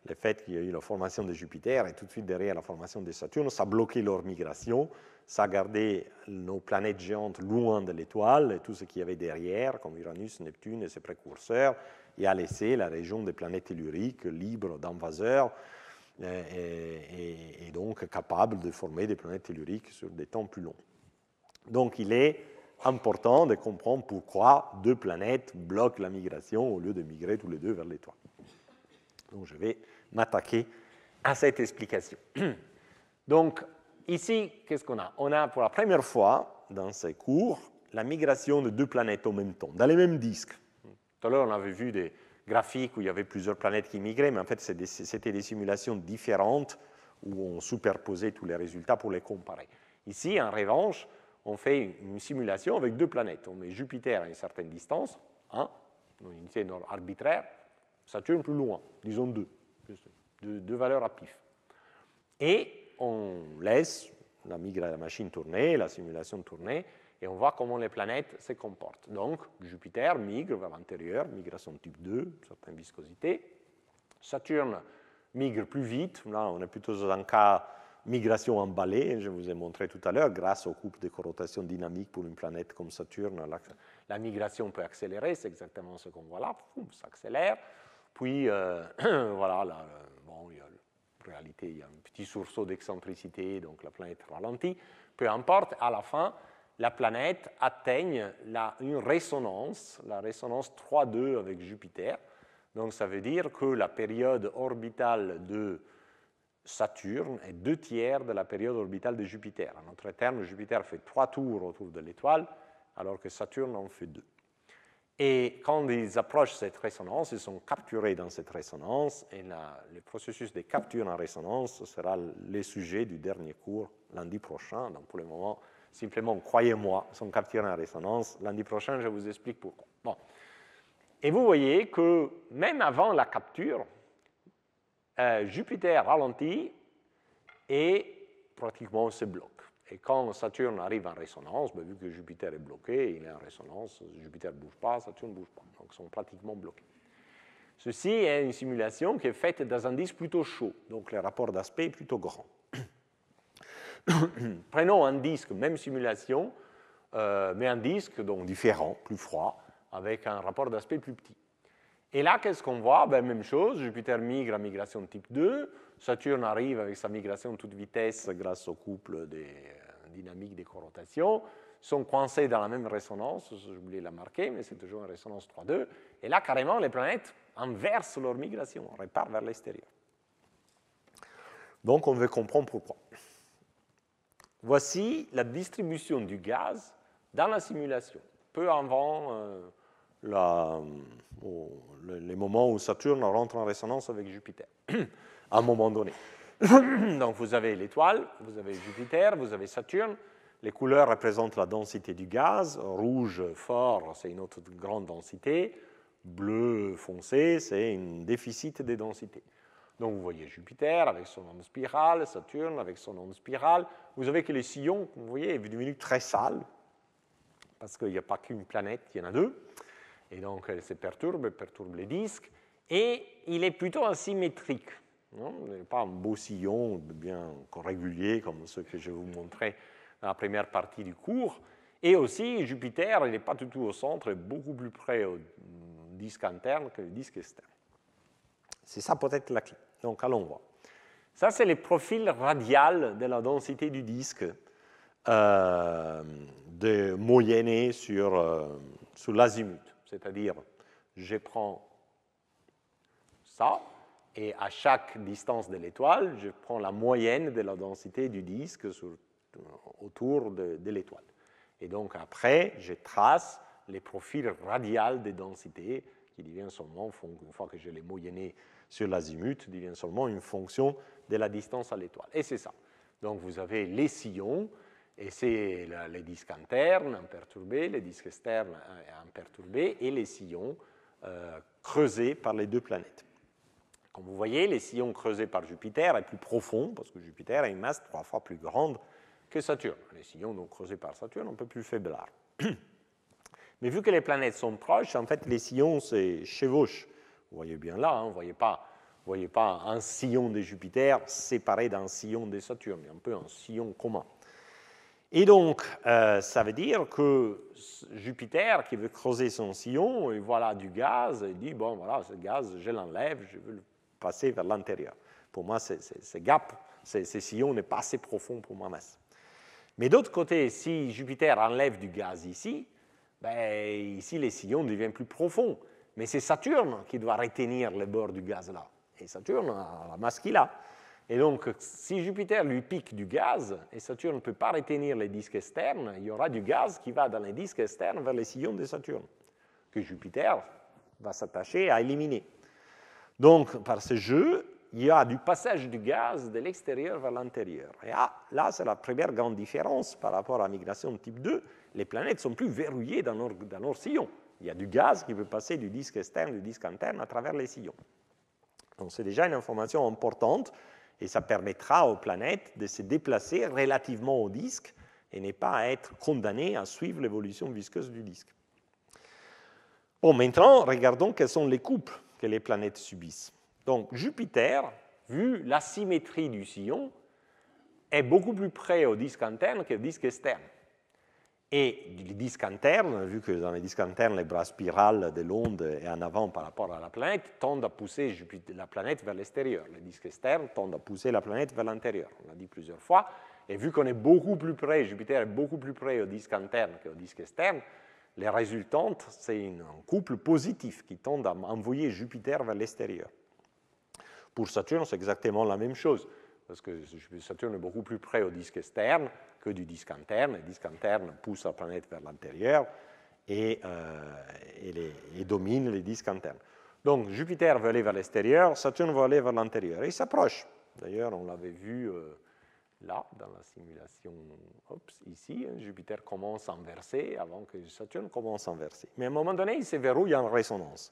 Le fait qu'il y ait eu la formation de Jupiter et tout de suite derrière la formation de Saturne, ça a bloqué leur migration, ça a gardé nos planètes géantes loin de l'étoile, et tout ce qu'il y avait derrière, comme Uranus, Neptune et ses précurseurs, et a laissé la région des planètes telluriques libre d'invaseurs. Euh, et, et, donc capable de former des planètes telluriques sur des temps plus longs. Donc il est important de comprendre pourquoi deux planètes bloquent la migration au lieu de migrer tous les deux vers l'étoile. Donc, je vais m'attaquer à cette explication. Donc, ici, qu'est-ce qu'on a On a pour la première fois dans ces cours la migration de deux planètes en même temps, dans les mêmes disques. Tout à l'heure, on avait vu des graphiques où il y avait plusieurs planètes qui migraient, mais en fait, c'était des simulations différentes où on superposait tous les résultats pour les comparer. Ici, en revanche, on fait une simulation avec deux planètes. On met Jupiter à une certaine distance, 1, hein, une unité arbitraire, Saturne plus loin, disons deux, deux valeurs à pif. Et on laisse la, la machine tourner, la simulation tourner, et on voit comment les planètes se comportent. Donc, Jupiter migre vers l'intérieur, migration type 2, certaine viscosité. Saturne migre plus vite, là on est plutôt dans un cas migration emballée, je vous ai montré tout à l'heure, grâce au couple de corrotation dynamique pour une planète comme Saturne, la, migration peut accélérer, c'est exactement ce qu'on voit là, ça accélère. Puis, euh, voilà, là, euh, bon, en réalité, il y a un petit sursaut d'excentricité, donc la planète ralentit. Peu importe, à la fin, la planète atteigne la, une résonance, la résonance 3-2 avec Jupiter. Donc, ça veut dire que la période orbitale de Saturne est deux tiers de la période orbitale de Jupiter. En d'autres termes, Jupiter fait trois tours autour de l'étoile, alors que Saturne en fait deux. Et quand ils approchent cette résonance, ils sont capturés dans cette résonance, et le processus de capture en résonance sera le sujet du dernier cours lundi prochain. Donc pour le moment, simplement croyez-moi, ils sont capturés en résonance. Lundi prochain, je vous explique pourquoi. Et vous voyez que même avant la capture, euh, Jupiter ralentit et pratiquement se bloque. Et quand Saturne arrive en résonance, ben, vu que Jupiter est bloqué, il est en résonance, Jupiter ne bouge pas, Saturne ne bouge pas, donc ils sont pratiquement bloqués. Ceci est une simulation qui est faite dans un disque plutôt chaud, donc le rapport d'aspect est plutôt grand. Prenons un disque, même simulation, euh, mais un disque donc différent, plus froid, avec un rapport d'aspect plus petit. Et là, qu'est-ce qu'on voit ben, Même chose, Jupiter migre à migration type 2, Saturne arrive avec sa migration toute vitesse grâce au couple des euh, dynamiques des corotations, sont coincés dans la même résonance, j'ai oublié de la marquer, mais c'est toujours une résonance 3-2, et là, carrément, les planètes inversent leur migration, repartent vers l'extérieur. Donc, on veut comprendre pourquoi. Voici la distribution du gaz dans la simulation, peu avant... Euh, euh, oh, les moments où Saturne rentre en résonance avec Jupiter, à un moment donné. Donc vous avez l'étoile, vous avez Jupiter, vous avez Saturne. Les couleurs représentent la densité du gaz. Rouge fort, c'est une autre grande densité. Bleu foncé, c'est un déficit des densités. Donc vous voyez Jupiter avec son onde spirale, Saturne avec son onde spirale. Vous avez que les sillons, vous voyez, est devenu très sale, parce qu'il n'y a pas qu'une planète, il y en a deux et donc elle se perturbe, perturbe les disques, et il est plutôt asymétrique. il n'est pas un beau sillon bien régulier comme ce que je vous montrais dans la première partie du cours. Et aussi, Jupiter, il n'est pas du tout au centre, il est beaucoup plus près au disque interne que le disque externe. C'est ça peut-être la clé. Donc, allons voir. Ça, c'est le profil radial de la densité du disque euh, de moyenné sur, euh, sur l'azimut c'est-à-dire je prends ça, et à chaque distance de l'étoile, je prends la moyenne de la densité du disque autour de, l'étoile. Et donc après, je trace les profils radials des densités qui deviennent seulement, une fois que je les moyenné sur l'azimut, deviennent seulement une fonction de la distance à l'étoile. Et c'est ça. Donc vous avez les sillons, et c'est les disques internes imperturbés, les disques externes euh, imperturbés et les sillons euh, creusés par les deux planètes. Comme vous voyez, les sillons creusés par Jupiter est plus profond parce que Jupiter a une masse trois fois plus grande que Saturne. Les sillons donc creusés par Saturne un peu plus faiblards. Mais vu que les planètes sont proches, en fait, les sillons se chevauchent. Vous voyez bien là, hein, vous voyez pas, voyez pas un sillon de Jupiter séparé d'un sillon de Saturne, mais un peu un sillon commun. Et donc, euh, ça veut dire que Jupiter, qui veut creuser son sillon, voit voilà du gaz, il dit, bon, voilà, ce gaz, je l'enlève, je veux le passer vers l'intérieur. Pour moi, ce gap, ce sillon n'est pas assez profond pour ma masse. Mais d'autre côté, si Jupiter enlève du gaz ici, ben, ici, les sillons deviennent plus profonds. Mais c'est Saturne qui doit retenir le bord du gaz là. Et Saturne a la masse qu'il a. Et donc, si Jupiter lui pique du gaz, et Saturne ne peut pas retenir les disques externes, il y aura du gaz qui va dans les disques externes vers les sillons de Saturne, que Jupiter va s'attacher à éliminer. Donc, par ce jeu, il y a du passage du gaz de l'extérieur vers l'intérieur. Et ah, là, c'est la première grande différence par rapport à la migration type 2. Les planètes sont plus verrouillées dans leur, sillons. Il y a du gaz qui peut passer du disque externe, du disque interne à travers les sillons. Donc, c'est déjà une information importante et ça permettra aux planètes de se déplacer relativement au disque et n'est pas être condamné à suivre l'évolution visqueuse du disque. Bon, maintenant, regardons quels sont les couples que les planètes subissent. Donc, Jupiter, vu l'asymétrie du sillon, est beaucoup plus près au disque interne que au disque externe et les disques internes, vu que dans les disques internes, les bras spirales de l'onde et en avant par rapport à la planète tendent à pousser la planète vers l'extérieur. Les disques externes tendent à pousser la planète vers l'intérieur. On l'a dit plusieurs fois. Et vu qu'on est beaucoup plus près, Jupiter est beaucoup plus près au disque interne qu'au disque externe, les résultantes, c'est un couple positif qui tend à envoyer Jupiter vers l'extérieur. Pour Saturne, c'est exactement la même chose, parce que Saturne est beaucoup plus près au disque externe, que du disque interne. Le disque interne pousse la planète vers l'intérieur et, euh, domine les disques internes. Donc Jupiter veut aller vers l'extérieur, Saturne veut aller vers l'intérieur. Et il s'approche. D'ailleurs, on l'avait vu euh, là, dans la simulation, ici, hein, Jupiter commence à inverser avant que Saturne commence à inverser. Mais à un moment donné, ils se verrouillent en résonance.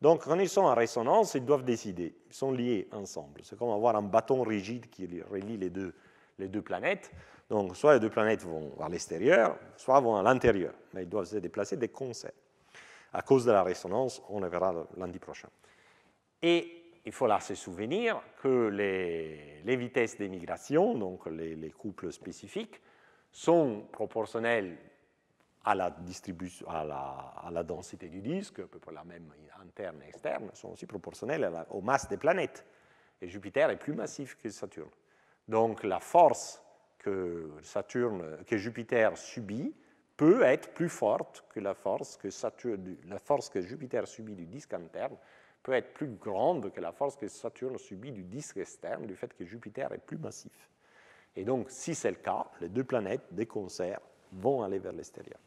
Donc, quand ils sont en résonance, ils doivent décider. Ils sont liés ensemble. C'est comme avoir un bâton rigide qui relie les deux planètes. Donc, soit les deux planètes vont vers l'extérieur, soit vont à l'intérieur, mais ils doivent se déplacer des concerts. À cause de la résonance, on le verra lundi prochain. Et il faut là se souvenir que les, vitesses des migrations, donc les, couples spécifiques, sont proportionnelles à la, distribution, à la, densité du disque, à peu près la même interne et externe, sont aussi proportionnelles à aux masses des planètes. Et Jupiter est plus massif que Saturne. Donc la force que, Saturne, que Jupiter subit peut être plus forte que la force que, Saturne, la force que Jupiter subit du disque interne, peut être plus grande que la force que Saturne subit du disque externe, du fait que Jupiter est plus massif. Et donc, si c'est le cas, les deux planètes, des concerts, vont aller vers l'extérieur.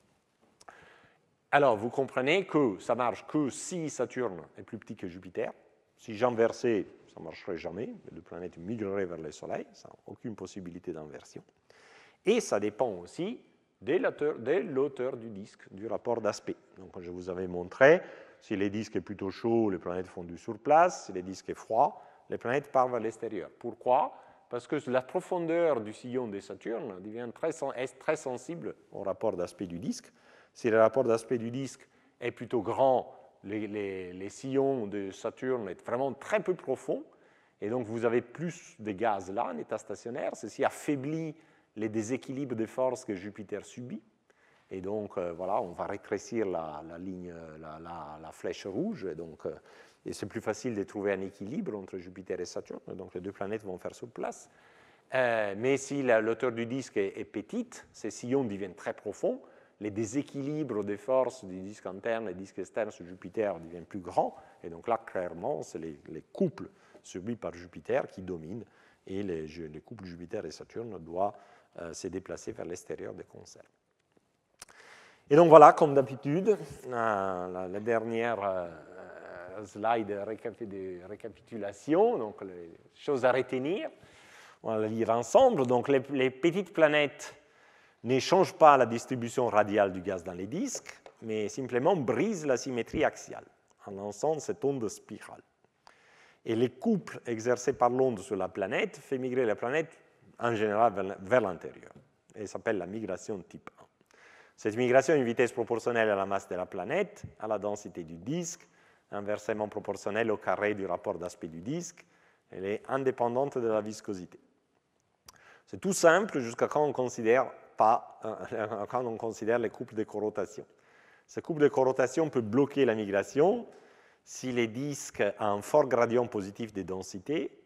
Alors, vous comprenez que ça marche que si Saturne est plus petit que Jupiter. Si j'inversais ça ne marcherait jamais, les planètes migreraient vers le Soleil, sans aucune possibilité d'inversion. Et ça dépend aussi de l'auteur du disque, du rapport d'aspect. Donc, je vous avais montré, si le disque est plutôt chaud, les planètes font du surplace, si le disque est froid, les planètes partent vers l'extérieur. Pourquoi Parce que la profondeur du sillon de Saturne devient très, est très sensible au rapport d'aspect du disque. Si le rapport d'aspect du disque est plutôt grand, les, sillons de Saturne sont vraiment très peu profonds et donc vous avez plus de gaz là en état stationnaire. Ceci affaiblit les déséquilibres de force que Jupiter subit. Et donc, euh, voilà, on va rétrécir la, ligne, la, flèche rouge. Et donc, euh, c'est plus facile de trouver un équilibre entre Jupiter et Saturne. Donc, les deux planètes vont faire sur place. Euh, mais si l'auteur du disque est, est, petite, ces sillons deviennent très profonds les déséquilibres des forces du disque interne et du disque externe sur Jupiter deviennent plus grands. Et donc là, clairement, c'est les, couples subis par Jupiter qui dominent. Et les, couples Jupiter et Saturne doivent euh, se déplacer vers l'extérieur des concerts. Et donc voilà, comme d'habitude, euh, la, dernière euh, slide de récapitulation, donc les choses à retenir. On va la lire ensemble. Donc les petites planètes ne change pas la distribution radiale du gaz dans les disques, mais simplement brise la symétrie axiale en lançant cette onde spirale. Et les couples exercés par l'onde sur la planète fait migrer la planète en général vers l'intérieur. Et s'appelle la migration type 1. Cette migration a une vitesse proportionnelle à la masse de la planète, à la densité du disque, inversement proportionnelle au carré du rapport d'aspect du disque. Elle est indépendante de la viscosité. C'est tout simple jusqu'à quand on considère quand euh, on considère les couples de corotation. Ce couple de corotation peut bloquer la migration si les disques ont un fort gradient positif des densités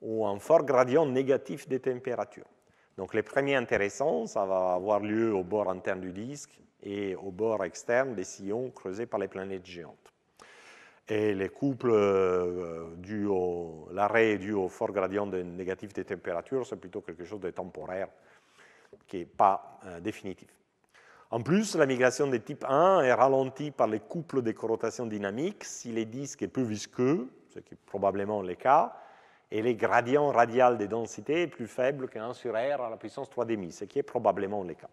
ou un fort gradient négatif des températures. Donc les premiers intéressants, ça va avoir lieu au bord interne du disque et au bord externe des sillons creusés par les planètes géantes. Et les couples euh, dus l'arrêt dû au fort gradient négatif des températures, c'est plutôt quelque chose de temporaire qui n'est pas euh, définitif. En plus, la migration de type 1 est ralentie par les couples de corrotation dynamique si les disques sont peu visqueux, ce qui est probablement le cas, et les gradients radial des densités plus faibles que 1 sur R à la puissance 3,5, ce qui est probablement le cas.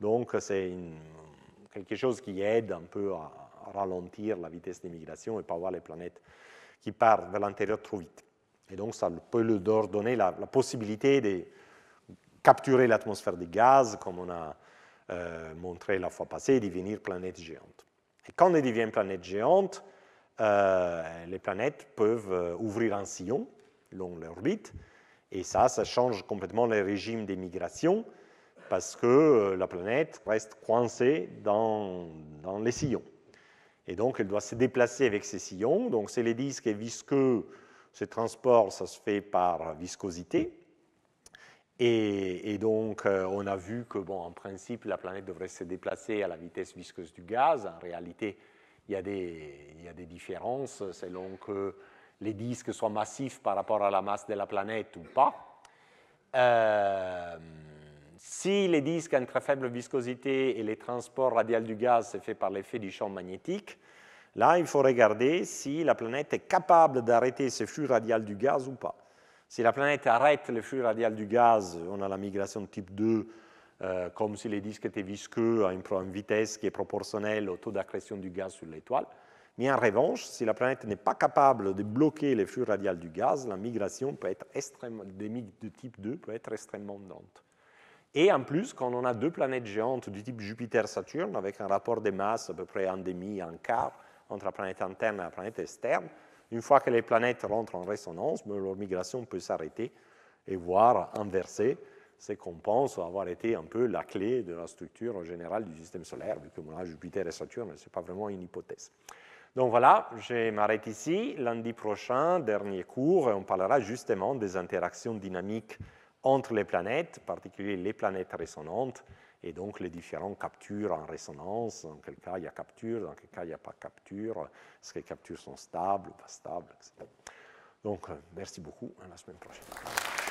Donc, c'est quelque chose qui aide un peu à, ralentir la vitesse des migrations et pas voir les planètes qui partent vers l'intérieur trop vite. Et donc, ça peut leur donner la, la possibilité de capturer l'atmosphère des gaz, comme on a euh, montré la fois passée, et devenir planète géante. Et quand elle devient planète géante, euh, les planètes peuvent euh, ouvrir un sillon long l'orbite, et ça, ça change complètement le régime des migrations, parce que la planète reste coincée dans, dans les sillons. Et donc, elle doit se déplacer avec ces sillons. Donc, c'est les disques visqueux, ce transport, ça se fait par viscosité, et, donc, euh, on a vu que, bon, en principe, la planète devrait se déplacer à la vitesse visqueuse du gaz. En réalité, il y a des, différences selon que les disques soient massifs par rapport à la masse de la planète ou pas. Euh, si les disques ont une très faible viscosité et les transports radial du gaz se fait par l'effet du champ magnétique, là, il faut regarder si la planète est capable d'arrêter ce flux radial du gaz ou pas. Si la planète arrête le flux radial du gaz, on a la migration type 2, euh, comme si les disques étaient visqueux à une, vitesse qui est proportionnelle au taux d'accrétion du gaz sur l'étoile. Mais en revanche, si la planète n'est pas capable de bloquer les flux radial du gaz, la migration peut être de type 2 peut être extrêmement lente. Et en plus, quand on a deux planètes géantes du type Jupiter-Saturne, avec un rapport de masse à peu près un demi, un quart entre la planète interne et la planète externe, une fois que les planètes rentrent en résonance, leur migration peut s'arrêter et voire inverser ce qu'on pense avoir été un peu la clé de la structure en générale du système solaire, vu que on Jupiter et Saturne, ce n'est pas vraiment une hypothèse. Donc voilà, je m'arrête ici. Lundi prochain, dernier cours, on parlera justement des interactions dynamiques entre les planètes, en particulier les planètes résonantes, et donc les différentes captures en résonance, dans quel cas il y a capture, dans quel cas il n'y a pas capture, est-ce que les captures sont stables ou pas stables, etc. Donc, euh, merci beaucoup, à la semaine prochaine.